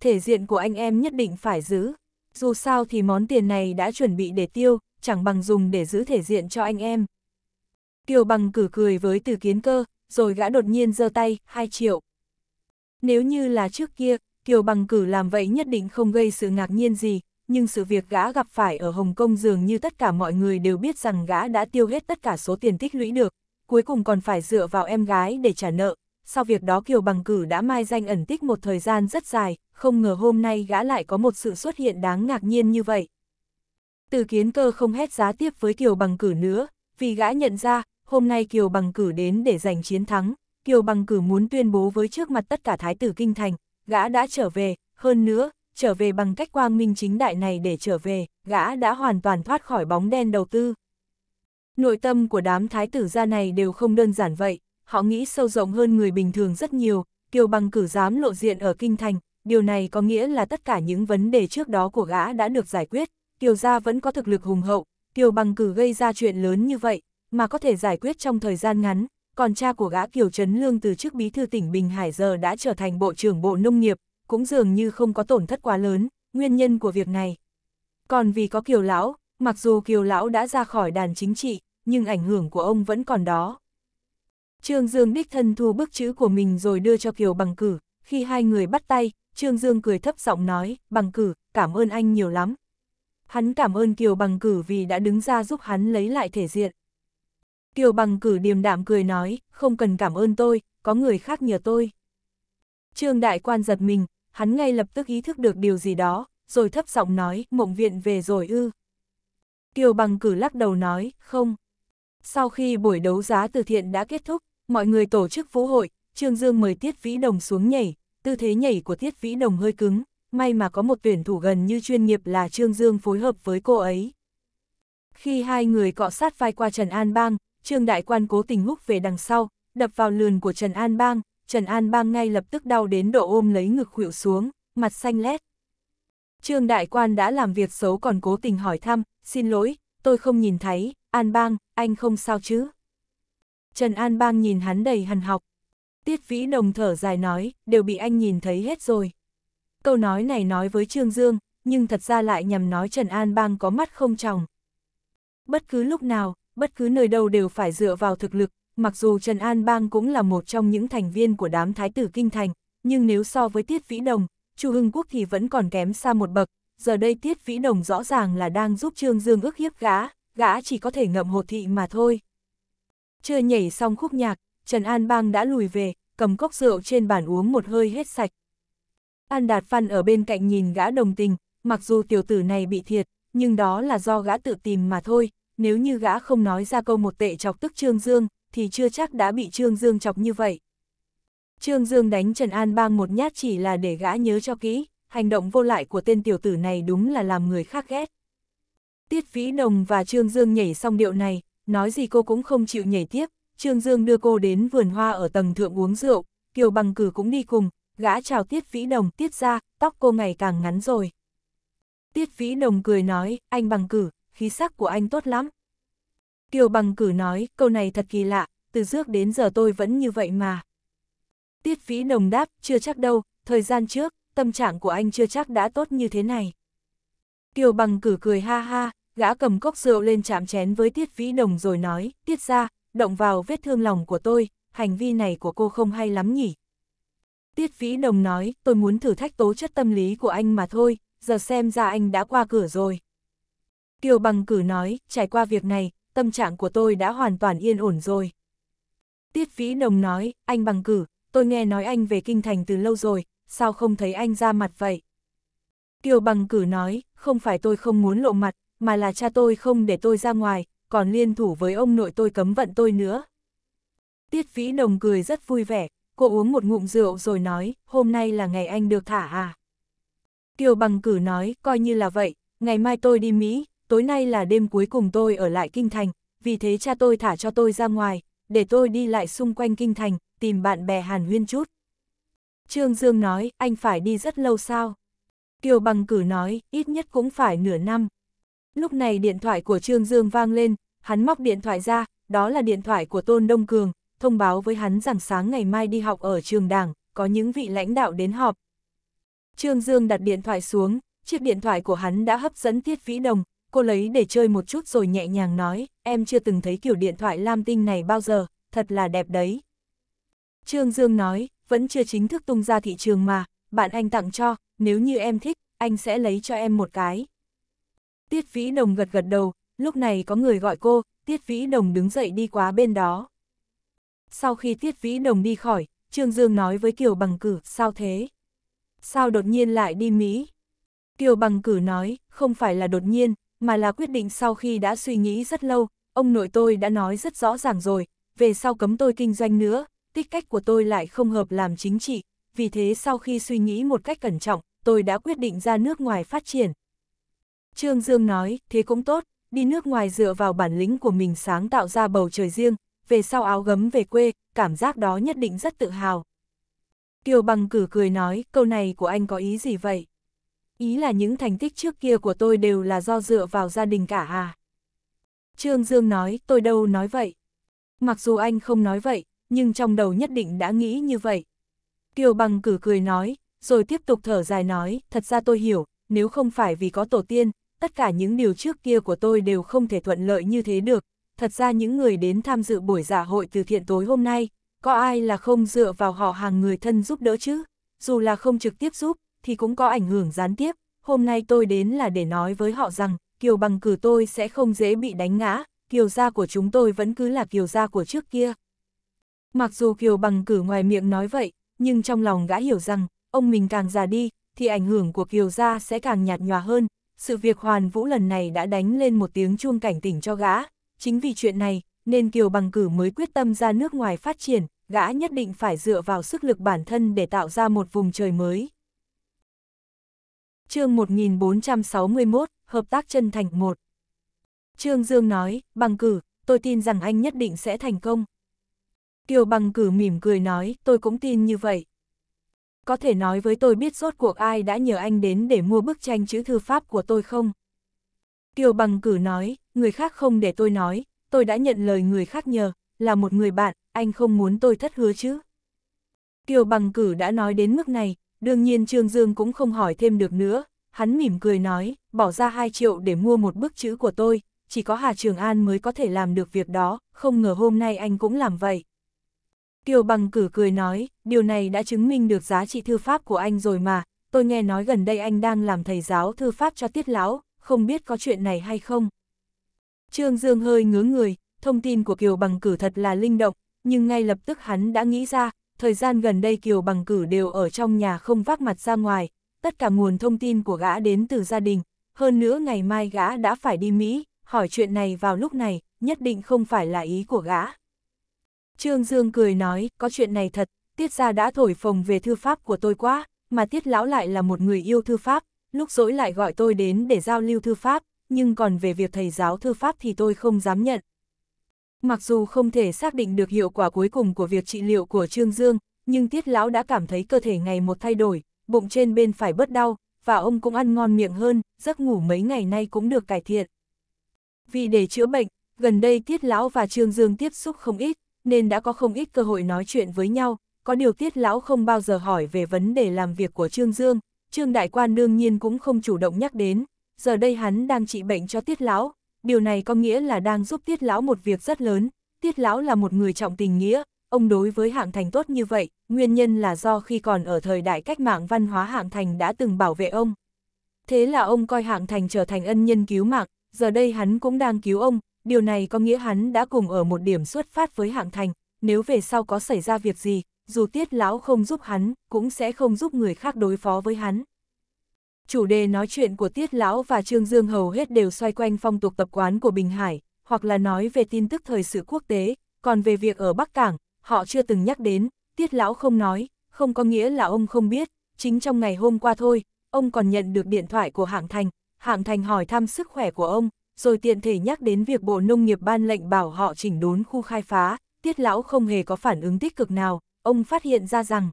thể diện của anh em nhất định phải giữ. Dù sao thì món tiền này đã chuẩn bị để tiêu, chẳng bằng dùng để giữ thể diện cho anh em. Kiều bằng cử cười với từ kiến cơ, rồi gã đột nhiên giơ tay, 2 triệu. Nếu như là trước kia, Kiều bằng cử làm vậy nhất định không gây sự ngạc nhiên gì, nhưng sự việc gã gặp phải ở Hồng Kông dường như tất cả mọi người đều biết rằng gã đã tiêu hết tất cả số tiền tích lũy được, cuối cùng còn phải dựa vào em gái để trả nợ, sau việc đó Kiều Bằng Cử đã mai danh ẩn tích một thời gian rất dài, không ngờ hôm nay gã lại có một sự xuất hiện đáng ngạc nhiên như vậy. Từ kiến cơ không hét giá tiếp với Kiều Bằng Cử nữa, vì gã nhận ra, hôm nay Kiều Bằng Cử đến để giành chiến thắng, Kiều Bằng Cử muốn tuyên bố với trước mặt tất cả Thái tử Kinh Thành, gã đã trở về, hơn nữa, trở về bằng cách quang minh chính đại này để trở về, gã đã hoàn toàn thoát khỏi bóng đen đầu tư. Nội tâm của đám thái tử gia này đều không đơn giản vậy, họ nghĩ sâu rộng hơn người bình thường rất nhiều, Kiều Bằng cử dám lộ diện ở Kinh Thành, điều này có nghĩa là tất cả những vấn đề trước đó của gã đã được giải quyết, Kiều Gia vẫn có thực lực hùng hậu, Kiều Bằng cử gây ra chuyện lớn như vậy, mà có thể giải quyết trong thời gian ngắn, còn cha của gã Kiều Trấn Lương từ chức bí thư tỉnh Bình Hải giờ đã trở thành Bộ trưởng Bộ Nông nghiệp, cũng dường như không có tổn thất quá lớn, nguyên nhân của việc này. Còn vì có Kiều Lão, mặc dù Kiều Lão đã ra khỏi đàn chính trị, nhưng ảnh hưởng của ông vẫn còn đó. Trương Dương đích thân thu bức chữ của mình rồi đưa cho Kiều bằng cử, khi hai người bắt tay, Trương Dương cười thấp giọng nói, bằng cử, cảm ơn anh nhiều lắm. Hắn cảm ơn Kiều bằng cử vì đã đứng ra giúp hắn lấy lại thể diện. Kiều bằng cử điềm đạm cười nói, không cần cảm ơn tôi, có người khác nhờ tôi. Trương đại quan giật mình, hắn ngay lập tức ý thức được điều gì đó, rồi thấp giọng nói, mộng viện về rồi ư. Kiều bằng cử lắc đầu nói, không. Sau khi buổi đấu giá từ thiện đã kết thúc, Mọi người tổ chức vũ hội, Trương Dương mời Tiết Vĩ Đồng xuống nhảy, tư thế nhảy của Tiết Vĩ Đồng hơi cứng, may mà có một tuyển thủ gần như chuyên nghiệp là Trương Dương phối hợp với cô ấy. Khi hai người cọ sát vai qua Trần An Bang, Trương Đại Quan cố tình húc về đằng sau, đập vào lườn của Trần An Bang, Trần An Bang ngay lập tức đau đến độ ôm lấy ngực khuỵu xuống, mặt xanh lét. Trương Đại Quan đã làm việc xấu còn cố tình hỏi thăm, xin lỗi, tôi không nhìn thấy, An Bang, anh không sao chứ? Trần An Bang nhìn hắn đầy hằn học. Tiết Vĩ Đồng thở dài nói, đều bị anh nhìn thấy hết rồi. Câu nói này nói với Trương Dương, nhưng thật ra lại nhằm nói Trần An Bang có mắt không tròng. Bất cứ lúc nào, bất cứ nơi đâu đều phải dựa vào thực lực, mặc dù Trần An Bang cũng là một trong những thành viên của đám thái tử kinh thành, nhưng nếu so với Tiết Vĩ Đồng, Chu Hưng Quốc thì vẫn còn kém xa một bậc, giờ đây Tiết Vĩ Đồng rõ ràng là đang giúp Trương Dương ức hiếp gã, gã chỉ có thể ngậm hột thị mà thôi. Chưa nhảy xong khúc nhạc, Trần An Bang đã lùi về, cầm cốc rượu trên bàn uống một hơi hết sạch. An Đạt Phan ở bên cạnh nhìn gã đồng tình, mặc dù tiểu tử này bị thiệt, nhưng đó là do gã tự tìm mà thôi, nếu như gã không nói ra câu một tệ chọc tức Trương Dương, thì chưa chắc đã bị Trương Dương chọc như vậy. Trương Dương đánh Trần An Bang một nhát chỉ là để gã nhớ cho kỹ, hành động vô lại của tên tiểu tử này đúng là làm người khác ghét. Tiết Vĩ Đồng và Trương Dương nhảy xong điệu này, nói gì cô cũng không chịu nhảy tiếp, Trương Dương đưa cô đến vườn hoa ở tầng thượng uống rượu, Kiều Bằng Cử cũng đi cùng, gã chào Tiết Vĩ Đồng tiết ra, tóc cô ngày càng ngắn rồi. Tiết Vĩ Đồng cười nói, anh Bằng Cử, khí sắc của anh tốt lắm. Kiều Bằng Cử nói, câu này thật kỳ lạ, từ trước đến giờ tôi vẫn như vậy mà. Tiết Vĩ Đồng đáp, chưa chắc đâu, thời gian trước, tâm trạng của anh chưa chắc đã tốt như thế này. Kiều Bằng Cử cười ha ha, gã cầm cốc rượu lên chạm chén với Tiết Vĩ Đồng rồi nói, Tiết ra, động vào vết thương lòng của tôi, hành vi này của cô không hay lắm nhỉ. Tiết Vĩ Đồng nói, tôi muốn thử thách tố chất tâm lý của anh mà thôi, giờ xem ra anh đã qua cửa rồi. Kiều Bằng Cử nói, trải qua việc này, tâm trạng của tôi đã hoàn toàn yên ổn rồi. Tiết Vĩ Đồng nói, anh Bằng Cử, tôi nghe nói anh về kinh thành từ lâu rồi, sao không thấy anh ra mặt vậy? Kiều Bằng Cử nói, không phải tôi không muốn lộ mặt, mà là cha tôi không để tôi ra ngoài, còn liên thủ với ông nội tôi cấm vận tôi nữa. Tiết Vĩ nồng cười rất vui vẻ, cô uống một ngụm rượu rồi nói, hôm nay là ngày anh được thả à. Kiều Bằng cử nói, coi như là vậy, ngày mai tôi đi Mỹ, tối nay là đêm cuối cùng tôi ở lại Kinh Thành, vì thế cha tôi thả cho tôi ra ngoài, để tôi đi lại xung quanh Kinh Thành, tìm bạn bè Hàn Huyên chút. Trương Dương nói, anh phải đi rất lâu sao? Kiều Bằng cử nói, ít nhất cũng phải nửa năm. Lúc này điện thoại của Trương Dương vang lên, hắn móc điện thoại ra, đó là điện thoại của Tôn Đông Cường, thông báo với hắn rằng sáng ngày mai đi học ở trường đảng, có những vị lãnh đạo đến họp. Trương Dương đặt điện thoại xuống, chiếc điện thoại của hắn đã hấp dẫn Tiết Vĩ Đồng, cô lấy để chơi một chút rồi nhẹ nhàng nói, em chưa từng thấy kiểu điện thoại lam tinh này bao giờ, thật là đẹp đấy. Trương Dương nói, vẫn chưa chính thức tung ra thị trường mà, bạn anh tặng cho, nếu như em thích, anh sẽ lấy cho em một cái. Tiết Vĩ Đồng gật gật đầu, lúc này có người gọi cô, Tiết Vĩ Đồng đứng dậy đi qua bên đó. Sau khi Tiết Vĩ Đồng đi khỏi, Trương Dương nói với Kiều Bằng Cử, sao thế? Sao đột nhiên lại đi Mỹ? Kiều Bằng Cử nói, không phải là đột nhiên, mà là quyết định sau khi đã suy nghĩ rất lâu, ông nội tôi đã nói rất rõ ràng rồi, về sau cấm tôi kinh doanh nữa, tích cách của tôi lại không hợp làm chính trị, vì thế sau khi suy nghĩ một cách cẩn trọng, tôi đã quyết định ra nước ngoài phát triển. Trương Dương nói, thế cũng tốt, đi nước ngoài dựa vào bản lĩnh của mình sáng tạo ra bầu trời riêng, về sau áo gấm về quê, cảm giác đó nhất định rất tự hào. Kiều Bằng cử cười nói, câu này của anh có ý gì vậy? Ý là những thành tích trước kia của tôi đều là do dựa vào gia đình cả à? Trương Dương nói, tôi đâu nói vậy. Mặc dù anh không nói vậy, nhưng trong đầu nhất định đã nghĩ như vậy. Kiều Bằng cử cười nói, rồi tiếp tục thở dài nói, thật ra tôi hiểu, nếu không phải vì có tổ tiên, tất cả những điều trước kia của tôi đều không thể thuận lợi như thế được. Thật ra những người đến tham dự buổi giả dạ hội từ thiện tối hôm nay, có ai là không dựa vào họ hàng người thân giúp đỡ chứ? Dù là không trực tiếp giúp, thì cũng có ảnh hưởng gián tiếp. Hôm nay tôi đến là để nói với họ rằng, kiều bằng cử tôi sẽ không dễ bị đánh ngã, kiều gia của chúng tôi vẫn cứ là kiều gia của trước kia. Mặc dù kiều bằng cử ngoài miệng nói vậy, nhưng trong lòng gã hiểu rằng, ông mình càng già đi, thì ảnh hưởng của kiều gia sẽ càng nhạt nhòa hơn, sự việc hoàn vũ lần này đã đánh lên một tiếng chuông cảnh tỉnh cho gã. Chính vì chuyện này, nên Kiều Bằng Cử mới quyết tâm ra nước ngoài phát triển, gã nhất định phải dựa vào sức lực bản thân để tạo ra một vùng trời mới. chương 1461, Hợp tác chân thành 1 Trương Dương nói, Bằng Cử, tôi tin rằng anh nhất định sẽ thành công. Kiều Bằng Cử mỉm cười nói, tôi cũng tin như vậy có thể nói với tôi biết rốt cuộc ai đã nhờ anh đến để mua bức tranh chữ thư pháp của tôi không? Kiều bằng cử nói, người khác không để tôi nói, tôi đã nhận lời người khác nhờ, là một người bạn, anh không muốn tôi thất hứa chứ? Kiều bằng cử đã nói đến mức này, đương nhiên Trương Dương cũng không hỏi thêm được nữa, hắn mỉm cười nói, bỏ ra 2 triệu để mua một bức chữ của tôi, chỉ có Hà Trường An mới có thể làm được việc đó, không ngờ hôm nay anh cũng làm vậy. Kiều Bằng cử cười nói, điều này đã chứng minh được giá trị thư pháp của anh rồi mà, tôi nghe nói gần đây anh đang làm thầy giáo thư pháp cho tiết lão, không biết có chuyện này hay không. Trương Dương hơi ngưỡng người, thông tin của Kiều Bằng cử thật là linh động, nhưng ngay lập tức hắn đã nghĩ ra, thời gian gần đây Kiều Bằng cử đều ở trong nhà không vác mặt ra ngoài, tất cả nguồn thông tin của gã đến từ gia đình, hơn nữa ngày mai gã đã phải đi Mỹ, hỏi chuyện này vào lúc này, nhất định không phải là ý của gã. Trương Dương cười nói, có chuyện này thật, tiết gia đã thổi phồng về thư pháp của tôi quá, mà tiết lão lại là một người yêu thư pháp, lúc dỗi lại gọi tôi đến để giao lưu thư pháp, nhưng còn về việc thầy giáo thư pháp thì tôi không dám nhận. Mặc dù không thể xác định được hiệu quả cuối cùng của việc trị liệu của Trương Dương, nhưng tiết lão đã cảm thấy cơ thể ngày một thay đổi, bụng trên bên phải bớt đau, và ông cũng ăn ngon miệng hơn, giấc ngủ mấy ngày nay cũng được cải thiện. Vì để chữa bệnh, gần đây tiết lão và Trương Dương tiếp xúc không ít, nên đã có không ít cơ hội nói chuyện với nhau, có điều tiết lão không bao giờ hỏi về vấn đề làm việc của Trương Dương, Trương Đại Quan đương nhiên cũng không chủ động nhắc đến, giờ đây hắn đang trị bệnh cho tiết lão, điều này có nghĩa là đang giúp tiết lão một việc rất lớn, tiết lão là một người trọng tình nghĩa, ông đối với hạng thành tốt như vậy, nguyên nhân là do khi còn ở thời đại cách mạng văn hóa hạng thành đã từng bảo vệ ông. Thế là ông coi hạng thành trở thành ân nhân cứu mạng, giờ đây hắn cũng đang cứu ông, điều này có nghĩa hắn đã cùng ở một điểm xuất phát với hạng thành, nếu về sau có xảy ra việc gì, dù tiết lão không giúp hắn, cũng sẽ không giúp người khác đối phó với hắn. Chủ đề nói chuyện của Tiết Lão và Trương Dương hầu hết đều xoay quanh phong tục tập quán của Bình Hải, hoặc là nói về tin tức thời sự quốc tế, còn về việc ở Bắc Cảng, họ chưa từng nhắc đến, Tiết Lão không nói, không có nghĩa là ông không biết, chính trong ngày hôm qua thôi, ông còn nhận được điện thoại của Hạng Thành, Hạng Thành hỏi thăm sức khỏe của ông, rồi tiện thể nhắc đến việc Bộ Nông nghiệp ban lệnh bảo họ chỉnh đốn khu khai phá, tiết lão không hề có phản ứng tích cực nào, ông phát hiện ra rằng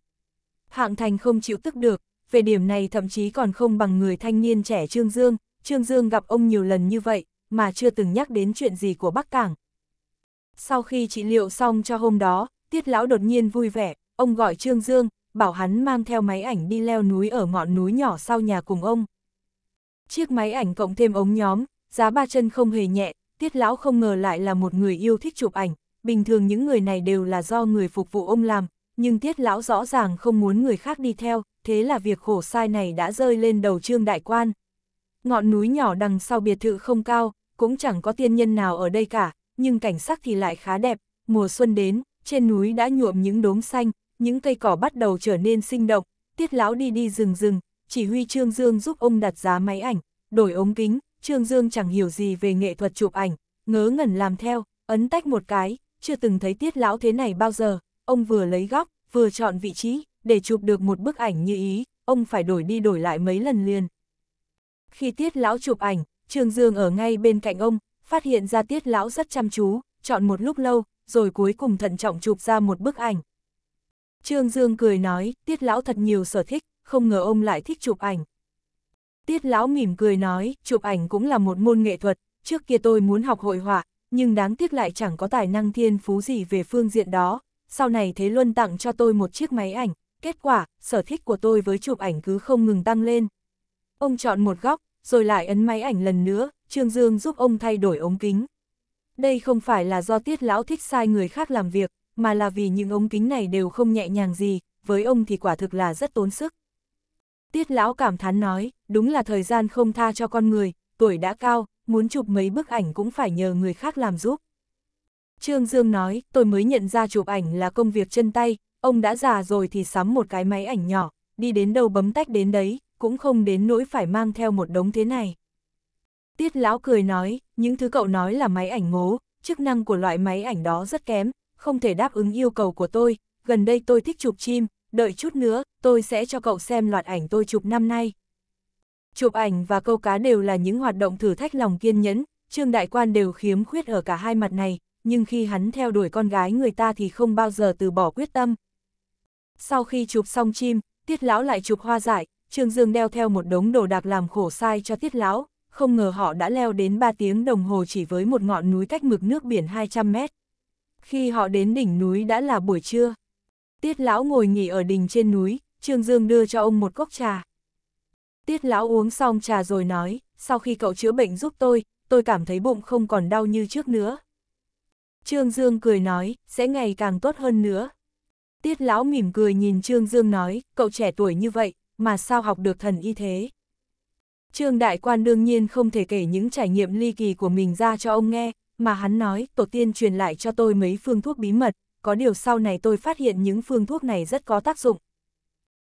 Hạng Thành không chịu tức được, về điểm này thậm chí còn không bằng người thanh niên trẻ Trương Dương, Trương Dương gặp ông nhiều lần như vậy, mà chưa từng nhắc đến chuyện gì của Bắc Cảng. Sau khi trị liệu xong cho hôm đó, Tiết Lão đột nhiên vui vẻ, ông gọi Trương Dương, bảo hắn mang theo máy ảnh đi leo núi ở ngọn núi nhỏ sau nhà cùng ông. Chiếc máy ảnh cộng thêm ống nhóm, giá ba chân không hề nhẹ, tiết lão không ngờ lại là một người yêu thích chụp ảnh, bình thường những người này đều là do người phục vụ ông làm, nhưng tiết lão rõ ràng không muốn người khác đi theo, thế là việc khổ sai này đã rơi lên đầu trương đại quan. Ngọn núi nhỏ đằng sau biệt thự không cao, cũng chẳng có tiên nhân nào ở đây cả, nhưng cảnh sắc thì lại khá đẹp, mùa xuân đến, trên núi đã nhuộm những đốm xanh, những cây cỏ bắt đầu trở nên sinh động, tiết lão đi đi rừng rừng, chỉ huy Trương Dương giúp ông đặt giá máy ảnh, đổi ống kính, Trương Dương chẳng hiểu gì về nghệ thuật chụp ảnh, ngớ ngẩn làm theo, ấn tách một cái, chưa từng thấy tiết lão thế này bao giờ, ông vừa lấy góc, vừa chọn vị trí, để chụp được một bức ảnh như ý, ông phải đổi đi đổi lại mấy lần liền. Khi tiết lão chụp ảnh, Trương Dương ở ngay bên cạnh ông, phát hiện ra tiết lão rất chăm chú, chọn một lúc lâu, rồi cuối cùng thận trọng chụp ra một bức ảnh. Trương Dương cười nói, tiết lão thật nhiều sở thích, không ngờ ông lại thích chụp ảnh. Tiết lão mỉm cười nói, chụp ảnh cũng là một môn nghệ thuật, trước kia tôi muốn học hội họa, nhưng đáng tiếc lại chẳng có tài năng thiên phú gì về phương diện đó, sau này Thế Luân tặng cho tôi một chiếc máy ảnh, kết quả, sở thích của tôi với chụp ảnh cứ không ngừng tăng lên. Ông chọn một góc, rồi lại ấn máy ảnh lần nữa, Trương Dương giúp ông thay đổi ống kính. Đây không phải là do tiết lão thích sai người khác làm việc, mà là vì những ống kính này đều không nhẹ nhàng gì, với ông thì quả thực là rất tốn sức. Tiết lão cảm thán nói, đúng là thời gian không tha cho con người, tuổi đã cao, muốn chụp mấy bức ảnh cũng phải nhờ người khác làm giúp. Trương Dương nói, tôi mới nhận ra chụp ảnh là công việc chân tay, ông đã già rồi thì sắm một cái máy ảnh nhỏ, đi đến đâu bấm tách đến đấy, cũng không đến nỗi phải mang theo một đống thế này. Tiết lão cười nói, những thứ cậu nói là máy ảnh ngố, chức năng của loại máy ảnh đó rất kém, không thể đáp ứng yêu cầu của tôi, gần đây tôi thích chụp chim, đợi chút nữa, tôi sẽ cho cậu xem loạt ảnh tôi chụp năm nay. Chụp ảnh và câu cá đều là những hoạt động thử thách lòng kiên nhẫn, Trương Đại Quan đều khiếm khuyết ở cả hai mặt này, nhưng khi hắn theo đuổi con gái người ta thì không bao giờ từ bỏ quyết tâm. Sau khi chụp xong chim, Tiết Lão lại chụp hoa dại Trương Dương đeo theo một đống đồ đạc làm khổ sai cho Tiết Lão, không ngờ họ đã leo đến 3 tiếng đồng hồ chỉ với một ngọn núi cách mực nước biển 200 mét. Khi họ đến đỉnh núi đã là buổi trưa. Tiết lão ngồi nghỉ ở đình trên núi, Trương Dương đưa cho ông một cốc trà. Tiết lão uống xong trà rồi nói, sau khi cậu chữa bệnh giúp tôi, tôi cảm thấy bụng không còn đau như trước nữa. Trương Dương cười nói, sẽ ngày càng tốt hơn nữa. Tiết lão mỉm cười nhìn Trương Dương nói, cậu trẻ tuổi như vậy, mà sao học được thần y thế? Trương Đại Quan đương nhiên không thể kể những trải nghiệm ly kỳ của mình ra cho ông nghe, mà hắn nói, tổ tiên truyền lại cho tôi mấy phương thuốc bí mật, có điều sau này tôi phát hiện những phương thuốc này rất có tác dụng.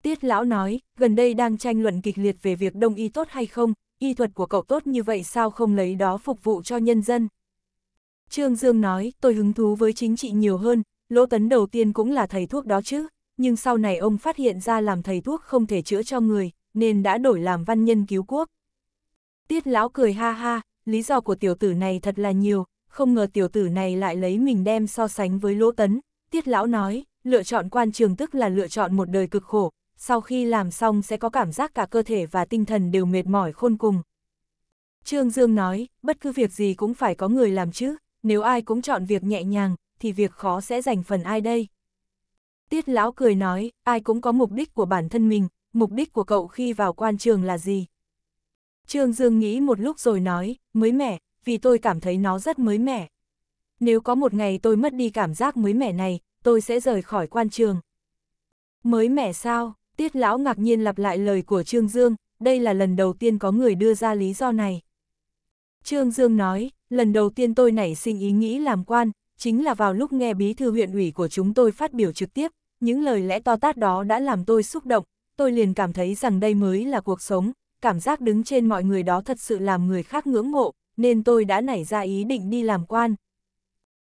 Tiết lão nói, gần đây đang tranh luận kịch liệt về việc đông y tốt hay không, y thuật của cậu tốt như vậy sao không lấy đó phục vụ cho nhân dân. Trương Dương nói, tôi hứng thú với chính trị nhiều hơn, lỗ tấn đầu tiên cũng là thầy thuốc đó chứ, nhưng sau này ông phát hiện ra làm thầy thuốc không thể chữa cho người, nên đã đổi làm văn nhân cứu quốc. Tiết lão cười ha ha, lý do của tiểu tử này thật là nhiều, không ngờ tiểu tử này lại lấy mình đem so sánh với lỗ tấn. Tiết lão nói, lựa chọn quan trường tức là lựa chọn một đời cực khổ, sau khi làm xong sẽ có cảm giác cả cơ thể và tinh thần đều mệt mỏi khôn cùng. Trương Dương nói, bất cứ việc gì cũng phải có người làm chứ, nếu ai cũng chọn việc nhẹ nhàng, thì việc khó sẽ dành phần ai đây. Tiết lão cười nói, ai cũng có mục đích của bản thân mình, mục đích của cậu khi vào quan trường là gì? Trương Dương nghĩ một lúc rồi nói, mới mẻ, vì tôi cảm thấy nó rất mới mẻ. Nếu có một ngày tôi mất đi cảm giác mới mẻ này, tôi sẽ rời khỏi quan trường. Mới mẻ sao? Tiết lão ngạc nhiên lặp lại lời của Trương Dương, đây là lần đầu tiên có người đưa ra lý do này. Trương Dương nói, lần đầu tiên tôi nảy sinh ý nghĩ làm quan, chính là vào lúc nghe bí thư huyện ủy của chúng tôi phát biểu trực tiếp, những lời lẽ to tát đó đã làm tôi xúc động, tôi liền cảm thấy rằng đây mới là cuộc sống, cảm giác đứng trên mọi người đó thật sự làm người khác ngưỡng mộ, nên tôi đã nảy ra ý định đi làm quan.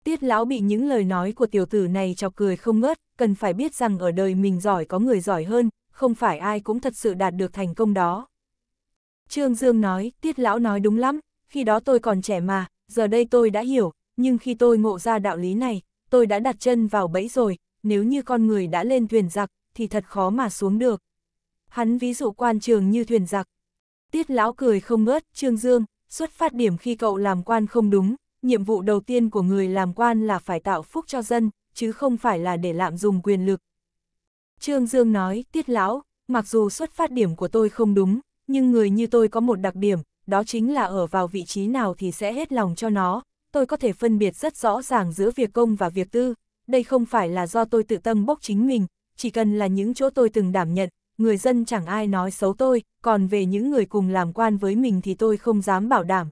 Tiết lão bị những lời nói của tiểu tử này chọc cười không ngớt, cần phải biết rằng ở đời mình giỏi có người giỏi hơn, không phải ai cũng thật sự đạt được thành công đó. Trương Dương nói, tiết lão nói đúng lắm, khi đó tôi còn trẻ mà, giờ đây tôi đã hiểu, nhưng khi tôi ngộ ra đạo lý này, tôi đã đặt chân vào bẫy rồi, nếu như con người đã lên thuyền giặc, thì thật khó mà xuống được. Hắn ví dụ quan trường như thuyền giặc. Tiết lão cười không ngớt, Trương Dương, xuất phát điểm khi cậu làm quan không đúng, nhiệm vụ đầu tiên của người làm quan là phải tạo phúc cho dân, chứ không phải là để lạm dùng quyền lực. Trương Dương nói, tiết lão, mặc dù xuất phát điểm của tôi không đúng, nhưng người như tôi có một đặc điểm, đó chính là ở vào vị trí nào thì sẽ hết lòng cho nó, tôi có thể phân biệt rất rõ ràng giữa việc công và việc tư, đây không phải là do tôi tự tâm bốc chính mình, chỉ cần là những chỗ tôi từng đảm nhận, người dân chẳng ai nói xấu tôi, còn về những người cùng làm quan với mình thì tôi không dám bảo đảm.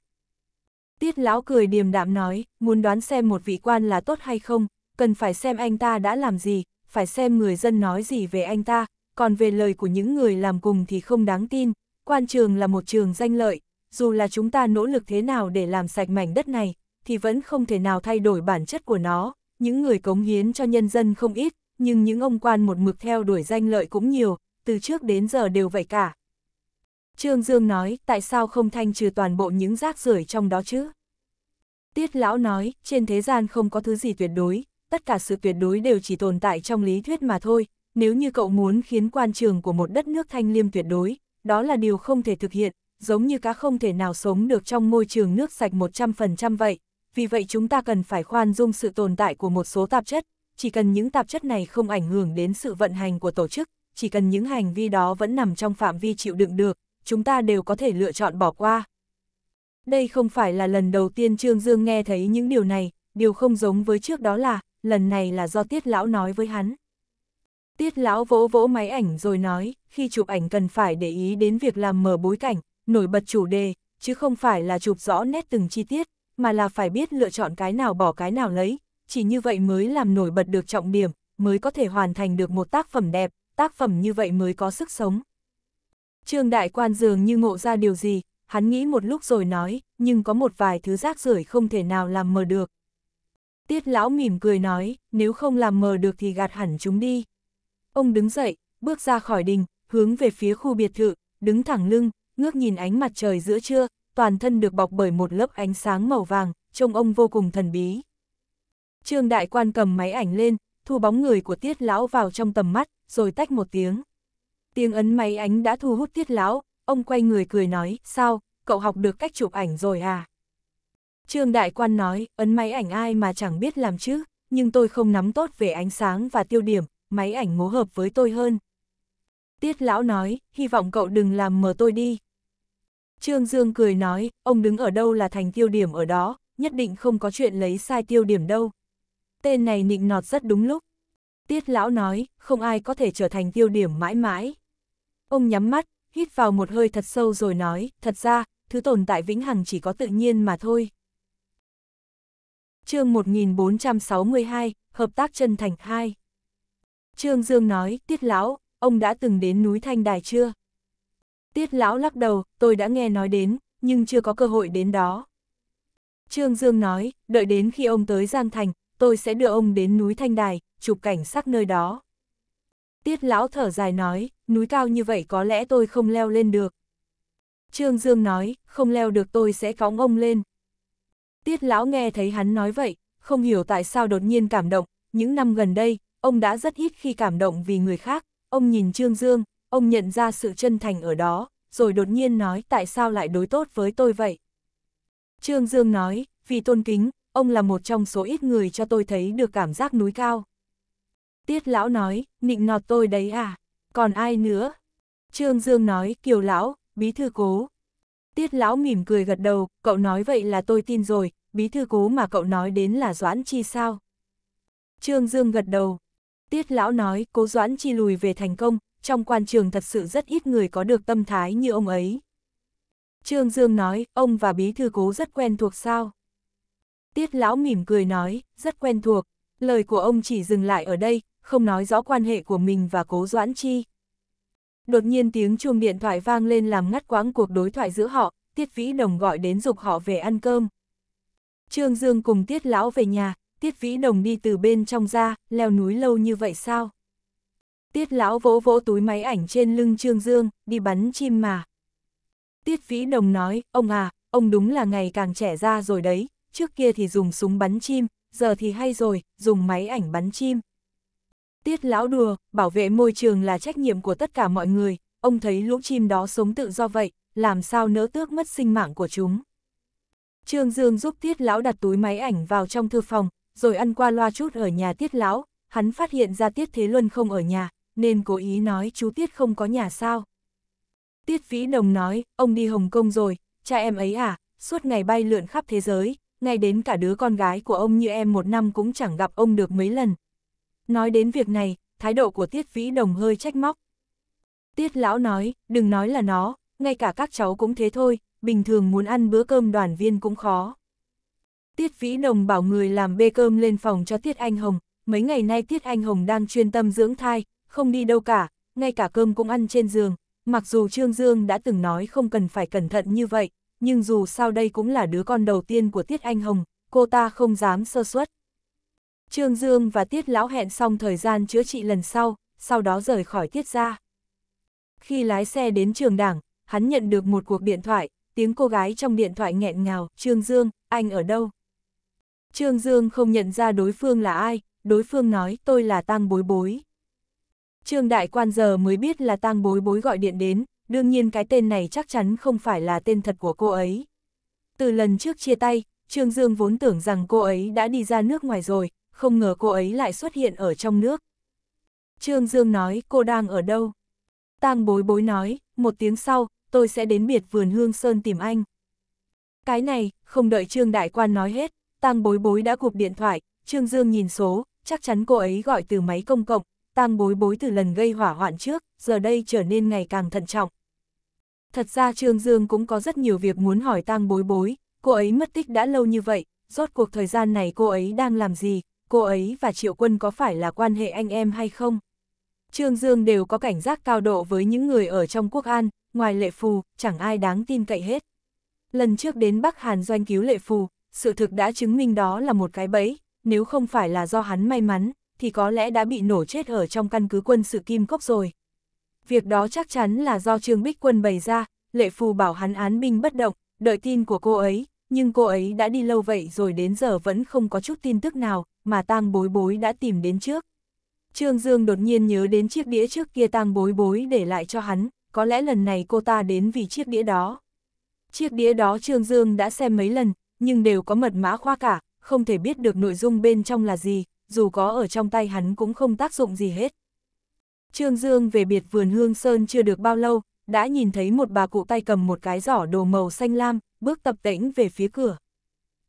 Tiết lão cười điềm đạm nói, muốn đoán xem một vị quan là tốt hay không, cần phải xem anh ta đã làm gì, phải xem người dân nói gì về anh ta, còn về lời của những người làm cùng thì không đáng tin, quan trường là một trường danh lợi, dù là chúng ta nỗ lực thế nào để làm sạch mảnh đất này, thì vẫn không thể nào thay đổi bản chất của nó, những người cống hiến cho nhân dân không ít, nhưng những ông quan một mực theo đuổi danh lợi cũng nhiều, từ trước đến giờ đều vậy cả. Trương Dương nói, tại sao không thanh trừ toàn bộ những rác rưởi trong đó chứ? Tiết Lão nói, trên thế gian không có thứ gì tuyệt đối, tất cả sự tuyệt đối đều chỉ tồn tại trong lý thuyết mà thôi, nếu như cậu muốn khiến quan trường của một đất nước thanh liêm tuyệt đối, đó là điều không thể thực hiện, giống như cá không thể nào sống được trong môi trường nước sạch 100% vậy, vì vậy chúng ta cần phải khoan dung sự tồn tại của một số tạp chất, chỉ cần những tạp chất này không ảnh hưởng đến sự vận hành của tổ chức, chỉ cần những hành vi đó vẫn nằm trong phạm vi chịu đựng được, chúng ta đều có thể lựa chọn bỏ qua. Đây không phải là lần đầu tiên Trương Dương nghe thấy những điều này, điều không giống với trước đó là, lần này là do Tiết Lão nói với hắn. Tiết Lão vỗ vỗ máy ảnh rồi nói, khi chụp ảnh cần phải để ý đến việc làm mở bối cảnh, nổi bật chủ đề, chứ không phải là chụp rõ nét từng chi tiết, mà là phải biết lựa chọn cái nào bỏ cái nào lấy, chỉ như vậy mới làm nổi bật được trọng điểm, mới có thể hoàn thành được một tác phẩm đẹp, tác phẩm như vậy mới có sức sống. Trương Đại Quan dường như ngộ ra điều gì, hắn nghĩ một lúc rồi nói, nhưng có một vài thứ rác rưởi không thể nào làm mờ được. Tiết lão mỉm cười nói, nếu không làm mờ được thì gạt hẳn chúng đi. Ông đứng dậy, bước ra khỏi đình, hướng về phía khu biệt thự, đứng thẳng lưng, ngước nhìn ánh mặt trời giữa trưa, toàn thân được bọc bởi một lớp ánh sáng màu vàng, trông ông vô cùng thần bí. Trương Đại Quan cầm máy ảnh lên, thu bóng người của tiết lão vào trong tầm mắt, rồi tách một tiếng. Tiếng ấn máy ánh đã thu hút tiết lão, ông quay người cười nói, sao, cậu học được cách chụp ảnh rồi à? Trương Đại Quan nói, ấn máy ảnh ai mà chẳng biết làm chứ, nhưng tôi không nắm tốt về ánh sáng và tiêu điểm, máy ảnh ngố hợp với tôi hơn. Tiết lão nói, hy vọng cậu đừng làm mờ tôi đi. Trương Dương cười nói, ông đứng ở đâu là thành tiêu điểm ở đó, nhất định không có chuyện lấy sai tiêu điểm đâu. Tên này nịnh nọt rất đúng lúc. Tiết lão nói, không ai có thể trở thành tiêu điểm mãi mãi. Ông nhắm mắt, hít vào một hơi thật sâu rồi nói, thật ra, thứ tồn tại vĩnh hằng chỉ có tự nhiên mà thôi. chương 1462, Hợp tác chân thành 2 Trương Dương nói, Tiết Lão, ông đã từng đến núi Thanh Đài chưa? Tiết Lão lắc đầu, tôi đã nghe nói đến, nhưng chưa có cơ hội đến đó. Trương Dương nói, đợi đến khi ông tới Giang Thành, tôi sẽ đưa ông đến núi Thanh Đài, chụp cảnh sắc nơi đó. Tiết lão thở dài nói, núi cao như vậy có lẽ tôi không leo lên được. Trương Dương nói, không leo được tôi sẽ cõng ông lên. Tiết lão nghe thấy hắn nói vậy, không hiểu tại sao đột nhiên cảm động, những năm gần đây, ông đã rất ít khi cảm động vì người khác, ông nhìn Trương Dương, ông nhận ra sự chân thành ở đó, rồi đột nhiên nói tại sao lại đối tốt với tôi vậy. Trương Dương nói, vì tôn kính, ông là một trong số ít người cho tôi thấy được cảm giác núi cao. Tiết lão nói, nịnh nọt tôi đấy à, còn ai nữa? Trương Dương nói, kiều lão, bí thư cố. Tiết lão mỉm cười gật đầu, cậu nói vậy là tôi tin rồi, bí thư cố mà cậu nói đến là Doãn Chi sao? Trương Dương gật đầu. Tiết lão nói, cố Doãn Chi lùi về thành công, trong quan trường thật sự rất ít người có được tâm thái như ông ấy. Trương Dương nói, ông và bí thư cố rất quen thuộc sao? Tiết lão mỉm cười nói, rất quen thuộc, lời của ông chỉ dừng lại ở đây, không nói rõ quan hệ của mình và cố doãn chi. Đột nhiên tiếng chuông điện thoại vang lên làm ngắt quãng cuộc đối thoại giữa họ, Tiết Vĩ Đồng gọi đến dục họ về ăn cơm. Trương Dương cùng Tiết Lão về nhà, Tiết Vĩ Đồng đi từ bên trong ra, leo núi lâu như vậy sao? Tiết Lão vỗ vỗ túi máy ảnh trên lưng Trương Dương, đi bắn chim mà. Tiết Vĩ Đồng nói, ông à, ông đúng là ngày càng trẻ ra rồi đấy, trước kia thì dùng súng bắn chim, giờ thì hay rồi, dùng máy ảnh bắn chim. Tiết lão đùa, bảo vệ môi trường là trách nhiệm của tất cả mọi người, ông thấy lũ chim đó sống tự do vậy, làm sao nỡ tước mất sinh mạng của chúng. Trương Dương giúp Tiết lão đặt túi máy ảnh vào trong thư phòng, rồi ăn qua loa chút ở nhà Tiết lão, hắn phát hiện ra Tiết Thế Luân không ở nhà, nên cố ý nói chú Tiết không có nhà sao. Tiết Vĩ Đồng nói, ông đi Hồng Kông rồi, cha em ấy à, suốt ngày bay lượn khắp thế giới, ngay đến cả đứa con gái của ông như em một năm cũng chẳng gặp ông được mấy lần. Nói đến việc này, thái độ của Tiết Vĩ Đồng hơi trách móc. Tiết Lão nói, đừng nói là nó, ngay cả các cháu cũng thế thôi, bình thường muốn ăn bữa cơm đoàn viên cũng khó. Tiết Vĩ Đồng bảo người làm bê cơm lên phòng cho Tiết Anh Hồng, mấy ngày nay Tiết Anh Hồng đang chuyên tâm dưỡng thai, không đi đâu cả, ngay cả cơm cũng ăn trên giường, mặc dù Trương Dương đã từng nói không cần phải cẩn thận như vậy, nhưng dù sao đây cũng là đứa con đầu tiên của Tiết Anh Hồng, cô ta không dám sơ suất. Trương Dương và Tiết Lão hẹn xong thời gian chữa trị lần sau, sau đó rời khỏi Tiết ra. Khi lái xe đến trường đảng, hắn nhận được một cuộc điện thoại, tiếng cô gái trong điện thoại nghẹn ngào, Trương Dương, anh ở đâu? Trương Dương không nhận ra đối phương là ai, đối phương nói tôi là tang bối bối. Trương Đại Quan giờ mới biết là tang bối bối gọi điện đến, đương nhiên cái tên này chắc chắn không phải là tên thật của cô ấy. Từ lần trước chia tay, Trương Dương vốn tưởng rằng cô ấy đã đi ra nước ngoài rồi, không ngờ cô ấy lại xuất hiện ở trong nước. Trương Dương nói cô đang ở đâu? Tang bối bối nói, một tiếng sau, tôi sẽ đến biệt vườn Hương Sơn tìm anh. Cái này, không đợi Trương Đại Quan nói hết, Tang bối bối đã cụp điện thoại, Trương Dương nhìn số, chắc chắn cô ấy gọi từ máy công cộng, Tang bối bối từ lần gây hỏa hoạn trước, giờ đây trở nên ngày càng thận trọng. Thật ra Trương Dương cũng có rất nhiều việc muốn hỏi tang bối bối, cô ấy mất tích đã lâu như vậy, rốt cuộc thời gian này cô ấy đang làm gì, cô ấy và Triệu Quân có phải là quan hệ anh em hay không? Trương Dương đều có cảnh giác cao độ với những người ở trong quốc an, ngoài lệ phù, chẳng ai đáng tin cậy hết. Lần trước đến Bắc Hàn doanh cứu lệ phù, sự thực đã chứng minh đó là một cái bẫy, nếu không phải là do hắn may mắn, thì có lẽ đã bị nổ chết ở trong căn cứ quân sự Kim Cốc rồi việc đó chắc chắn là do Trương Bích Quân bày ra, lệ phù bảo hắn án binh bất động, đợi tin của cô ấy, nhưng cô ấy đã đi lâu vậy rồi đến giờ vẫn không có chút tin tức nào, mà tang bối bối đã tìm đến trước. Trương Dương đột nhiên nhớ đến chiếc đĩa trước kia tang bối bối để lại cho hắn, có lẽ lần này cô ta đến vì chiếc đĩa đó. Chiếc đĩa đó Trương Dương đã xem mấy lần, nhưng đều có mật mã khoa cả, không thể biết được nội dung bên trong là gì, dù có ở trong tay hắn cũng không tác dụng gì hết. Trương Dương về biệt vườn Hương Sơn chưa được bao lâu, đã nhìn thấy một bà cụ tay cầm một cái giỏ đồ màu xanh lam, bước tập tĩnh về phía cửa.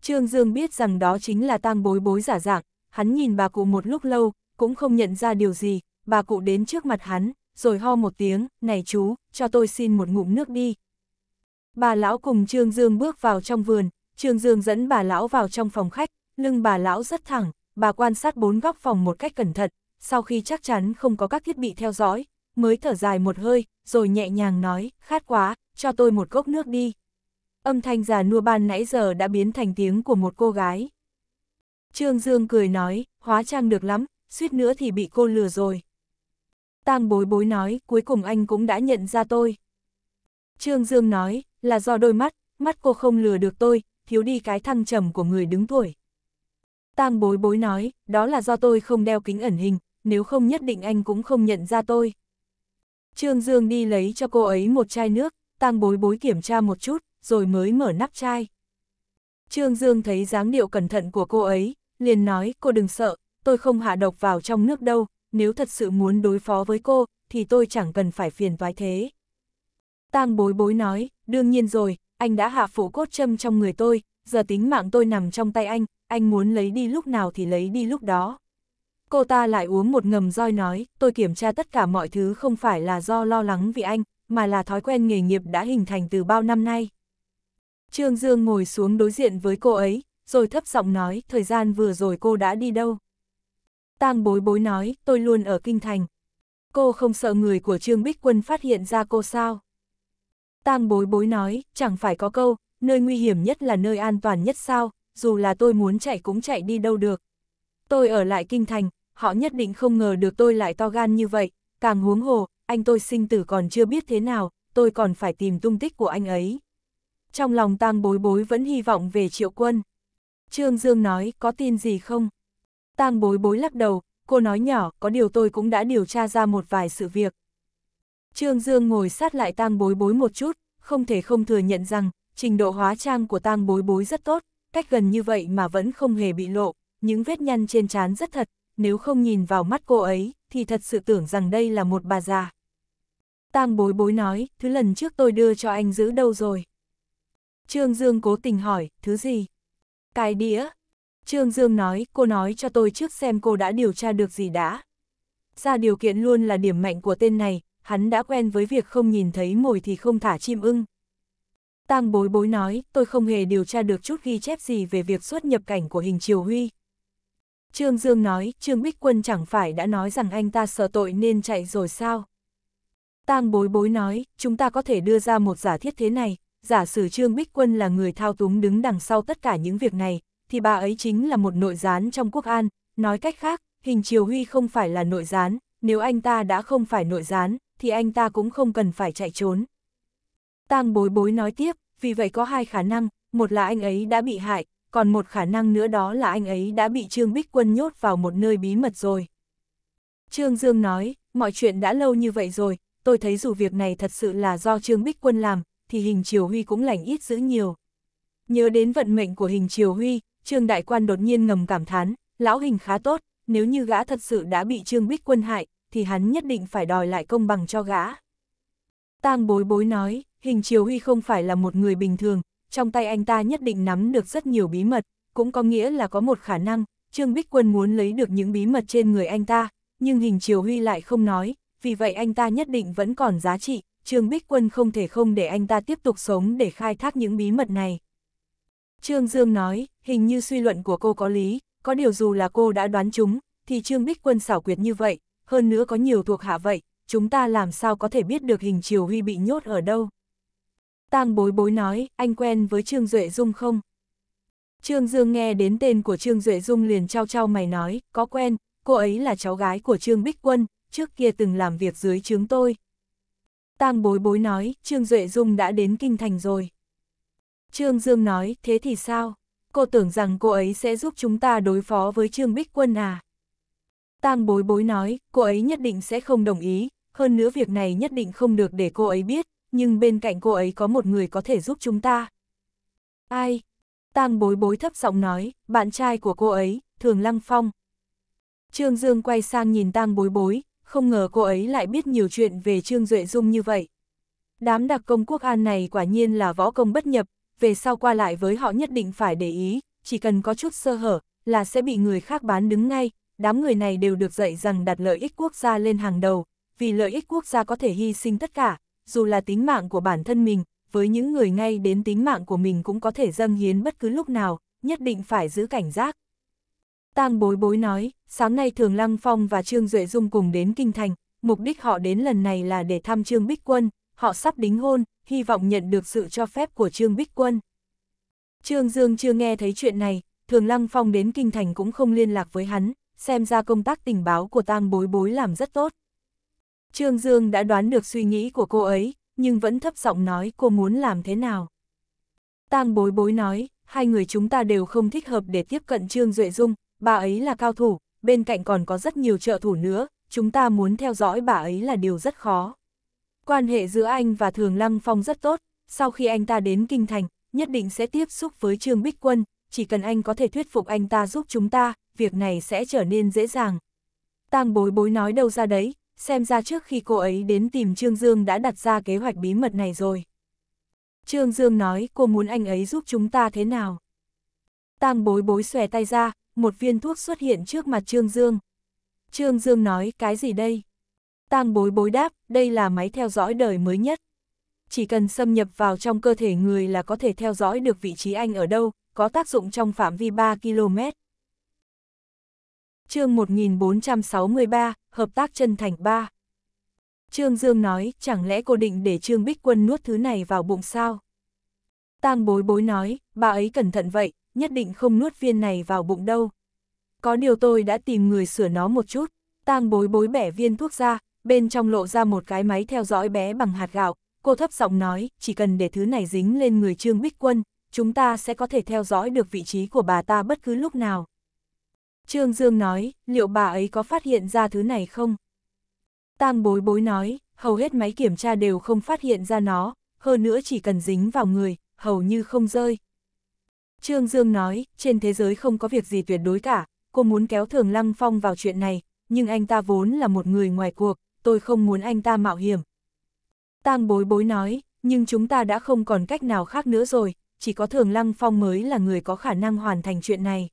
Trương Dương biết rằng đó chính là tang bối bối giả dạng, hắn nhìn bà cụ một lúc lâu, cũng không nhận ra điều gì, bà cụ đến trước mặt hắn, rồi ho một tiếng, này chú, cho tôi xin một ngụm nước đi. Bà lão cùng Trương Dương bước vào trong vườn, Trương Dương dẫn bà lão vào trong phòng khách, lưng bà lão rất thẳng, bà quan sát bốn góc phòng một cách cẩn thận, sau khi chắc chắn không có các thiết bị theo dõi, mới thở dài một hơi, rồi nhẹ nhàng nói, khát quá, cho tôi một cốc nước đi. Âm thanh già nua ban nãy giờ đã biến thành tiếng của một cô gái. Trương Dương cười nói, hóa trang được lắm, suýt nữa thì bị cô lừa rồi. Tang bối bối nói, cuối cùng anh cũng đã nhận ra tôi. Trương Dương nói, là do đôi mắt, mắt cô không lừa được tôi, thiếu đi cái thăng trầm của người đứng tuổi. Tang bối bối nói, đó là do tôi không đeo kính ẩn hình, nếu không nhất định anh cũng không nhận ra tôi. Trương Dương đi lấy cho cô ấy một chai nước, tang bối bối kiểm tra một chút, rồi mới mở nắp chai. Trương Dương thấy dáng điệu cẩn thận của cô ấy, liền nói cô đừng sợ, tôi không hạ độc vào trong nước đâu, nếu thật sự muốn đối phó với cô, thì tôi chẳng cần phải phiền toái thế. Tang bối bối nói, đương nhiên rồi, anh đã hạ phủ cốt châm trong người tôi, giờ tính mạng tôi nằm trong tay anh, anh muốn lấy đi lúc nào thì lấy đi lúc đó. Cô ta lại uống một ngầm roi nói, tôi kiểm tra tất cả mọi thứ không phải là do lo lắng vì anh, mà là thói quen nghề nghiệp đã hình thành từ bao năm nay. Trương Dương ngồi xuống đối diện với cô ấy, rồi thấp giọng nói, thời gian vừa rồi cô đã đi đâu? Tang bối bối nói, tôi luôn ở Kinh Thành. Cô không sợ người của Trương Bích Quân phát hiện ra cô sao? Tang bối bối nói, chẳng phải có câu, nơi nguy hiểm nhất là nơi an toàn nhất sao, dù là tôi muốn chạy cũng chạy đi đâu được. Tôi ở lại Kinh Thành, họ nhất định không ngờ được tôi lại to gan như vậy, càng huống hồ, anh tôi sinh tử còn chưa biết thế nào, tôi còn phải tìm tung tích của anh ấy. Trong lòng tang bối bối vẫn hy vọng về triệu quân. Trương Dương nói, có tin gì không? tang bối bối lắc đầu, cô nói nhỏ, có điều tôi cũng đã điều tra ra một vài sự việc. Trương Dương ngồi sát lại tang bối bối một chút, không thể không thừa nhận rằng, trình độ hóa trang của tang bối bối rất tốt, cách gần như vậy mà vẫn không hề bị lộ, những vết nhăn trên trán rất thật, nếu không nhìn vào mắt cô ấy, thì thật sự tưởng rằng đây là một bà già. Tang bối bối nói, thứ lần trước tôi đưa cho anh giữ đâu rồi? Trương Dương cố tình hỏi, thứ gì? Cái đĩa. Trương Dương nói, cô nói cho tôi trước xem cô đã điều tra được gì đã. Ra điều kiện luôn là điểm mạnh của tên này, hắn đã quen với việc không nhìn thấy mồi thì không thả chim ưng. Tang bối bối nói, tôi không hề điều tra được chút ghi chép gì về việc xuất nhập cảnh của hình Triều Huy. Trương Dương nói, Trương Bích Quân chẳng phải đã nói rằng anh ta sợ tội nên chạy rồi sao? Tang bối bối nói, chúng ta có thể đưa ra một giả thiết thế này, giả sử Trương Bích Quân là người thao túng đứng đằng sau tất cả những việc này, thì bà ấy chính là một nội gián trong quốc an, nói cách khác, hình Triều Huy không phải là nội gián, nếu anh ta đã không phải nội gián, thì anh ta cũng không cần phải chạy trốn. Tang bối bối nói tiếp, vì vậy có hai khả năng, một là anh ấy đã bị hại, còn một khả năng nữa đó là anh ấy đã bị Trương Bích Quân nhốt vào một nơi bí mật rồi. Trương Dương nói, mọi chuyện đã lâu như vậy rồi, tôi thấy dù việc này thật sự là do Trương Bích Quân làm, thì hình Triều Huy cũng lành ít giữ nhiều. Nhớ đến vận mệnh của hình Triều Huy, Trương Đại Quan đột nhiên ngầm cảm thán, lão hình khá tốt, nếu như gã thật sự đã bị Trương Bích Quân hại, thì hắn nhất định phải đòi lại công bằng cho gã. Tang bối bối nói, hình Triều Huy không phải là một người bình thường, trong tay anh ta nhất định nắm được rất nhiều bí mật, cũng có nghĩa là có một khả năng, Trương Bích Quân muốn lấy được những bí mật trên người anh ta, nhưng hình Triều Huy lại không nói, vì vậy anh ta nhất định vẫn còn giá trị, Trương Bích Quân không thể không để anh ta tiếp tục sống để khai thác những bí mật này. Trương Dương nói, hình như suy luận của cô có lý, có điều dù là cô đã đoán chúng, thì Trương Bích Quân xảo quyệt như vậy, hơn nữa có nhiều thuộc hạ vậy, chúng ta làm sao có thể biết được hình Triều Huy bị nhốt ở đâu. Tang bối bối nói, anh quen với Trương Duệ Dung không? Trương Dương nghe đến tên của Trương Duệ Dung liền trao trao mày nói, có quen, cô ấy là cháu gái của Trương Bích Quân, trước kia từng làm việc dưới trướng tôi. Tang bối bối nói, Trương Duệ Dung đã đến Kinh Thành rồi. Trương Dương nói, thế thì sao? Cô tưởng rằng cô ấy sẽ giúp chúng ta đối phó với Trương Bích Quân à? Tang bối bối nói, cô ấy nhất định sẽ không đồng ý, hơn nữa việc này nhất định không được để cô ấy biết, nhưng bên cạnh cô ấy có một người có thể giúp chúng ta. Ai? Tang bối bối thấp giọng nói, bạn trai của cô ấy, Thường Lăng Phong. Trương Dương quay sang nhìn Tang bối bối, không ngờ cô ấy lại biết nhiều chuyện về Trương Duệ Dung như vậy. Đám đặc công quốc an này quả nhiên là võ công bất nhập, về sau qua lại với họ nhất định phải để ý, chỉ cần có chút sơ hở là sẽ bị người khác bán đứng ngay, đám người này đều được dạy rằng đặt lợi ích quốc gia lên hàng đầu, vì lợi ích quốc gia có thể hy sinh tất cả, dù là tính mạng của bản thân mình, với những người ngay đến tính mạng của mình cũng có thể dâng hiến bất cứ lúc nào, nhất định phải giữ cảnh giác. Tang bối bối nói, sáng nay Thường Lăng Phong và Trương Duệ Dung cùng đến Kinh Thành, mục đích họ đến lần này là để thăm Trương Bích Quân, họ sắp đính hôn, hy vọng nhận được sự cho phép của Trương Bích Quân. Trương Dương chưa nghe thấy chuyện này, Thường Lăng Phong đến Kinh Thành cũng không liên lạc với hắn, xem ra công tác tình báo của tang bối bối làm rất tốt. Trương Dương đã đoán được suy nghĩ của cô ấy, nhưng vẫn thấp giọng nói cô muốn làm thế nào. Tang bối bối nói, hai người chúng ta đều không thích hợp để tiếp cận Trương Duệ Dung, bà ấy là cao thủ, bên cạnh còn có rất nhiều trợ thủ nữa, chúng ta muốn theo dõi bà ấy là điều rất khó. Quan hệ giữa anh và Thường Lăng Phong rất tốt, sau khi anh ta đến Kinh Thành, nhất định sẽ tiếp xúc với Trương Bích Quân, chỉ cần anh có thể thuyết phục anh ta giúp chúng ta, việc này sẽ trở nên dễ dàng. Tang bối bối nói đâu ra đấy, xem ra trước khi cô ấy đến tìm Trương Dương đã đặt ra kế hoạch bí mật này rồi. Trương Dương nói cô muốn anh ấy giúp chúng ta thế nào. Tang bối bối xòe tay ra, một viên thuốc xuất hiện trước mặt Trương Dương. Trương Dương nói cái gì đây? Tang bối bối đáp, đây là máy theo dõi đời mới nhất. Chỉ cần xâm nhập vào trong cơ thể người là có thể theo dõi được vị trí anh ở đâu, có tác dụng trong phạm vi 3 km. chương 1463, hợp tác chân thành ba. Trương Dương nói, chẳng lẽ cô định để Trương Bích Quân nuốt thứ này vào bụng sao? Tang bối bối nói, bà ấy cẩn thận vậy, nhất định không nuốt viên này vào bụng đâu. Có điều tôi đã tìm người sửa nó một chút, Tang bối bối bẻ viên thuốc ra, bên trong lộ ra một cái máy theo dõi bé bằng hạt gạo, cô thấp giọng nói, chỉ cần để thứ này dính lên người Trương Bích Quân, chúng ta sẽ có thể theo dõi được vị trí của bà ta bất cứ lúc nào. Trương Dương nói, liệu bà ấy có phát hiện ra thứ này không? Tang bối bối nói, hầu hết máy kiểm tra đều không phát hiện ra nó, hơn nữa chỉ cần dính vào người, hầu như không rơi. Trương Dương nói, trên thế giới không có việc gì tuyệt đối cả, cô muốn kéo Thường Lăng Phong vào chuyện này, nhưng anh ta vốn là một người ngoài cuộc, tôi không muốn anh ta mạo hiểm. Tang bối bối nói, nhưng chúng ta đã không còn cách nào khác nữa rồi, chỉ có Thường Lăng Phong mới là người có khả năng hoàn thành chuyện này.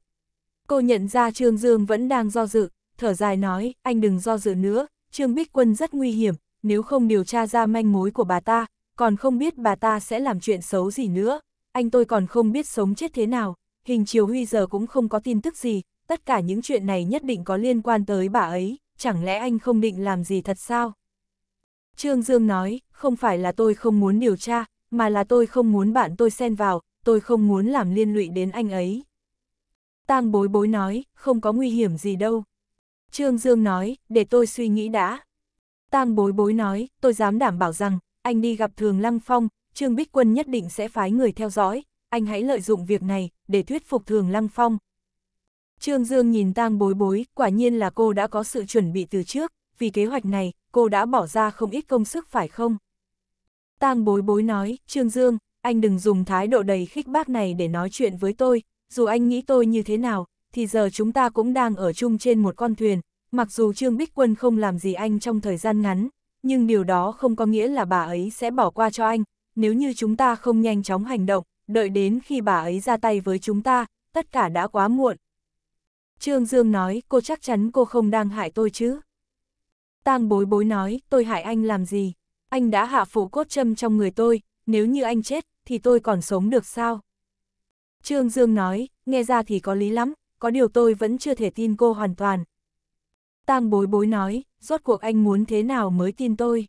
Cô nhận ra Trương Dương vẫn đang do dự, thở dài nói, anh đừng do dự nữa, Trương Bích Quân rất nguy hiểm, nếu không điều tra ra manh mối của bà ta, còn không biết bà ta sẽ làm chuyện xấu gì nữa, anh tôi còn không biết sống chết thế nào, hình chiều huy giờ cũng không có tin tức gì, tất cả những chuyện này nhất định có liên quan tới bà ấy, chẳng lẽ anh không định làm gì thật sao? Trương Dương nói, không phải là tôi không muốn điều tra, mà là tôi không muốn bạn tôi xen vào, tôi không muốn làm liên lụy đến anh ấy. Tang bối bối nói, không có nguy hiểm gì đâu. Trương Dương nói, để tôi suy nghĩ đã. Tang bối bối nói, tôi dám đảm bảo rằng, anh đi gặp Thường Lăng Phong, Trương Bích Quân nhất định sẽ phái người theo dõi, anh hãy lợi dụng việc này, để thuyết phục Thường Lăng Phong. Trương Dương nhìn tang bối bối, quả nhiên là cô đã có sự chuẩn bị từ trước, vì kế hoạch này, cô đã bỏ ra không ít công sức phải không? Tang bối bối nói, Trương Dương, anh đừng dùng thái độ đầy khích bác này để nói chuyện với tôi, dù anh nghĩ tôi như thế nào, thì giờ chúng ta cũng đang ở chung trên một con thuyền, mặc dù Trương Bích Quân không làm gì anh trong thời gian ngắn, nhưng điều đó không có nghĩa là bà ấy sẽ bỏ qua cho anh, nếu như chúng ta không nhanh chóng hành động, đợi đến khi bà ấy ra tay với chúng ta, tất cả đã quá muộn. Trương Dương nói, cô chắc chắn cô không đang hại tôi chứ. Tang bối bối nói, tôi hại anh làm gì? Anh đã hạ phủ cốt châm trong người tôi, nếu như anh chết, thì tôi còn sống được sao? Trương Dương nói, nghe ra thì có lý lắm, có điều tôi vẫn chưa thể tin cô hoàn toàn. Tang bối bối nói, rốt cuộc anh muốn thế nào mới tin tôi.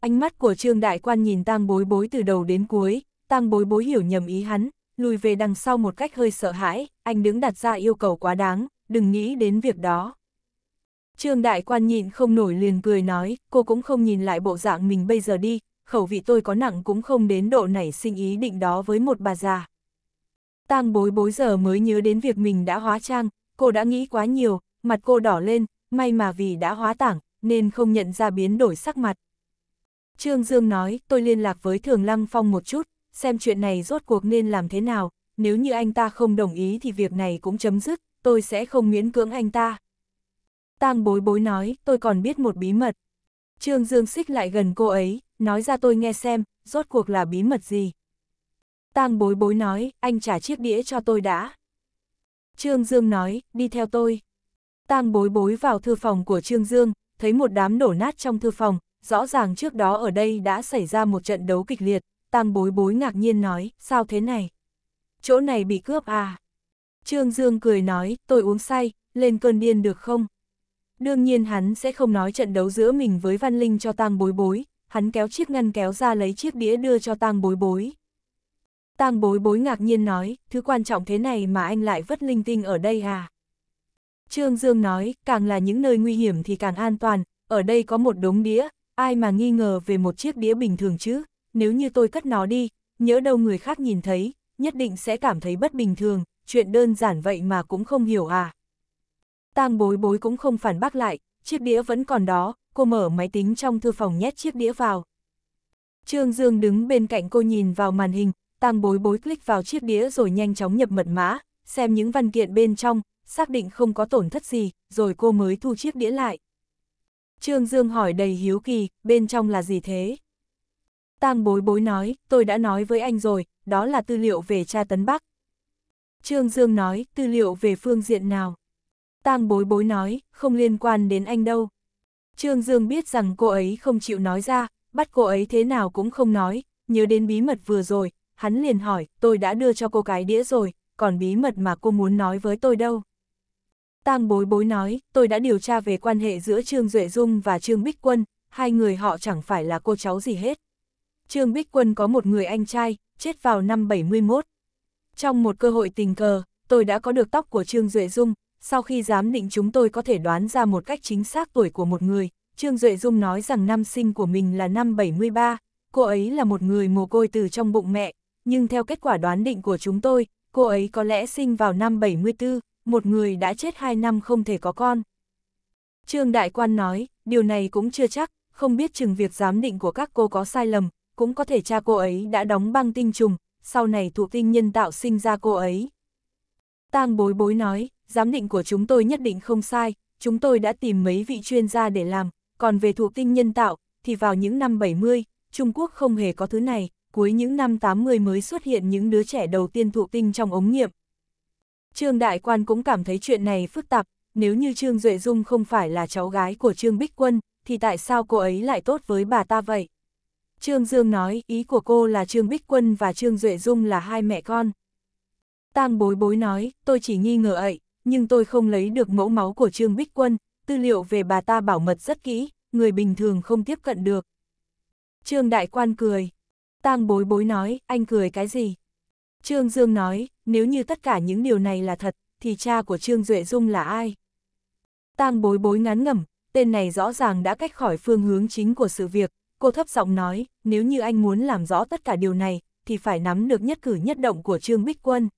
Ánh mắt của Trương Đại Quan nhìn Tang bối bối từ đầu đến cuối, Tang bối bối hiểu nhầm ý hắn, lùi về đằng sau một cách hơi sợ hãi, anh đứng đặt ra yêu cầu quá đáng, đừng nghĩ đến việc đó. Trương Đại Quan nhịn không nổi liền cười nói, cô cũng không nhìn lại bộ dạng mình bây giờ đi, khẩu vị tôi có nặng cũng không đến độ nảy sinh ý định đó với một bà già tang bối bối giờ mới nhớ đến việc mình đã hóa trang, cô đã nghĩ quá nhiều, mặt cô đỏ lên, may mà vì đã hóa tảng, nên không nhận ra biến đổi sắc mặt. Trương Dương nói, tôi liên lạc với Thường Lăng Phong một chút, xem chuyện này rốt cuộc nên làm thế nào, nếu như anh ta không đồng ý thì việc này cũng chấm dứt, tôi sẽ không miễn cưỡng anh ta. Tang bối bối nói, tôi còn biết một bí mật. Trương Dương xích lại gần cô ấy, nói ra tôi nghe xem, rốt cuộc là bí mật gì. Tang bối bối nói, anh trả chiếc đĩa cho tôi đã. Trương Dương nói, đi theo tôi. Tang bối bối vào thư phòng của Trương Dương, thấy một đám đổ nát trong thư phòng, rõ ràng trước đó ở đây đã xảy ra một trận đấu kịch liệt. Tang bối bối ngạc nhiên nói, sao thế này? Chỗ này bị cướp à? Trương Dương cười nói, tôi uống say, lên cơn điên được không? Đương nhiên hắn sẽ không nói trận đấu giữa mình với Văn Linh cho Tang bối bối, hắn kéo chiếc ngăn kéo ra lấy chiếc đĩa đưa cho Tang bối bối. Tang bối bối ngạc nhiên nói, thứ quan trọng thế này mà anh lại vất linh tinh ở đây à? Trương Dương nói, càng là những nơi nguy hiểm thì càng an toàn, ở đây có một đống đĩa, ai mà nghi ngờ về một chiếc đĩa bình thường chứ, nếu như tôi cất nó đi, nhớ đâu người khác nhìn thấy, nhất định sẽ cảm thấy bất bình thường, chuyện đơn giản vậy mà cũng không hiểu à. Tang bối bối cũng không phản bác lại, chiếc đĩa vẫn còn đó, cô mở máy tính trong thư phòng nhét chiếc đĩa vào. Trương Dương đứng bên cạnh cô nhìn vào màn hình, Tang bối bối click vào chiếc đĩa rồi nhanh chóng nhập mật mã, xem những văn kiện bên trong, xác định không có tổn thất gì, rồi cô mới thu chiếc đĩa lại. Trương Dương hỏi đầy hiếu kỳ, bên trong là gì thế? Tang bối bối nói, tôi đã nói với anh rồi, đó là tư liệu về cha tấn Bắc. Trương Dương nói, tư liệu về phương diện nào? Tang bối bối nói, không liên quan đến anh đâu. Trương Dương biết rằng cô ấy không chịu nói ra, bắt cô ấy thế nào cũng không nói, nhớ đến bí mật vừa rồi, hắn liền hỏi, tôi đã đưa cho cô cái đĩa rồi, còn bí mật mà cô muốn nói với tôi đâu. Tang bối bối nói, tôi đã điều tra về quan hệ giữa Trương Duệ Dung và Trương Bích Quân, hai người họ chẳng phải là cô cháu gì hết. Trương Bích Quân có một người anh trai, chết vào năm 71. Trong một cơ hội tình cờ, tôi đã có được tóc của Trương Duệ Dung, sau khi giám định chúng tôi có thể đoán ra một cách chính xác tuổi của một người. Trương Duệ Dung nói rằng năm sinh của mình là năm 73, cô ấy là một người mồ côi từ trong bụng mẹ, nhưng theo kết quả đoán định của chúng tôi, cô ấy có lẽ sinh vào năm 74, một người đã chết 2 năm không thể có con. Trương Đại Quan nói, điều này cũng chưa chắc, không biết chừng việc giám định của các cô có sai lầm, cũng có thể cha cô ấy đã đóng băng tinh trùng, sau này thụ tinh nhân tạo sinh ra cô ấy. Tang bối bối nói, giám định của chúng tôi nhất định không sai, chúng tôi đã tìm mấy vị chuyên gia để làm, còn về thụ tinh nhân tạo, thì vào những năm 70, Trung Quốc không hề có thứ này, cuối những năm 80 mới xuất hiện những đứa trẻ đầu tiên thụ tinh trong ống nghiệm. Trương Đại Quan cũng cảm thấy chuyện này phức tạp, nếu như Trương Duệ Dung không phải là cháu gái của Trương Bích Quân, thì tại sao cô ấy lại tốt với bà ta vậy? Trương Dương nói, ý của cô là Trương Bích Quân và Trương Duệ Dung là hai mẹ con. Tang bối bối nói, tôi chỉ nghi ngờ ấy, nhưng tôi không lấy được mẫu máu của Trương Bích Quân, tư liệu về bà ta bảo mật rất kỹ, người bình thường không tiếp cận được. Trương Đại Quan cười, Tang bối bối nói, anh cười cái gì? Trương Dương nói, nếu như tất cả những điều này là thật, thì cha của Trương Duệ Dung là ai? Tang bối bối ngán ngẩm, tên này rõ ràng đã cách khỏi phương hướng chính của sự việc. Cô thấp giọng nói, nếu như anh muốn làm rõ tất cả điều này, thì phải nắm được nhất cử nhất động của Trương Bích Quân.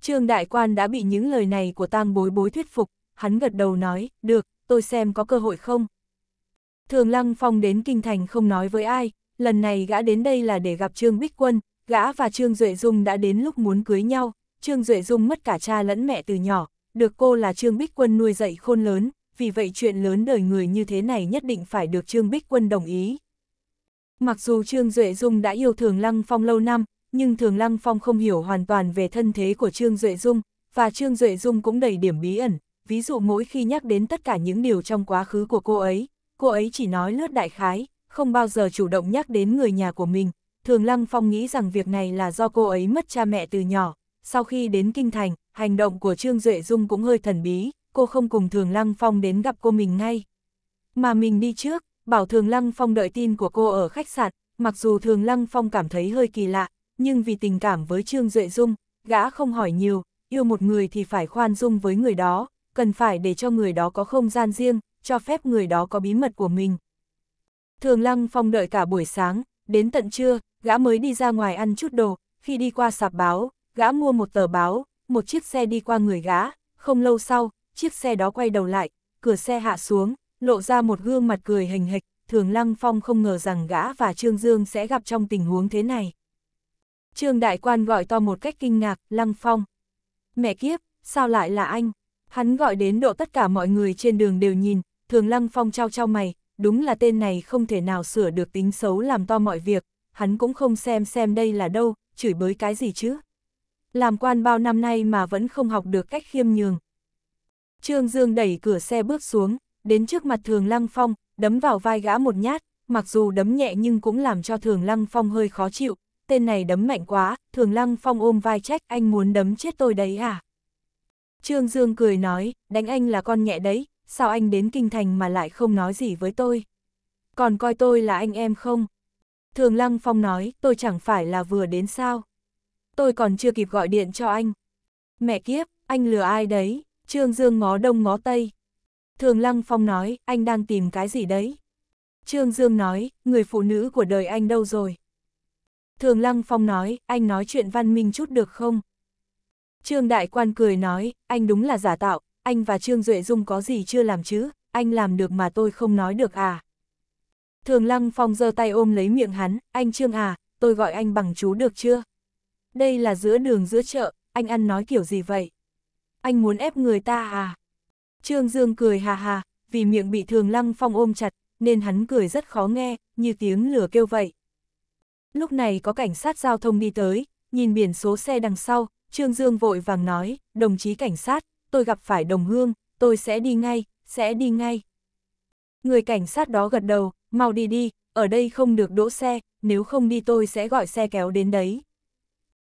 Trương Đại Quan đã bị những lời này của tang bối bối thuyết phục, hắn gật đầu nói, được, tôi xem có cơ hội không. Thường Lăng Phong đến Kinh Thành không nói với ai, lần này gã đến đây là để gặp Trương Bích Quân, gã và Trương Duệ Dung đã đến lúc muốn cưới nhau, Trương Duệ Dung mất cả cha lẫn mẹ từ nhỏ, được cô là Trương Bích Quân nuôi dạy khôn lớn, vì vậy chuyện lớn đời người như thế này nhất định phải được Trương Bích Quân đồng ý. Mặc dù Trương Duệ Dung đã yêu Thường Lăng Phong lâu năm, nhưng Thường Lăng Phong không hiểu hoàn toàn về thân thế của Trương Duệ Dung, và Trương Duệ Dung cũng đầy điểm bí ẩn, ví dụ mỗi khi nhắc đến tất cả những điều trong quá khứ của cô ấy, cô ấy chỉ nói lướt đại khái, không bao giờ chủ động nhắc đến người nhà của mình. Thường Lăng Phong nghĩ rằng việc này là do cô ấy mất cha mẹ từ nhỏ. Sau khi đến Kinh Thành, hành động của Trương Duệ Dung cũng hơi thần bí, cô không cùng Thường Lăng Phong đến gặp cô mình ngay. Mà mình đi trước, bảo Thường Lăng Phong đợi tin của cô ở khách sạn, mặc dù Thường Lăng Phong cảm thấy hơi kỳ lạ, nhưng vì tình cảm với Trương Duệ Dung, gã không hỏi nhiều, yêu một người thì phải khoan dung với người đó, cần phải để cho người đó có không gian riêng, cho phép người đó có bí mật của mình. Thường Lăng Phong đợi cả buổi sáng, đến tận trưa, gã mới đi ra ngoài ăn chút đồ, khi đi qua sạp báo, gã mua một tờ báo, một chiếc xe đi qua người gã, không lâu sau, chiếc xe đó quay đầu lại, cửa xe hạ xuống, lộ ra một gương mặt cười hình hịch, Thường Lăng Phong không ngờ rằng gã và Trương Dương sẽ gặp trong tình huống thế này. Trương Đại Quan gọi to một cách kinh ngạc, Lăng Phong. Mẹ kiếp, sao lại là anh? Hắn gọi đến độ tất cả mọi người trên đường đều nhìn, Thường Lăng Phong trao trao mày, đúng là tên này không thể nào sửa được tính xấu làm to mọi việc, hắn cũng không xem xem đây là đâu, chửi bới cái gì chứ. Làm quan bao năm nay mà vẫn không học được cách khiêm nhường. Trương Dương đẩy cửa xe bước xuống, đến trước mặt Thường Lăng Phong, đấm vào vai gã một nhát, mặc dù đấm nhẹ nhưng cũng làm cho Thường Lăng Phong hơi khó chịu, tên này đấm mạnh quá, Thường Lăng Phong ôm vai trách anh muốn đấm chết tôi đấy à. Trương Dương cười nói, đánh anh là con nhẹ đấy, sao anh đến kinh thành mà lại không nói gì với tôi? Còn coi tôi là anh em không? Thường Lăng Phong nói, tôi chẳng phải là vừa đến sao? Tôi còn chưa kịp gọi điện cho anh. Mẹ kiếp, anh lừa ai đấy? Trương Dương ngó đông ngó tây. Thường Lăng Phong nói, anh đang tìm cái gì đấy? Trương Dương nói, người phụ nữ của đời anh đâu rồi? Thường Lăng Phong nói, anh nói chuyện văn minh chút được không? Trương Đại Quan cười nói, anh đúng là giả tạo, anh và Trương Duệ Dung có gì chưa làm chứ, anh làm được mà tôi không nói được à. Thường Lăng Phong giơ tay ôm lấy miệng hắn, anh Trương à, tôi gọi anh bằng chú được chưa? Đây là giữa đường giữa chợ, anh ăn nói kiểu gì vậy? Anh muốn ép người ta à? Trương Dương cười hà hà, vì miệng bị Thường Lăng Phong ôm chặt, nên hắn cười rất khó nghe, như tiếng lửa kêu vậy. Lúc này có cảnh sát giao thông đi tới, nhìn biển số xe đằng sau, Trương Dương vội vàng nói, đồng chí cảnh sát, tôi gặp phải đồng hương, tôi sẽ đi ngay, sẽ đi ngay. Người cảnh sát đó gật đầu, mau đi đi, ở đây không được đỗ xe, nếu không đi tôi sẽ gọi xe kéo đến đấy.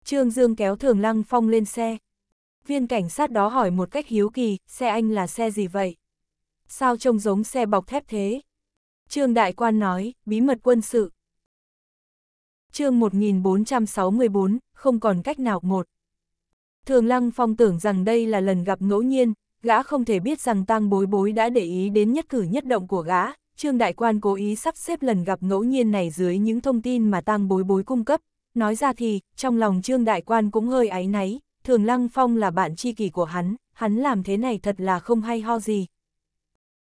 Trương Dương kéo Thường Lăng Phong lên xe. Viên cảnh sát đó hỏi một cách hiếu kỳ, xe anh là xe gì vậy? Sao trông giống xe bọc thép thế? Trương Đại Quan nói, bí mật quân sự. Chương 1464, không còn cách nào một. Thường Lăng Phong tưởng rằng đây là lần gặp ngẫu nhiên, gã không thể biết rằng tang bối bối đã để ý đến nhất cử nhất động của gã, Trương Đại Quan cố ý sắp xếp lần gặp ngẫu nhiên này dưới những thông tin mà tang bối bối cung cấp. Nói ra thì, trong lòng Trương Đại Quan cũng hơi áy náy, Thường Lăng Phong là bạn tri kỷ của hắn, hắn làm thế này thật là không hay ho gì.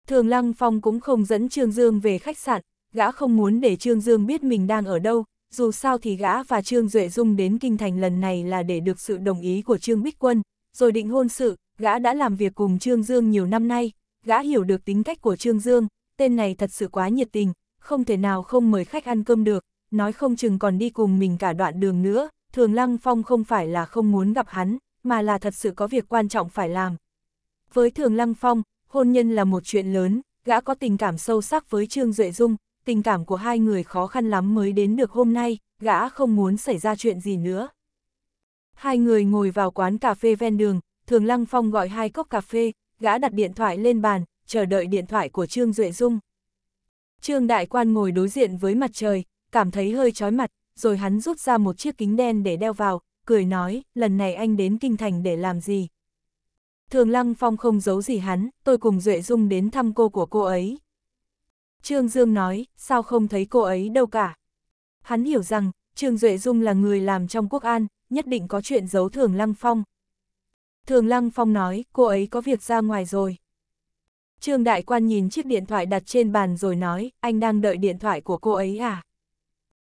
Thường Lăng Phong cũng không dẫn Trương Dương về khách sạn, gã không muốn để Trương Dương biết mình đang ở đâu, dù sao thì gã và Trương Duệ Dung đến kinh thành lần này là để được sự đồng ý của Trương Bích Quân, rồi định hôn sự, gã đã làm việc cùng Trương Dương nhiều năm nay, gã hiểu được tính cách của Trương Dương, tên này thật sự quá nhiệt tình, không thể nào không mời khách ăn cơm được, nói không chừng còn đi cùng mình cả đoạn đường nữa, Thường Lăng Phong không phải là không muốn gặp hắn, mà là thật sự có việc quan trọng phải làm. Với Thường Lăng Phong, hôn nhân là một chuyện lớn, gã có tình cảm sâu sắc với Trương Duệ Dung, tình cảm của hai người khó khăn lắm mới đến được hôm nay, gã không muốn xảy ra chuyện gì nữa. Hai người ngồi vào quán cà phê ven đường, Thường Lăng Phong gọi hai cốc cà phê, gã đặt điện thoại lên bàn, chờ đợi điện thoại của Trương Duệ Dung. Trương Đại Quan ngồi đối diện với mặt trời, cảm thấy hơi chói mặt, rồi hắn rút ra một chiếc kính đen để đeo vào, cười nói, lần này anh đến Kinh Thành để làm gì? Thường Lăng Phong không giấu gì hắn, tôi cùng Duệ Dung đến thăm cô của cô ấy. Trương Dương nói, sao không thấy cô ấy đâu cả. Hắn hiểu rằng, Trương Duệ Dung là người làm trong quốc an, nhất định có chuyện giấu Thường Lăng Phong. Thường Lăng Phong nói, cô ấy có việc ra ngoài rồi. Trương Đại Quan nhìn chiếc điện thoại đặt trên bàn rồi nói, anh đang đợi điện thoại của cô ấy à?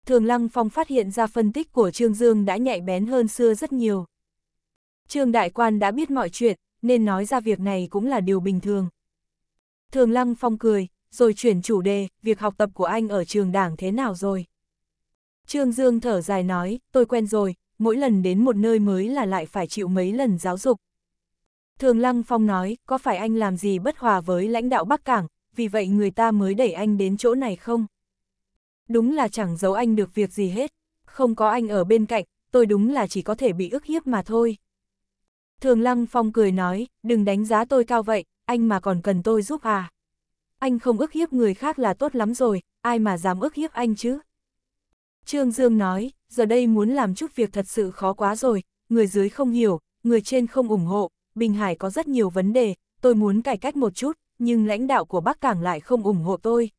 Thường Lăng Phong phát hiện ra phân tích của Trương Dương đã nhạy bén hơn xưa rất nhiều. Trương Đại Quan đã biết mọi chuyện, nên nói ra việc này cũng là điều bình thường. Thường Lăng Phong cười, rồi chuyển chủ đề, việc học tập của anh ở trường đảng thế nào rồi. Trương Dương thở dài nói, tôi quen rồi, mỗi lần đến một nơi mới là lại phải chịu mấy lần giáo dục. Thường Lăng Phong nói, có phải anh làm gì bất hòa với lãnh đạo Bắc Cảng, vì vậy người ta mới đẩy anh đến chỗ này không? Đúng là chẳng giấu anh được việc gì hết, không có anh ở bên cạnh, tôi đúng là chỉ có thể bị ức hiếp mà thôi. Thường Lăng Phong cười nói, đừng đánh giá tôi cao vậy, anh mà còn cần tôi giúp à? anh không ức hiếp người khác là tốt lắm rồi, ai mà dám ức hiếp anh chứ? Trương Dương nói, giờ đây muốn làm chút việc thật sự khó quá rồi, người dưới không hiểu, người trên không ủng hộ, Bình Hải có rất nhiều vấn đề, tôi muốn cải cách một chút, nhưng lãnh đạo của Bắc Cảng lại không ủng hộ tôi.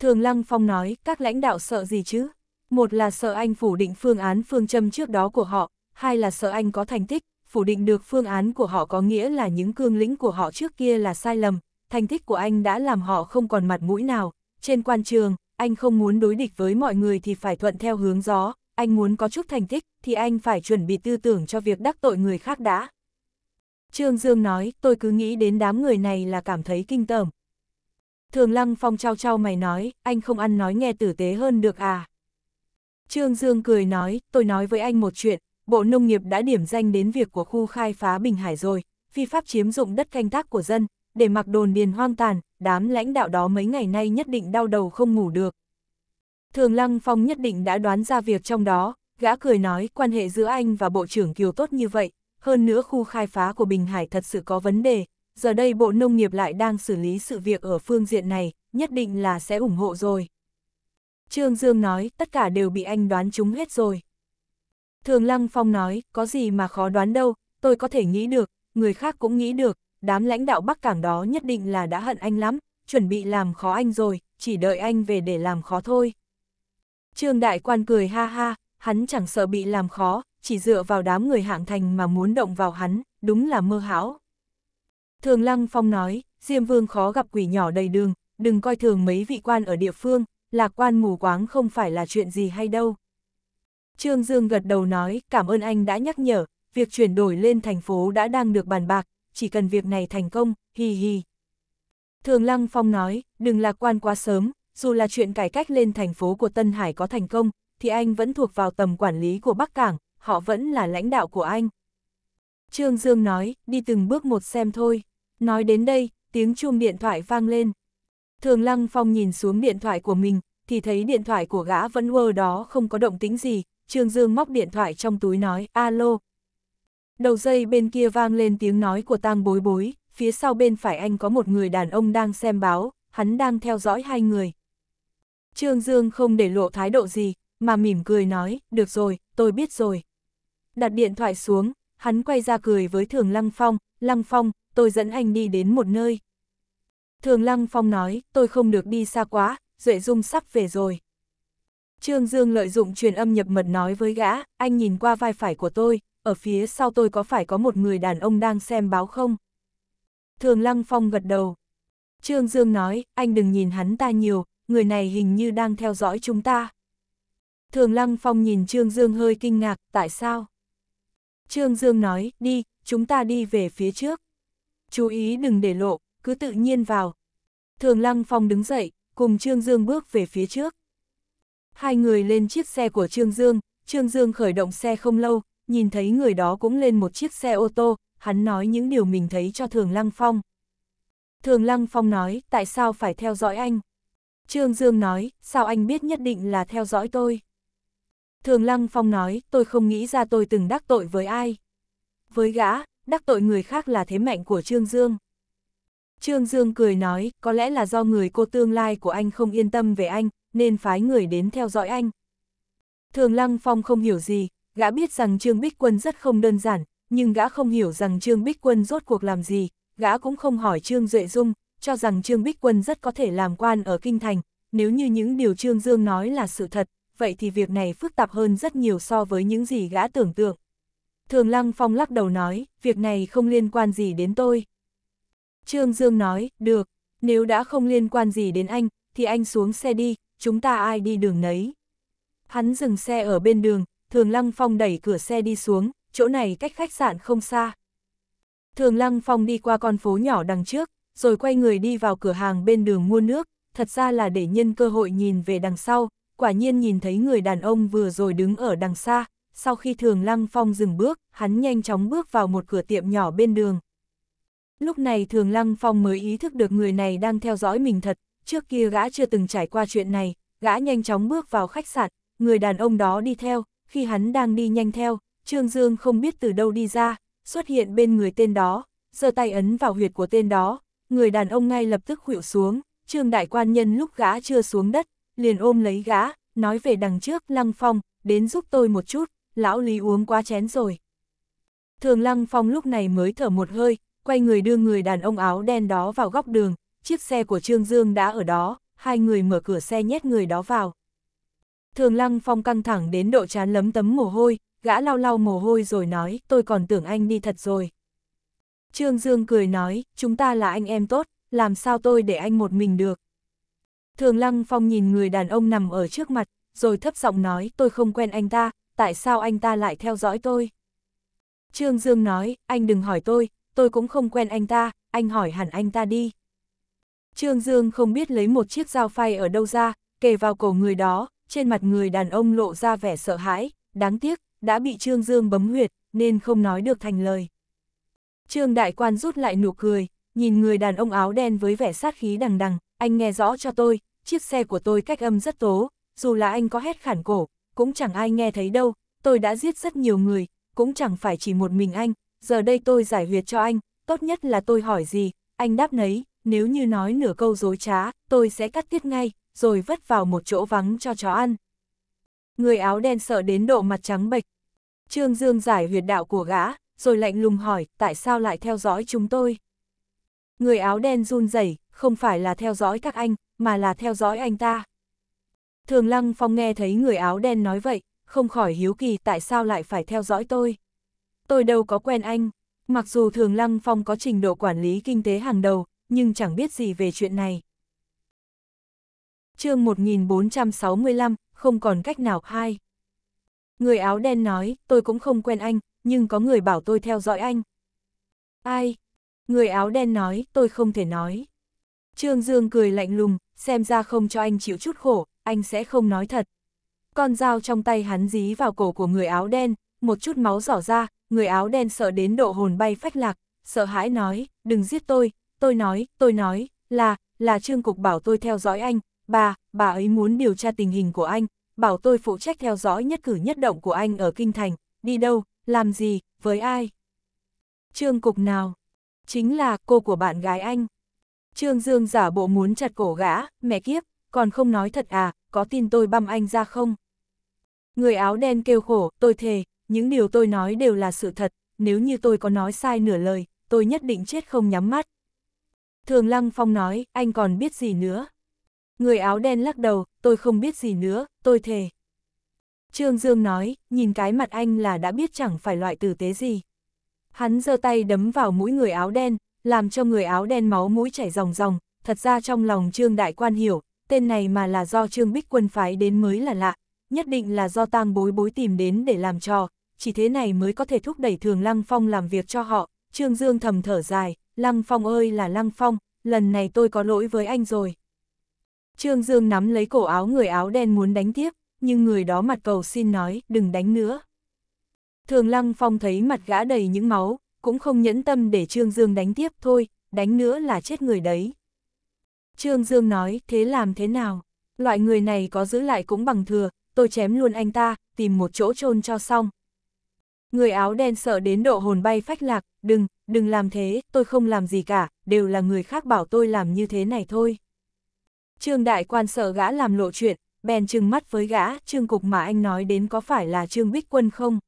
Thường Lăng Phong nói, các lãnh đạo sợ gì chứ? Một là sợ anh phủ định phương án phương châm trước đó của họ, hai là sợ anh có thành tích, phủ định được phương án của họ có nghĩa là những cương lĩnh của họ trước kia là sai lầm, thành tích của anh đã làm họ không còn mặt mũi nào. Trên quan trường, anh không muốn đối địch với mọi người thì phải thuận theo hướng gió, anh muốn có chút thành tích thì anh phải chuẩn bị tư tưởng cho việc đắc tội người khác đã. Trương Dương nói, tôi cứ nghĩ đến đám người này là cảm thấy kinh tởm. Thường Lăng Phong trao trao mày nói, anh không ăn nói nghe tử tế hơn được à. Trương Dương cười nói, tôi nói với anh một chuyện, Bộ Nông nghiệp đã điểm danh đến việc của khu khai phá Bình Hải rồi, vi phạm chiếm dụng đất canh tác của dân, để mặc đồn điền hoang tàn, đám lãnh đạo đó mấy ngày nay nhất định đau đầu không ngủ được. Thường Lăng Phong nhất định đã đoán ra việc trong đó, gã cười nói quan hệ giữa anh và Bộ trưởng Kiều tốt như vậy, hơn nữa khu khai phá của Bình Hải thật sự có vấn đề, giờ đây Bộ Nông nghiệp lại đang xử lý sự việc ở phương diện này, nhất định là sẽ ủng hộ rồi. Trương Dương nói tất cả đều bị anh đoán trúng hết rồi. Thường Lăng Phong nói có gì mà khó đoán đâu, tôi có thể nghĩ được, người khác cũng nghĩ được, đám lãnh đạo Bắc Cảng đó nhất định là đã hận anh lắm, chuẩn bị làm khó anh rồi, chỉ đợi anh về để làm khó thôi. Trương Đại Quan cười ha ha, hắn chẳng sợ bị làm khó, chỉ dựa vào đám người hạng thành mà muốn động vào hắn, đúng là mơ hão. Thường Lăng Phong nói, Diêm Vương khó gặp quỷ nhỏ đầy đường, đừng coi thường mấy vị quan ở địa phương, lạc quan mù quáng không phải là chuyện gì hay đâu. Trương Dương gật đầu nói, cảm ơn anh đã nhắc nhở, việc chuyển đổi lên thành phố đã đang được bàn bạc, chỉ cần việc này thành công, hi hi. Thường Lăng Phong nói, đừng lạc quan quá sớm, dù là chuyện cải cách lên thành phố của Tân Hải có thành công, thì anh vẫn thuộc vào tầm quản lý của Bắc Cảng, họ vẫn là lãnh đạo của anh. Trương Dương nói, đi từng bước một xem thôi. Nói đến đây, tiếng chuông điện thoại vang lên. Thường Lăng Phong nhìn xuống điện thoại của mình, thì thấy điện thoại của gã vẫn quơ đó không có động tính gì. Trương Dương móc điện thoại trong túi nói, alo, Đầu dây bên kia vang lên tiếng nói của tang bối bối, phía sau bên phải anh có một người đàn ông đang xem báo, hắn đang theo dõi hai người. Trương Dương không để lộ thái độ gì, mà mỉm cười nói, được rồi, tôi biết rồi. Đặt điện thoại xuống, hắn quay ra cười với Thường Lăng Phong, Lăng Phong, tôi dẫn anh đi đến một nơi. Thường Lăng Phong nói, tôi không được đi xa quá, Duệ Dung sắp về rồi. Trương Dương lợi dụng truyền âm nhập mật nói với gã, anh nhìn qua vai phải của tôi, ở phía sau tôi có phải có một người đàn ông đang xem báo không? Thường Lăng Phong gật đầu. Trương Dương nói, anh đừng nhìn hắn ta nhiều, người này hình như đang theo dõi chúng ta. Thường Lăng Phong nhìn Trương Dương hơi kinh ngạc, tại sao? Trương Dương nói, đi, chúng ta đi về phía trước. Chú ý đừng để lộ, cứ tự nhiên vào. Thường Lăng Phong đứng dậy, cùng Trương Dương bước về phía trước. Hai người lên chiếc xe của Trương Dương, Trương Dương khởi động xe không lâu, nhìn thấy người đó cũng lên một chiếc xe ô tô, hắn nói những điều mình thấy cho Thường Lăng Phong. Thường Lăng Phong nói, tại sao phải theo dõi anh? Trương Dương nói, sao anh biết nhất định là theo dõi tôi? Thường Lăng Phong nói, tôi không nghĩ ra tôi từng đắc tội với ai. Với gã, đắc tội người khác là thế mạnh của Trương Dương. Trương Dương cười nói, có lẽ là do người cô tương lai của anh không yên tâm về anh, nên phái người đến theo dõi anh. Thường Lăng Phong không hiểu gì, Gã biết rằng Trương Bích Quân rất không đơn giản, nhưng gã không hiểu rằng Trương Bích Quân rốt cuộc làm gì, gã cũng không hỏi Trương Duệ Dung, cho rằng Trương Bích Quân rất có thể làm quan ở Kinh Thành, nếu như những điều Trương Dương nói là sự thật, vậy thì việc này phức tạp hơn rất nhiều so với những gì gã tưởng tượng. Thường Lăng Phong lắc đầu nói, việc này không liên quan gì đến tôi. Trương Dương nói, được, nếu đã không liên quan gì đến anh, thì anh xuống xe đi, chúng ta ai đi đường nấy. Hắn dừng xe ở bên đường, Thường Lăng Phong đẩy cửa xe đi xuống, chỗ này cách khách sạn không xa. Thường Lăng Phong đi qua con phố nhỏ đằng trước, rồi quay người đi vào cửa hàng bên đường mua nước, thật ra là để nhân cơ hội nhìn về đằng sau, quả nhiên nhìn thấy người đàn ông vừa rồi đứng ở đằng xa, sau khi Thường Lăng Phong dừng bước, hắn nhanh chóng bước vào một cửa tiệm nhỏ bên đường. Lúc này Thường Lăng Phong mới ý thức được người này đang theo dõi mình thật, trước kia gã chưa từng trải qua chuyện này, gã nhanh chóng bước vào khách sạn, người đàn ông đó đi theo, khi hắn đang đi nhanh theo, Trương Dương không biết từ đâu đi ra, xuất hiện bên người tên đó, giơ tay ấn vào huyệt của tên đó, người đàn ông ngay lập tức khuỵu xuống, Trương đại quan nhân lúc gã chưa xuống đất, liền ôm lấy gã, nói về đằng trước Lăng Phong, đến giúp tôi một chút, lão Lý uống quá chén rồi. Thường Lăng Phong lúc này mới thở một hơi, quay người đưa người đàn ông áo đen đó vào góc đường, chiếc xe của Trương Dương đã ở đó, hai người mở cửa xe nhét người đó vào. Thường Lăng Phong căng thẳng đến độ chán lấm tấm mồ hôi, gã lau lau mồ hôi rồi nói, tôi còn tưởng anh đi thật rồi. Trương Dương cười nói, chúng ta là anh em tốt, làm sao tôi để anh một mình được. Thường Lăng Phong nhìn người đàn ông nằm ở trước mặt, rồi thấp giọng nói, tôi không quen anh ta, tại sao anh ta lại theo dõi tôi? Trương Dương nói, anh đừng hỏi tôi, tôi cũng không quen anh ta, anh hỏi hẳn anh ta đi. Trương Dương không biết lấy một chiếc dao phay ở đâu ra, kề vào cổ người đó, trên mặt người đàn ông lộ ra vẻ sợ hãi, đáng tiếc, đã bị Trương Dương bấm huyệt, nên không nói được thành lời. Trương Đại Quan rút lại nụ cười, nhìn người đàn ông áo đen với vẻ sát khí đằng đằng, anh nghe rõ cho tôi, chiếc xe của tôi cách âm rất tố, dù là anh có hét khản cổ, cũng chẳng ai nghe thấy đâu, tôi đã giết rất nhiều người, cũng chẳng phải chỉ một mình anh, giờ đây tôi giải huyệt cho anh, tốt nhất là tôi hỏi gì, anh đáp nấy, nếu như nói nửa câu dối trá, tôi sẽ cắt tiết ngay, rồi vất vào một chỗ vắng cho chó ăn. Người áo đen sợ đến độ mặt trắng bệch. Trương Dương giải huyệt đạo của gã, rồi lạnh lùng hỏi, tại sao lại theo dõi chúng tôi? Người áo đen run rẩy, không phải là theo dõi các anh, mà là theo dõi anh ta. Thường Lăng Phong nghe thấy người áo đen nói vậy, không khỏi hiếu kỳ tại sao lại phải theo dõi tôi. Tôi đâu có quen anh, mặc dù Thường Lăng Phong có trình độ quản lý kinh tế hàng đầu, nhưng chẳng biết gì về chuyện này chương 1465, không còn cách nào hai. Người áo đen nói, tôi cũng không quen anh, nhưng có người bảo tôi theo dõi anh. Ai? Người áo đen nói, tôi không thể nói. Trương Dương cười lạnh lùng, xem ra không cho anh chịu chút khổ, anh sẽ không nói thật. Con dao trong tay hắn dí vào cổ của người áo đen, một chút máu rỏ ra, người áo đen sợ đến độ hồn bay phách lạc, sợ hãi nói, đừng giết tôi, tôi nói, tôi nói, là, là Trương Cục bảo tôi theo dõi anh, Bà, bà ấy muốn điều tra tình hình của anh, bảo tôi phụ trách theo dõi nhất cử nhất động của anh ở Kinh Thành, đi đâu, làm gì, với ai. Trương cục nào? Chính là cô của bạn gái anh. Trương Dương giả bộ muốn chặt cổ gã, mẹ kiếp, còn không nói thật à, có tin tôi băm anh ra không? Người áo đen kêu khổ, tôi thề, những điều tôi nói đều là sự thật, nếu như tôi có nói sai nửa lời, tôi nhất định chết không nhắm mắt. Thường Lăng Phong nói, anh còn biết gì nữa? Người áo đen lắc đầu, tôi không biết gì nữa, tôi thề. Trương Dương nói, nhìn cái mặt anh là đã biết chẳng phải loại tử tế gì. Hắn giơ tay đấm vào mũi người áo đen, làm cho người áo đen máu mũi chảy ròng ròng, thật ra trong lòng Trương Đại Quan hiểu, tên này mà là do Trương Bích Quân phái đến mới là lạ, nhất định là do tang bối bối tìm đến để làm trò, chỉ thế này mới có thể thúc đẩy Thường Lăng Phong làm việc cho họ, Trương Dương thầm thở dài, Lăng Phong ơi là Lăng Phong, lần này tôi có lỗi với anh rồi. Trương Dương nắm lấy cổ áo người áo đen muốn đánh tiếp, nhưng người đó mặt cầu xin nói, đừng đánh nữa. Thường Lăng Phong thấy mặt gã đầy những máu, cũng không nhẫn tâm để Trương Dương đánh tiếp thôi, đánh nữa là chết người đấy. Trương Dương nói, thế làm thế nào? Loại người này có giữ lại cũng bằng thừa, tôi chém luôn anh ta, tìm một chỗ chôn cho xong. Người áo đen sợ đến độ hồn bay phách lạc, đừng, đừng làm thế, tôi không làm gì cả, đều là người khác bảo tôi làm như thế này thôi. Trương đại quan sợ gã làm lộ chuyện, bèn trừng mắt với gã, trương cục mà anh nói đến có phải là trương bích quân không?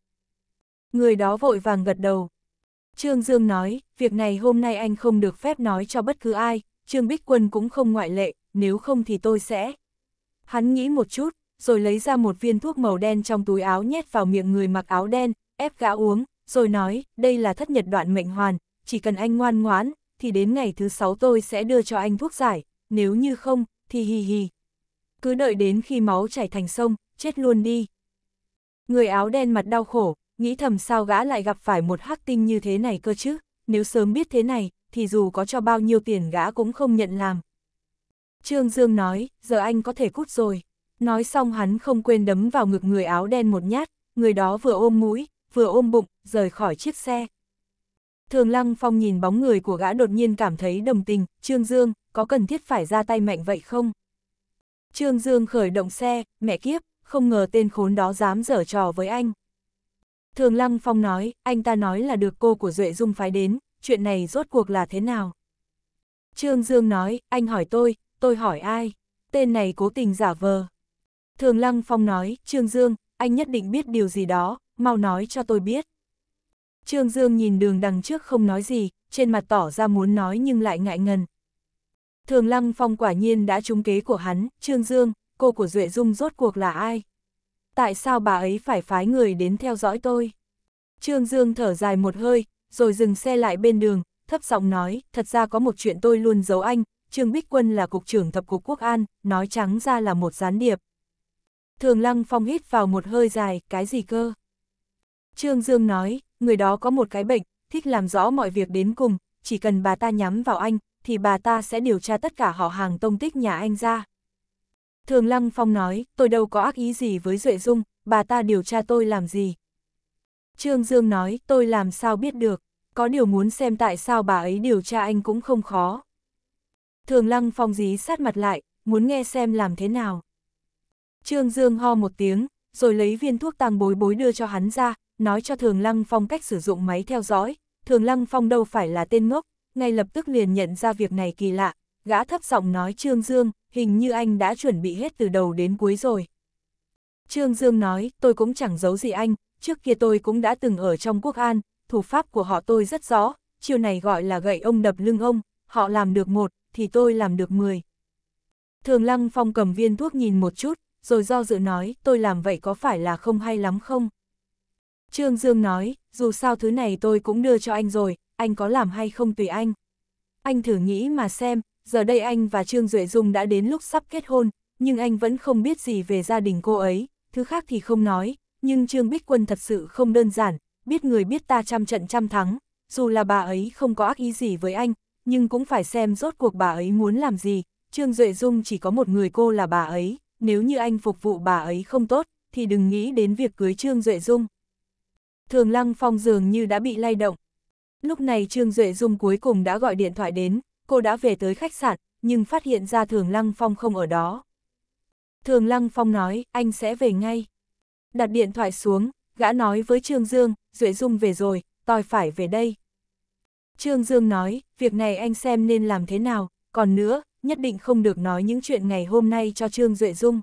Người đó vội vàng gật đầu. Trương Dương nói, việc này hôm nay anh không được phép nói cho bất cứ ai, Trương Bích Quân cũng không ngoại lệ, nếu không thì tôi sẽ. Hắn nghĩ một chút, rồi lấy ra một viên thuốc màu đen trong túi áo nhét vào miệng người mặc áo đen, ép gã uống, rồi nói, đây là thất nhật đoạn mệnh hoàn, chỉ cần anh ngoan ngoãn, thì đến ngày thứ sáu tôi sẽ đưa cho anh thuốc giải, nếu như không, thì hì hì. Cứ đợi đến khi máu chảy thành sông, chết luôn đi. Người áo đen mặt đau khổ, nghĩ thầm sao gã lại gặp phải một hắc tinh như thế này cơ chứ, nếu sớm biết thế này, thì dù có cho bao nhiêu tiền gã cũng không nhận làm. Trương Dương nói, giờ anh có thể cút rồi. Nói xong hắn không quên đấm vào ngực người áo đen một nhát, người đó vừa ôm mũi, vừa ôm bụng, rời khỏi chiếc xe. Thường Lăng Phong nhìn bóng người của gã đột nhiên cảm thấy đồng tình, Trương Dương, có cần thiết phải ra tay mạnh vậy không? Trương Dương khởi động xe, mẹ kiếp, không ngờ tên khốn đó dám dở trò với anh. Thường Lăng Phong nói, anh ta nói là được cô của Duệ Dung phái đến, chuyện này rốt cuộc là thế nào? Trương Dương nói, anh hỏi tôi, tôi hỏi ai? Tên này cố tình giả vờ. Thường Lăng Phong nói, Trương Dương, anh nhất định biết điều gì đó, mau nói cho tôi biết. Trương Dương nhìn đường đằng trước không nói gì, trên mặt tỏ ra muốn nói nhưng lại ngại ngần, Thường Lăng Phong quả nhiên đã trúng kế của hắn, Trương Dương, cô của Duệ Dung rốt cuộc là ai? Tại sao bà ấy phải phái người đến theo dõi tôi? Trương Dương thở dài một hơi, rồi dừng xe lại bên đường, thấp giọng nói, thật ra có một chuyện tôi luôn giấu anh, Trương Bích Quân là cục trưởng thập cục quốc an, nói trắng ra là một gián điệp. Thường Lăng Phong hít vào một hơi dài, cái gì cơ? Trương Dương nói, người đó có một cái bệnh, thích làm rõ mọi việc đến cùng, chỉ cần bà ta nhắm vào anh, thì bà ta sẽ điều tra tất cả họ hàng tông tích nhà anh ra. Thường Lăng Phong nói, tôi đâu có ác ý gì với Duệ Dung, bà ta điều tra tôi làm gì. Trương Dương nói, tôi làm sao biết được, có điều muốn xem tại sao bà ấy điều tra anh cũng không khó. Thường Lăng Phong dí sát mặt lại, muốn nghe xem làm thế nào. Trương Dương ho một tiếng, rồi lấy viên thuốc tăng bối bối đưa cho hắn ra, nói cho Thường Lăng Phong cách sử dụng máy theo dõi. Thường Lăng Phong đâu phải là tên ngốc, ngay lập tức liền nhận ra việc này kỳ lạ, gã thấp giọng nói Trương Dương, hình như anh đã chuẩn bị hết từ đầu đến cuối rồi. Trương Dương nói, tôi cũng chẳng giấu gì anh, trước kia tôi cũng đã từng ở trong quốc an, thủ pháp của họ tôi rất rõ, chiều này gọi là gậy ông đập lưng ông, họ làm được một, thì tôi làm được mười. Thường Lăng Phong cầm viên thuốc nhìn một chút, rồi do dự nói, tôi làm vậy có phải là không hay lắm không? Trương Dương nói, dù sao thứ này tôi cũng đưa cho anh rồi, anh có làm hay không tùy anh. Anh thử nghĩ mà xem, giờ đây anh và Trương Duệ Dung đã đến lúc sắp kết hôn, nhưng anh vẫn không biết gì về gia đình cô ấy, thứ khác thì không nói, nhưng Trương Bích Quân thật sự không đơn giản, biết người biết ta trăm trận trăm thắng, dù là bà ấy không có ác ý gì với anh, nhưng cũng phải xem rốt cuộc bà ấy muốn làm gì, Trương Duệ Dung chỉ có một người cô là bà ấy, nếu như anh phục vụ bà ấy không tốt, thì đừng nghĩ đến việc cưới Trương Duệ Dung. Thường Lăng Phong dường như đã bị lay động, Lúc này Trương Duệ Dung cuối cùng đã gọi điện thoại đến, cô đã về tới khách sạn, nhưng phát hiện ra Thường Lăng Phong không ở đó. Thường Lăng Phong nói, anh sẽ về ngay. Đặt điện thoại xuống, gã nói với Trương Dương, Duệ Dung về rồi, tôi phải về đây. Trương Dương nói, việc này anh xem nên làm thế nào, còn nữa, nhất định không được nói những chuyện ngày hôm nay cho Trương Duệ Dung.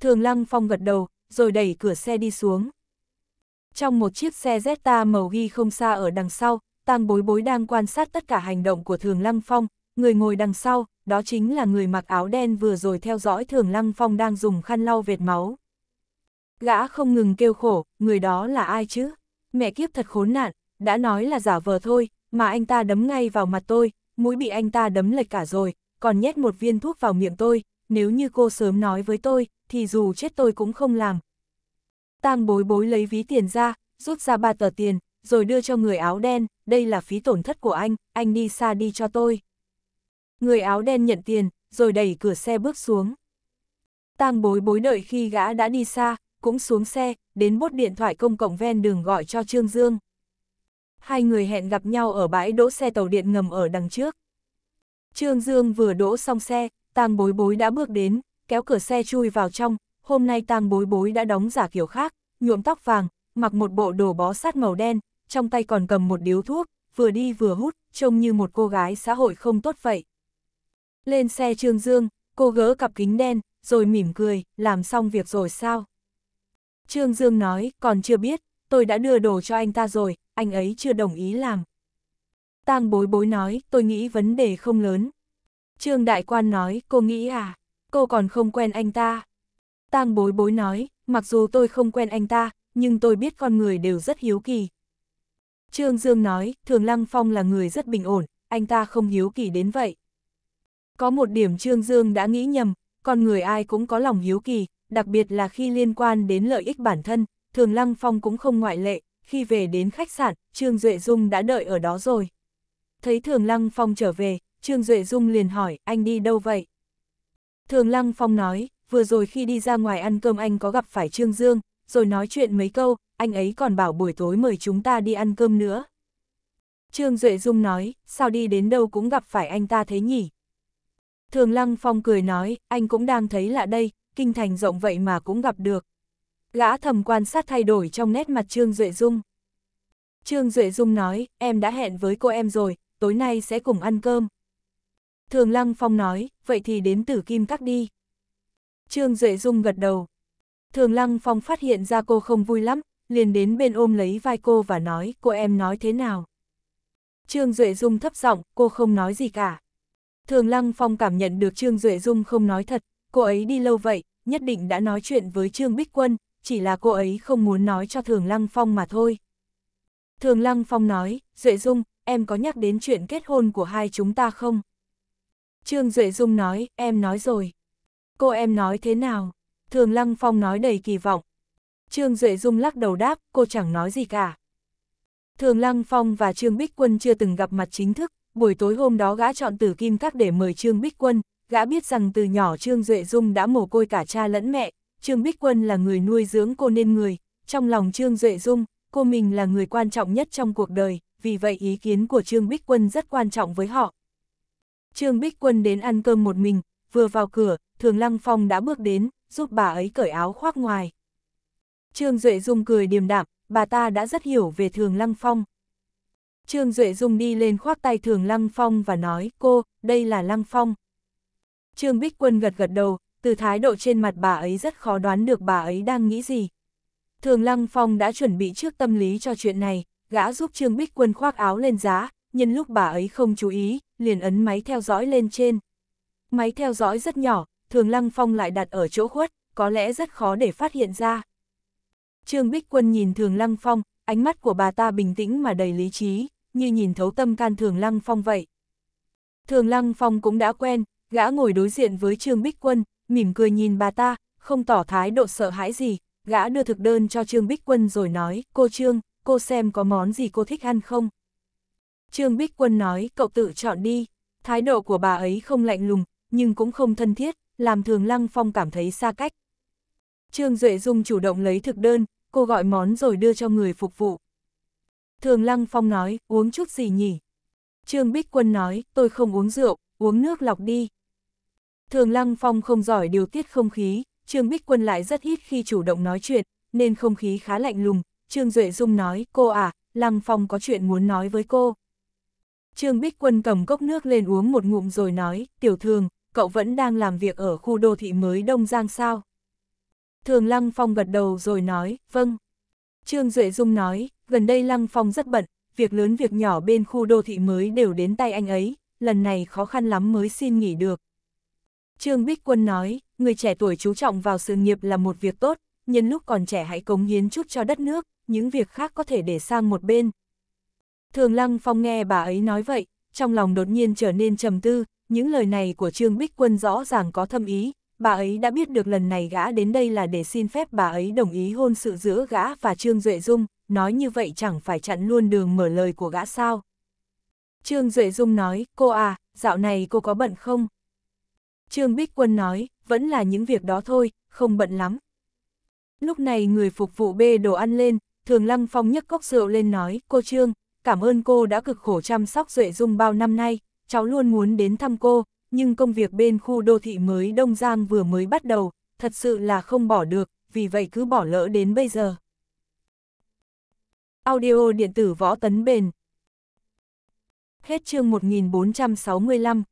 Thường Lăng Phong gật đầu, rồi đẩy cửa xe đi xuống. Trong một chiếc xe Zeta màu ghi không xa ở đằng sau, Tang Bối Bối đang quan sát tất cả hành động của Thường Lăng Phong, người ngồi đằng sau, đó chính là người mặc áo đen vừa rồi theo dõi Thường Lăng Phong đang dùng khăn lau vệt máu. Gã không ngừng kêu khổ, người đó là ai chứ? Mẹ kiếp thật khốn nạn, đã nói là giả vờ thôi, mà anh ta đấm ngay vào mặt tôi, mũi bị anh ta đấm lệch cả rồi, còn nhét một viên thuốc vào miệng tôi, nếu như cô sớm nói với tôi, thì dù chết tôi cũng không làm, Tang bối bối lấy ví tiền ra, rút ra ba tờ tiền, rồi đưa cho người áo đen, đây là phí tổn thất của anh, anh đi xa đi cho tôi. Người áo đen nhận tiền, rồi đẩy cửa xe bước xuống. Tang bối bối đợi khi gã đã đi xa, cũng xuống xe, đến bốt điện thoại công cộng ven đường gọi cho Trương Dương. Hai người hẹn gặp nhau ở bãi đỗ xe tàu điện ngầm ở đằng trước. Trương Dương vừa đỗ xong xe, Tang bối bối đã bước đến, kéo cửa xe chui vào trong, hôm nay tang bối bối đã đóng giả kiểu khác, nhuộm tóc vàng, mặc một bộ đồ bó sát màu đen, trong tay còn cầm một điếu thuốc, vừa đi vừa hút, trông như một cô gái xã hội không tốt vậy. Lên xe Trương Dương, cô gỡ cặp kính đen, rồi mỉm cười, làm xong việc rồi sao? Trương Dương nói, còn chưa biết, tôi đã đưa đồ cho anh ta rồi, anh ấy chưa đồng ý làm. Tang bối bối nói, tôi nghĩ vấn đề không lớn. Trương Đại Quan nói, cô nghĩ à, cô còn không quen anh ta. Tang bối bối nói, mặc dù tôi không quen anh ta, nhưng tôi biết con người đều rất hiếu kỳ. Trương Dương nói, Thường Lăng Phong là người rất bình ổn, anh ta không hiếu kỳ đến vậy. Có một điểm Trương Dương đã nghĩ nhầm, con người ai cũng có lòng hiếu kỳ, đặc biệt là khi liên quan đến lợi ích bản thân, Thường Lăng Phong cũng không ngoại lệ, khi về đến khách sạn, Trương Duệ Dung đã đợi ở đó rồi. Thấy Thường Lăng Phong trở về, Trương Duệ Dung liền hỏi, anh đi đâu vậy? Thường Lăng Phong nói, vừa rồi khi đi ra ngoài ăn cơm anh có gặp phải Trương Dương, rồi nói chuyện mấy câu, anh ấy còn bảo buổi tối mời chúng ta đi ăn cơm nữa. Trương Duệ Dung nói, sao đi đến đâu cũng gặp phải anh ta thế nhỉ? Thường Lăng Phong cười nói, anh cũng đang thấy lạ đây, kinh thành rộng vậy mà cũng gặp được. Gã thầm quan sát thay đổi trong nét mặt Trương Duệ Dung. Trương Duệ Dung nói, em đã hẹn với cô em rồi, tối nay sẽ cùng ăn cơm. Thường Lăng Phong nói, vậy thì đến tử kim các đi. Trương Duệ Dung gật đầu. Thường Lăng Phong phát hiện ra cô không vui lắm, liền đến bên ôm lấy vai cô và nói cô em nói thế nào. Trương Duệ Dung thấp giọng, cô không nói gì cả. Thường Lăng Phong cảm nhận được Trương Duệ Dung không nói thật, cô ấy đi lâu vậy, nhất định đã nói chuyện với Trương Bích Quân, chỉ là cô ấy không muốn nói cho Thường Lăng Phong mà thôi. Thường Lăng Phong nói, Duệ Dung, em có nhắc đến chuyện kết hôn của hai chúng ta không? Trương Duệ Dung nói, em nói rồi. Cô em nói thế nào? Thường Lăng Phong nói đầy kỳ vọng. Trương Duệ Dung lắc đầu đáp, cô chẳng nói gì cả. Thường Lăng Phong và Trương Bích Quân chưa từng gặp mặt chính thức, buổi tối hôm đó gã chọn tử kim các để mời Trương Bích Quân, gã biết rằng từ nhỏ Trương Duệ Dung đã mồ côi cả cha lẫn mẹ, Trương Bích Quân là người nuôi dưỡng cô nên người, trong lòng Trương Duệ Dung, cô mình là người quan trọng nhất trong cuộc đời, vì vậy ý kiến của Trương Bích Quân rất quan trọng với họ. Trương Bích Quân đến ăn cơm một mình, vừa vào cửa, Thường Lăng Phong đã bước đến, giúp bà ấy cởi áo khoác ngoài. Trương Duệ Dung cười điềm đạm, bà ta đã rất hiểu về Thường Lăng Phong. Trương Duệ Dung đi lên khoác tay Thường Lăng Phong và nói, cô, đây là Lăng Phong. Trương Bích Quân gật gật đầu, từ thái độ trên mặt bà ấy rất khó đoán được bà ấy đang nghĩ gì. Thường Lăng Phong đã chuẩn bị trước tâm lý cho chuyện này, gã giúp Trương Bích Quân khoác áo lên giá, nhân lúc bà ấy không chú ý, liền ấn máy theo dõi lên trên. Máy theo dõi rất nhỏ, thường lăng phong lại đặt ở chỗ khuất, có lẽ rất khó để phát hiện ra. Trương Bích Quân nhìn thường lăng phong, ánh mắt của bà ta bình tĩnh mà đầy lý trí, như nhìn thấu tâm can thường lăng phong vậy. Thường lăng phong cũng đã quen, gã ngồi đối diện với Trương Bích Quân, mỉm cười nhìn bà ta, không tỏ thái độ sợ hãi gì, gã đưa thực đơn cho Trương Bích Quân rồi nói, cô Trương, cô xem có món gì cô thích ăn không? Trương Bích Quân nói, cậu tự chọn đi, thái độ của bà ấy không lạnh lùng, nhưng cũng không thân thiết, làm thường Lăng Phong cảm thấy xa cách. Trương Duệ Dung chủ động lấy thực đơn, cô gọi món rồi đưa cho người phục vụ. Thường Lăng Phong nói, uống chút gì nhỉ? Trương Bích Quân nói, tôi không uống rượu, uống nước lọc đi. Thường Lăng Phong không giỏi điều tiết không khí, Trương Bích Quân lại rất ít khi chủ động nói chuyện, nên không khí khá lạnh lùng. Trương Duệ Dung nói, cô à, Lăng Phong có chuyện muốn nói với cô. Trương Bích Quân cầm cốc nước lên uống một ngụm rồi nói, tiểu thường, cậu vẫn đang làm việc ở khu đô thị mới Đông Giang sao? Thường Lăng Phong gật đầu rồi nói, vâng. Trương Duệ Dung nói, gần đây Lăng Phong rất bận, việc lớn việc nhỏ bên khu đô thị mới đều đến tay anh ấy, lần này khó khăn lắm mới xin nghỉ được. Trương Bích Quân nói, người trẻ tuổi chú trọng vào sự nghiệp là một việc tốt, nhân lúc còn trẻ hãy cống hiến chút cho đất nước, những việc khác có thể để sang một bên. Thường Lăng Phong nghe bà ấy nói vậy, trong lòng đột nhiên trở nên trầm tư, những lời này của Trương Bích Quân rõ ràng có thâm ý, bà ấy đã biết được lần này gã đến đây là để xin phép bà ấy đồng ý hôn sự giữa gã và Trương Duệ Dung, nói như vậy chẳng phải chặn luôn đường mở lời của gã sao. Trương Duệ Dung nói, cô à, dạo này cô có bận không? Trương Bích Quân nói, vẫn là những việc đó thôi, không bận lắm. Lúc này người phục vụ bê đồ ăn lên, Thường Lăng Phong nhấc cốc rượu lên nói, cô Trương, cảm ơn cô đã cực khổ chăm sóc Duệ Dung bao năm nay, cháu luôn muốn đến thăm cô, nhưng công việc bên khu đô thị mới Đông Giang vừa mới bắt đầu, thật sự là không bỏ được, vì vậy cứ bỏ lỡ đến bây giờ. Audio điện tử võ tấn bền Hết chương 1465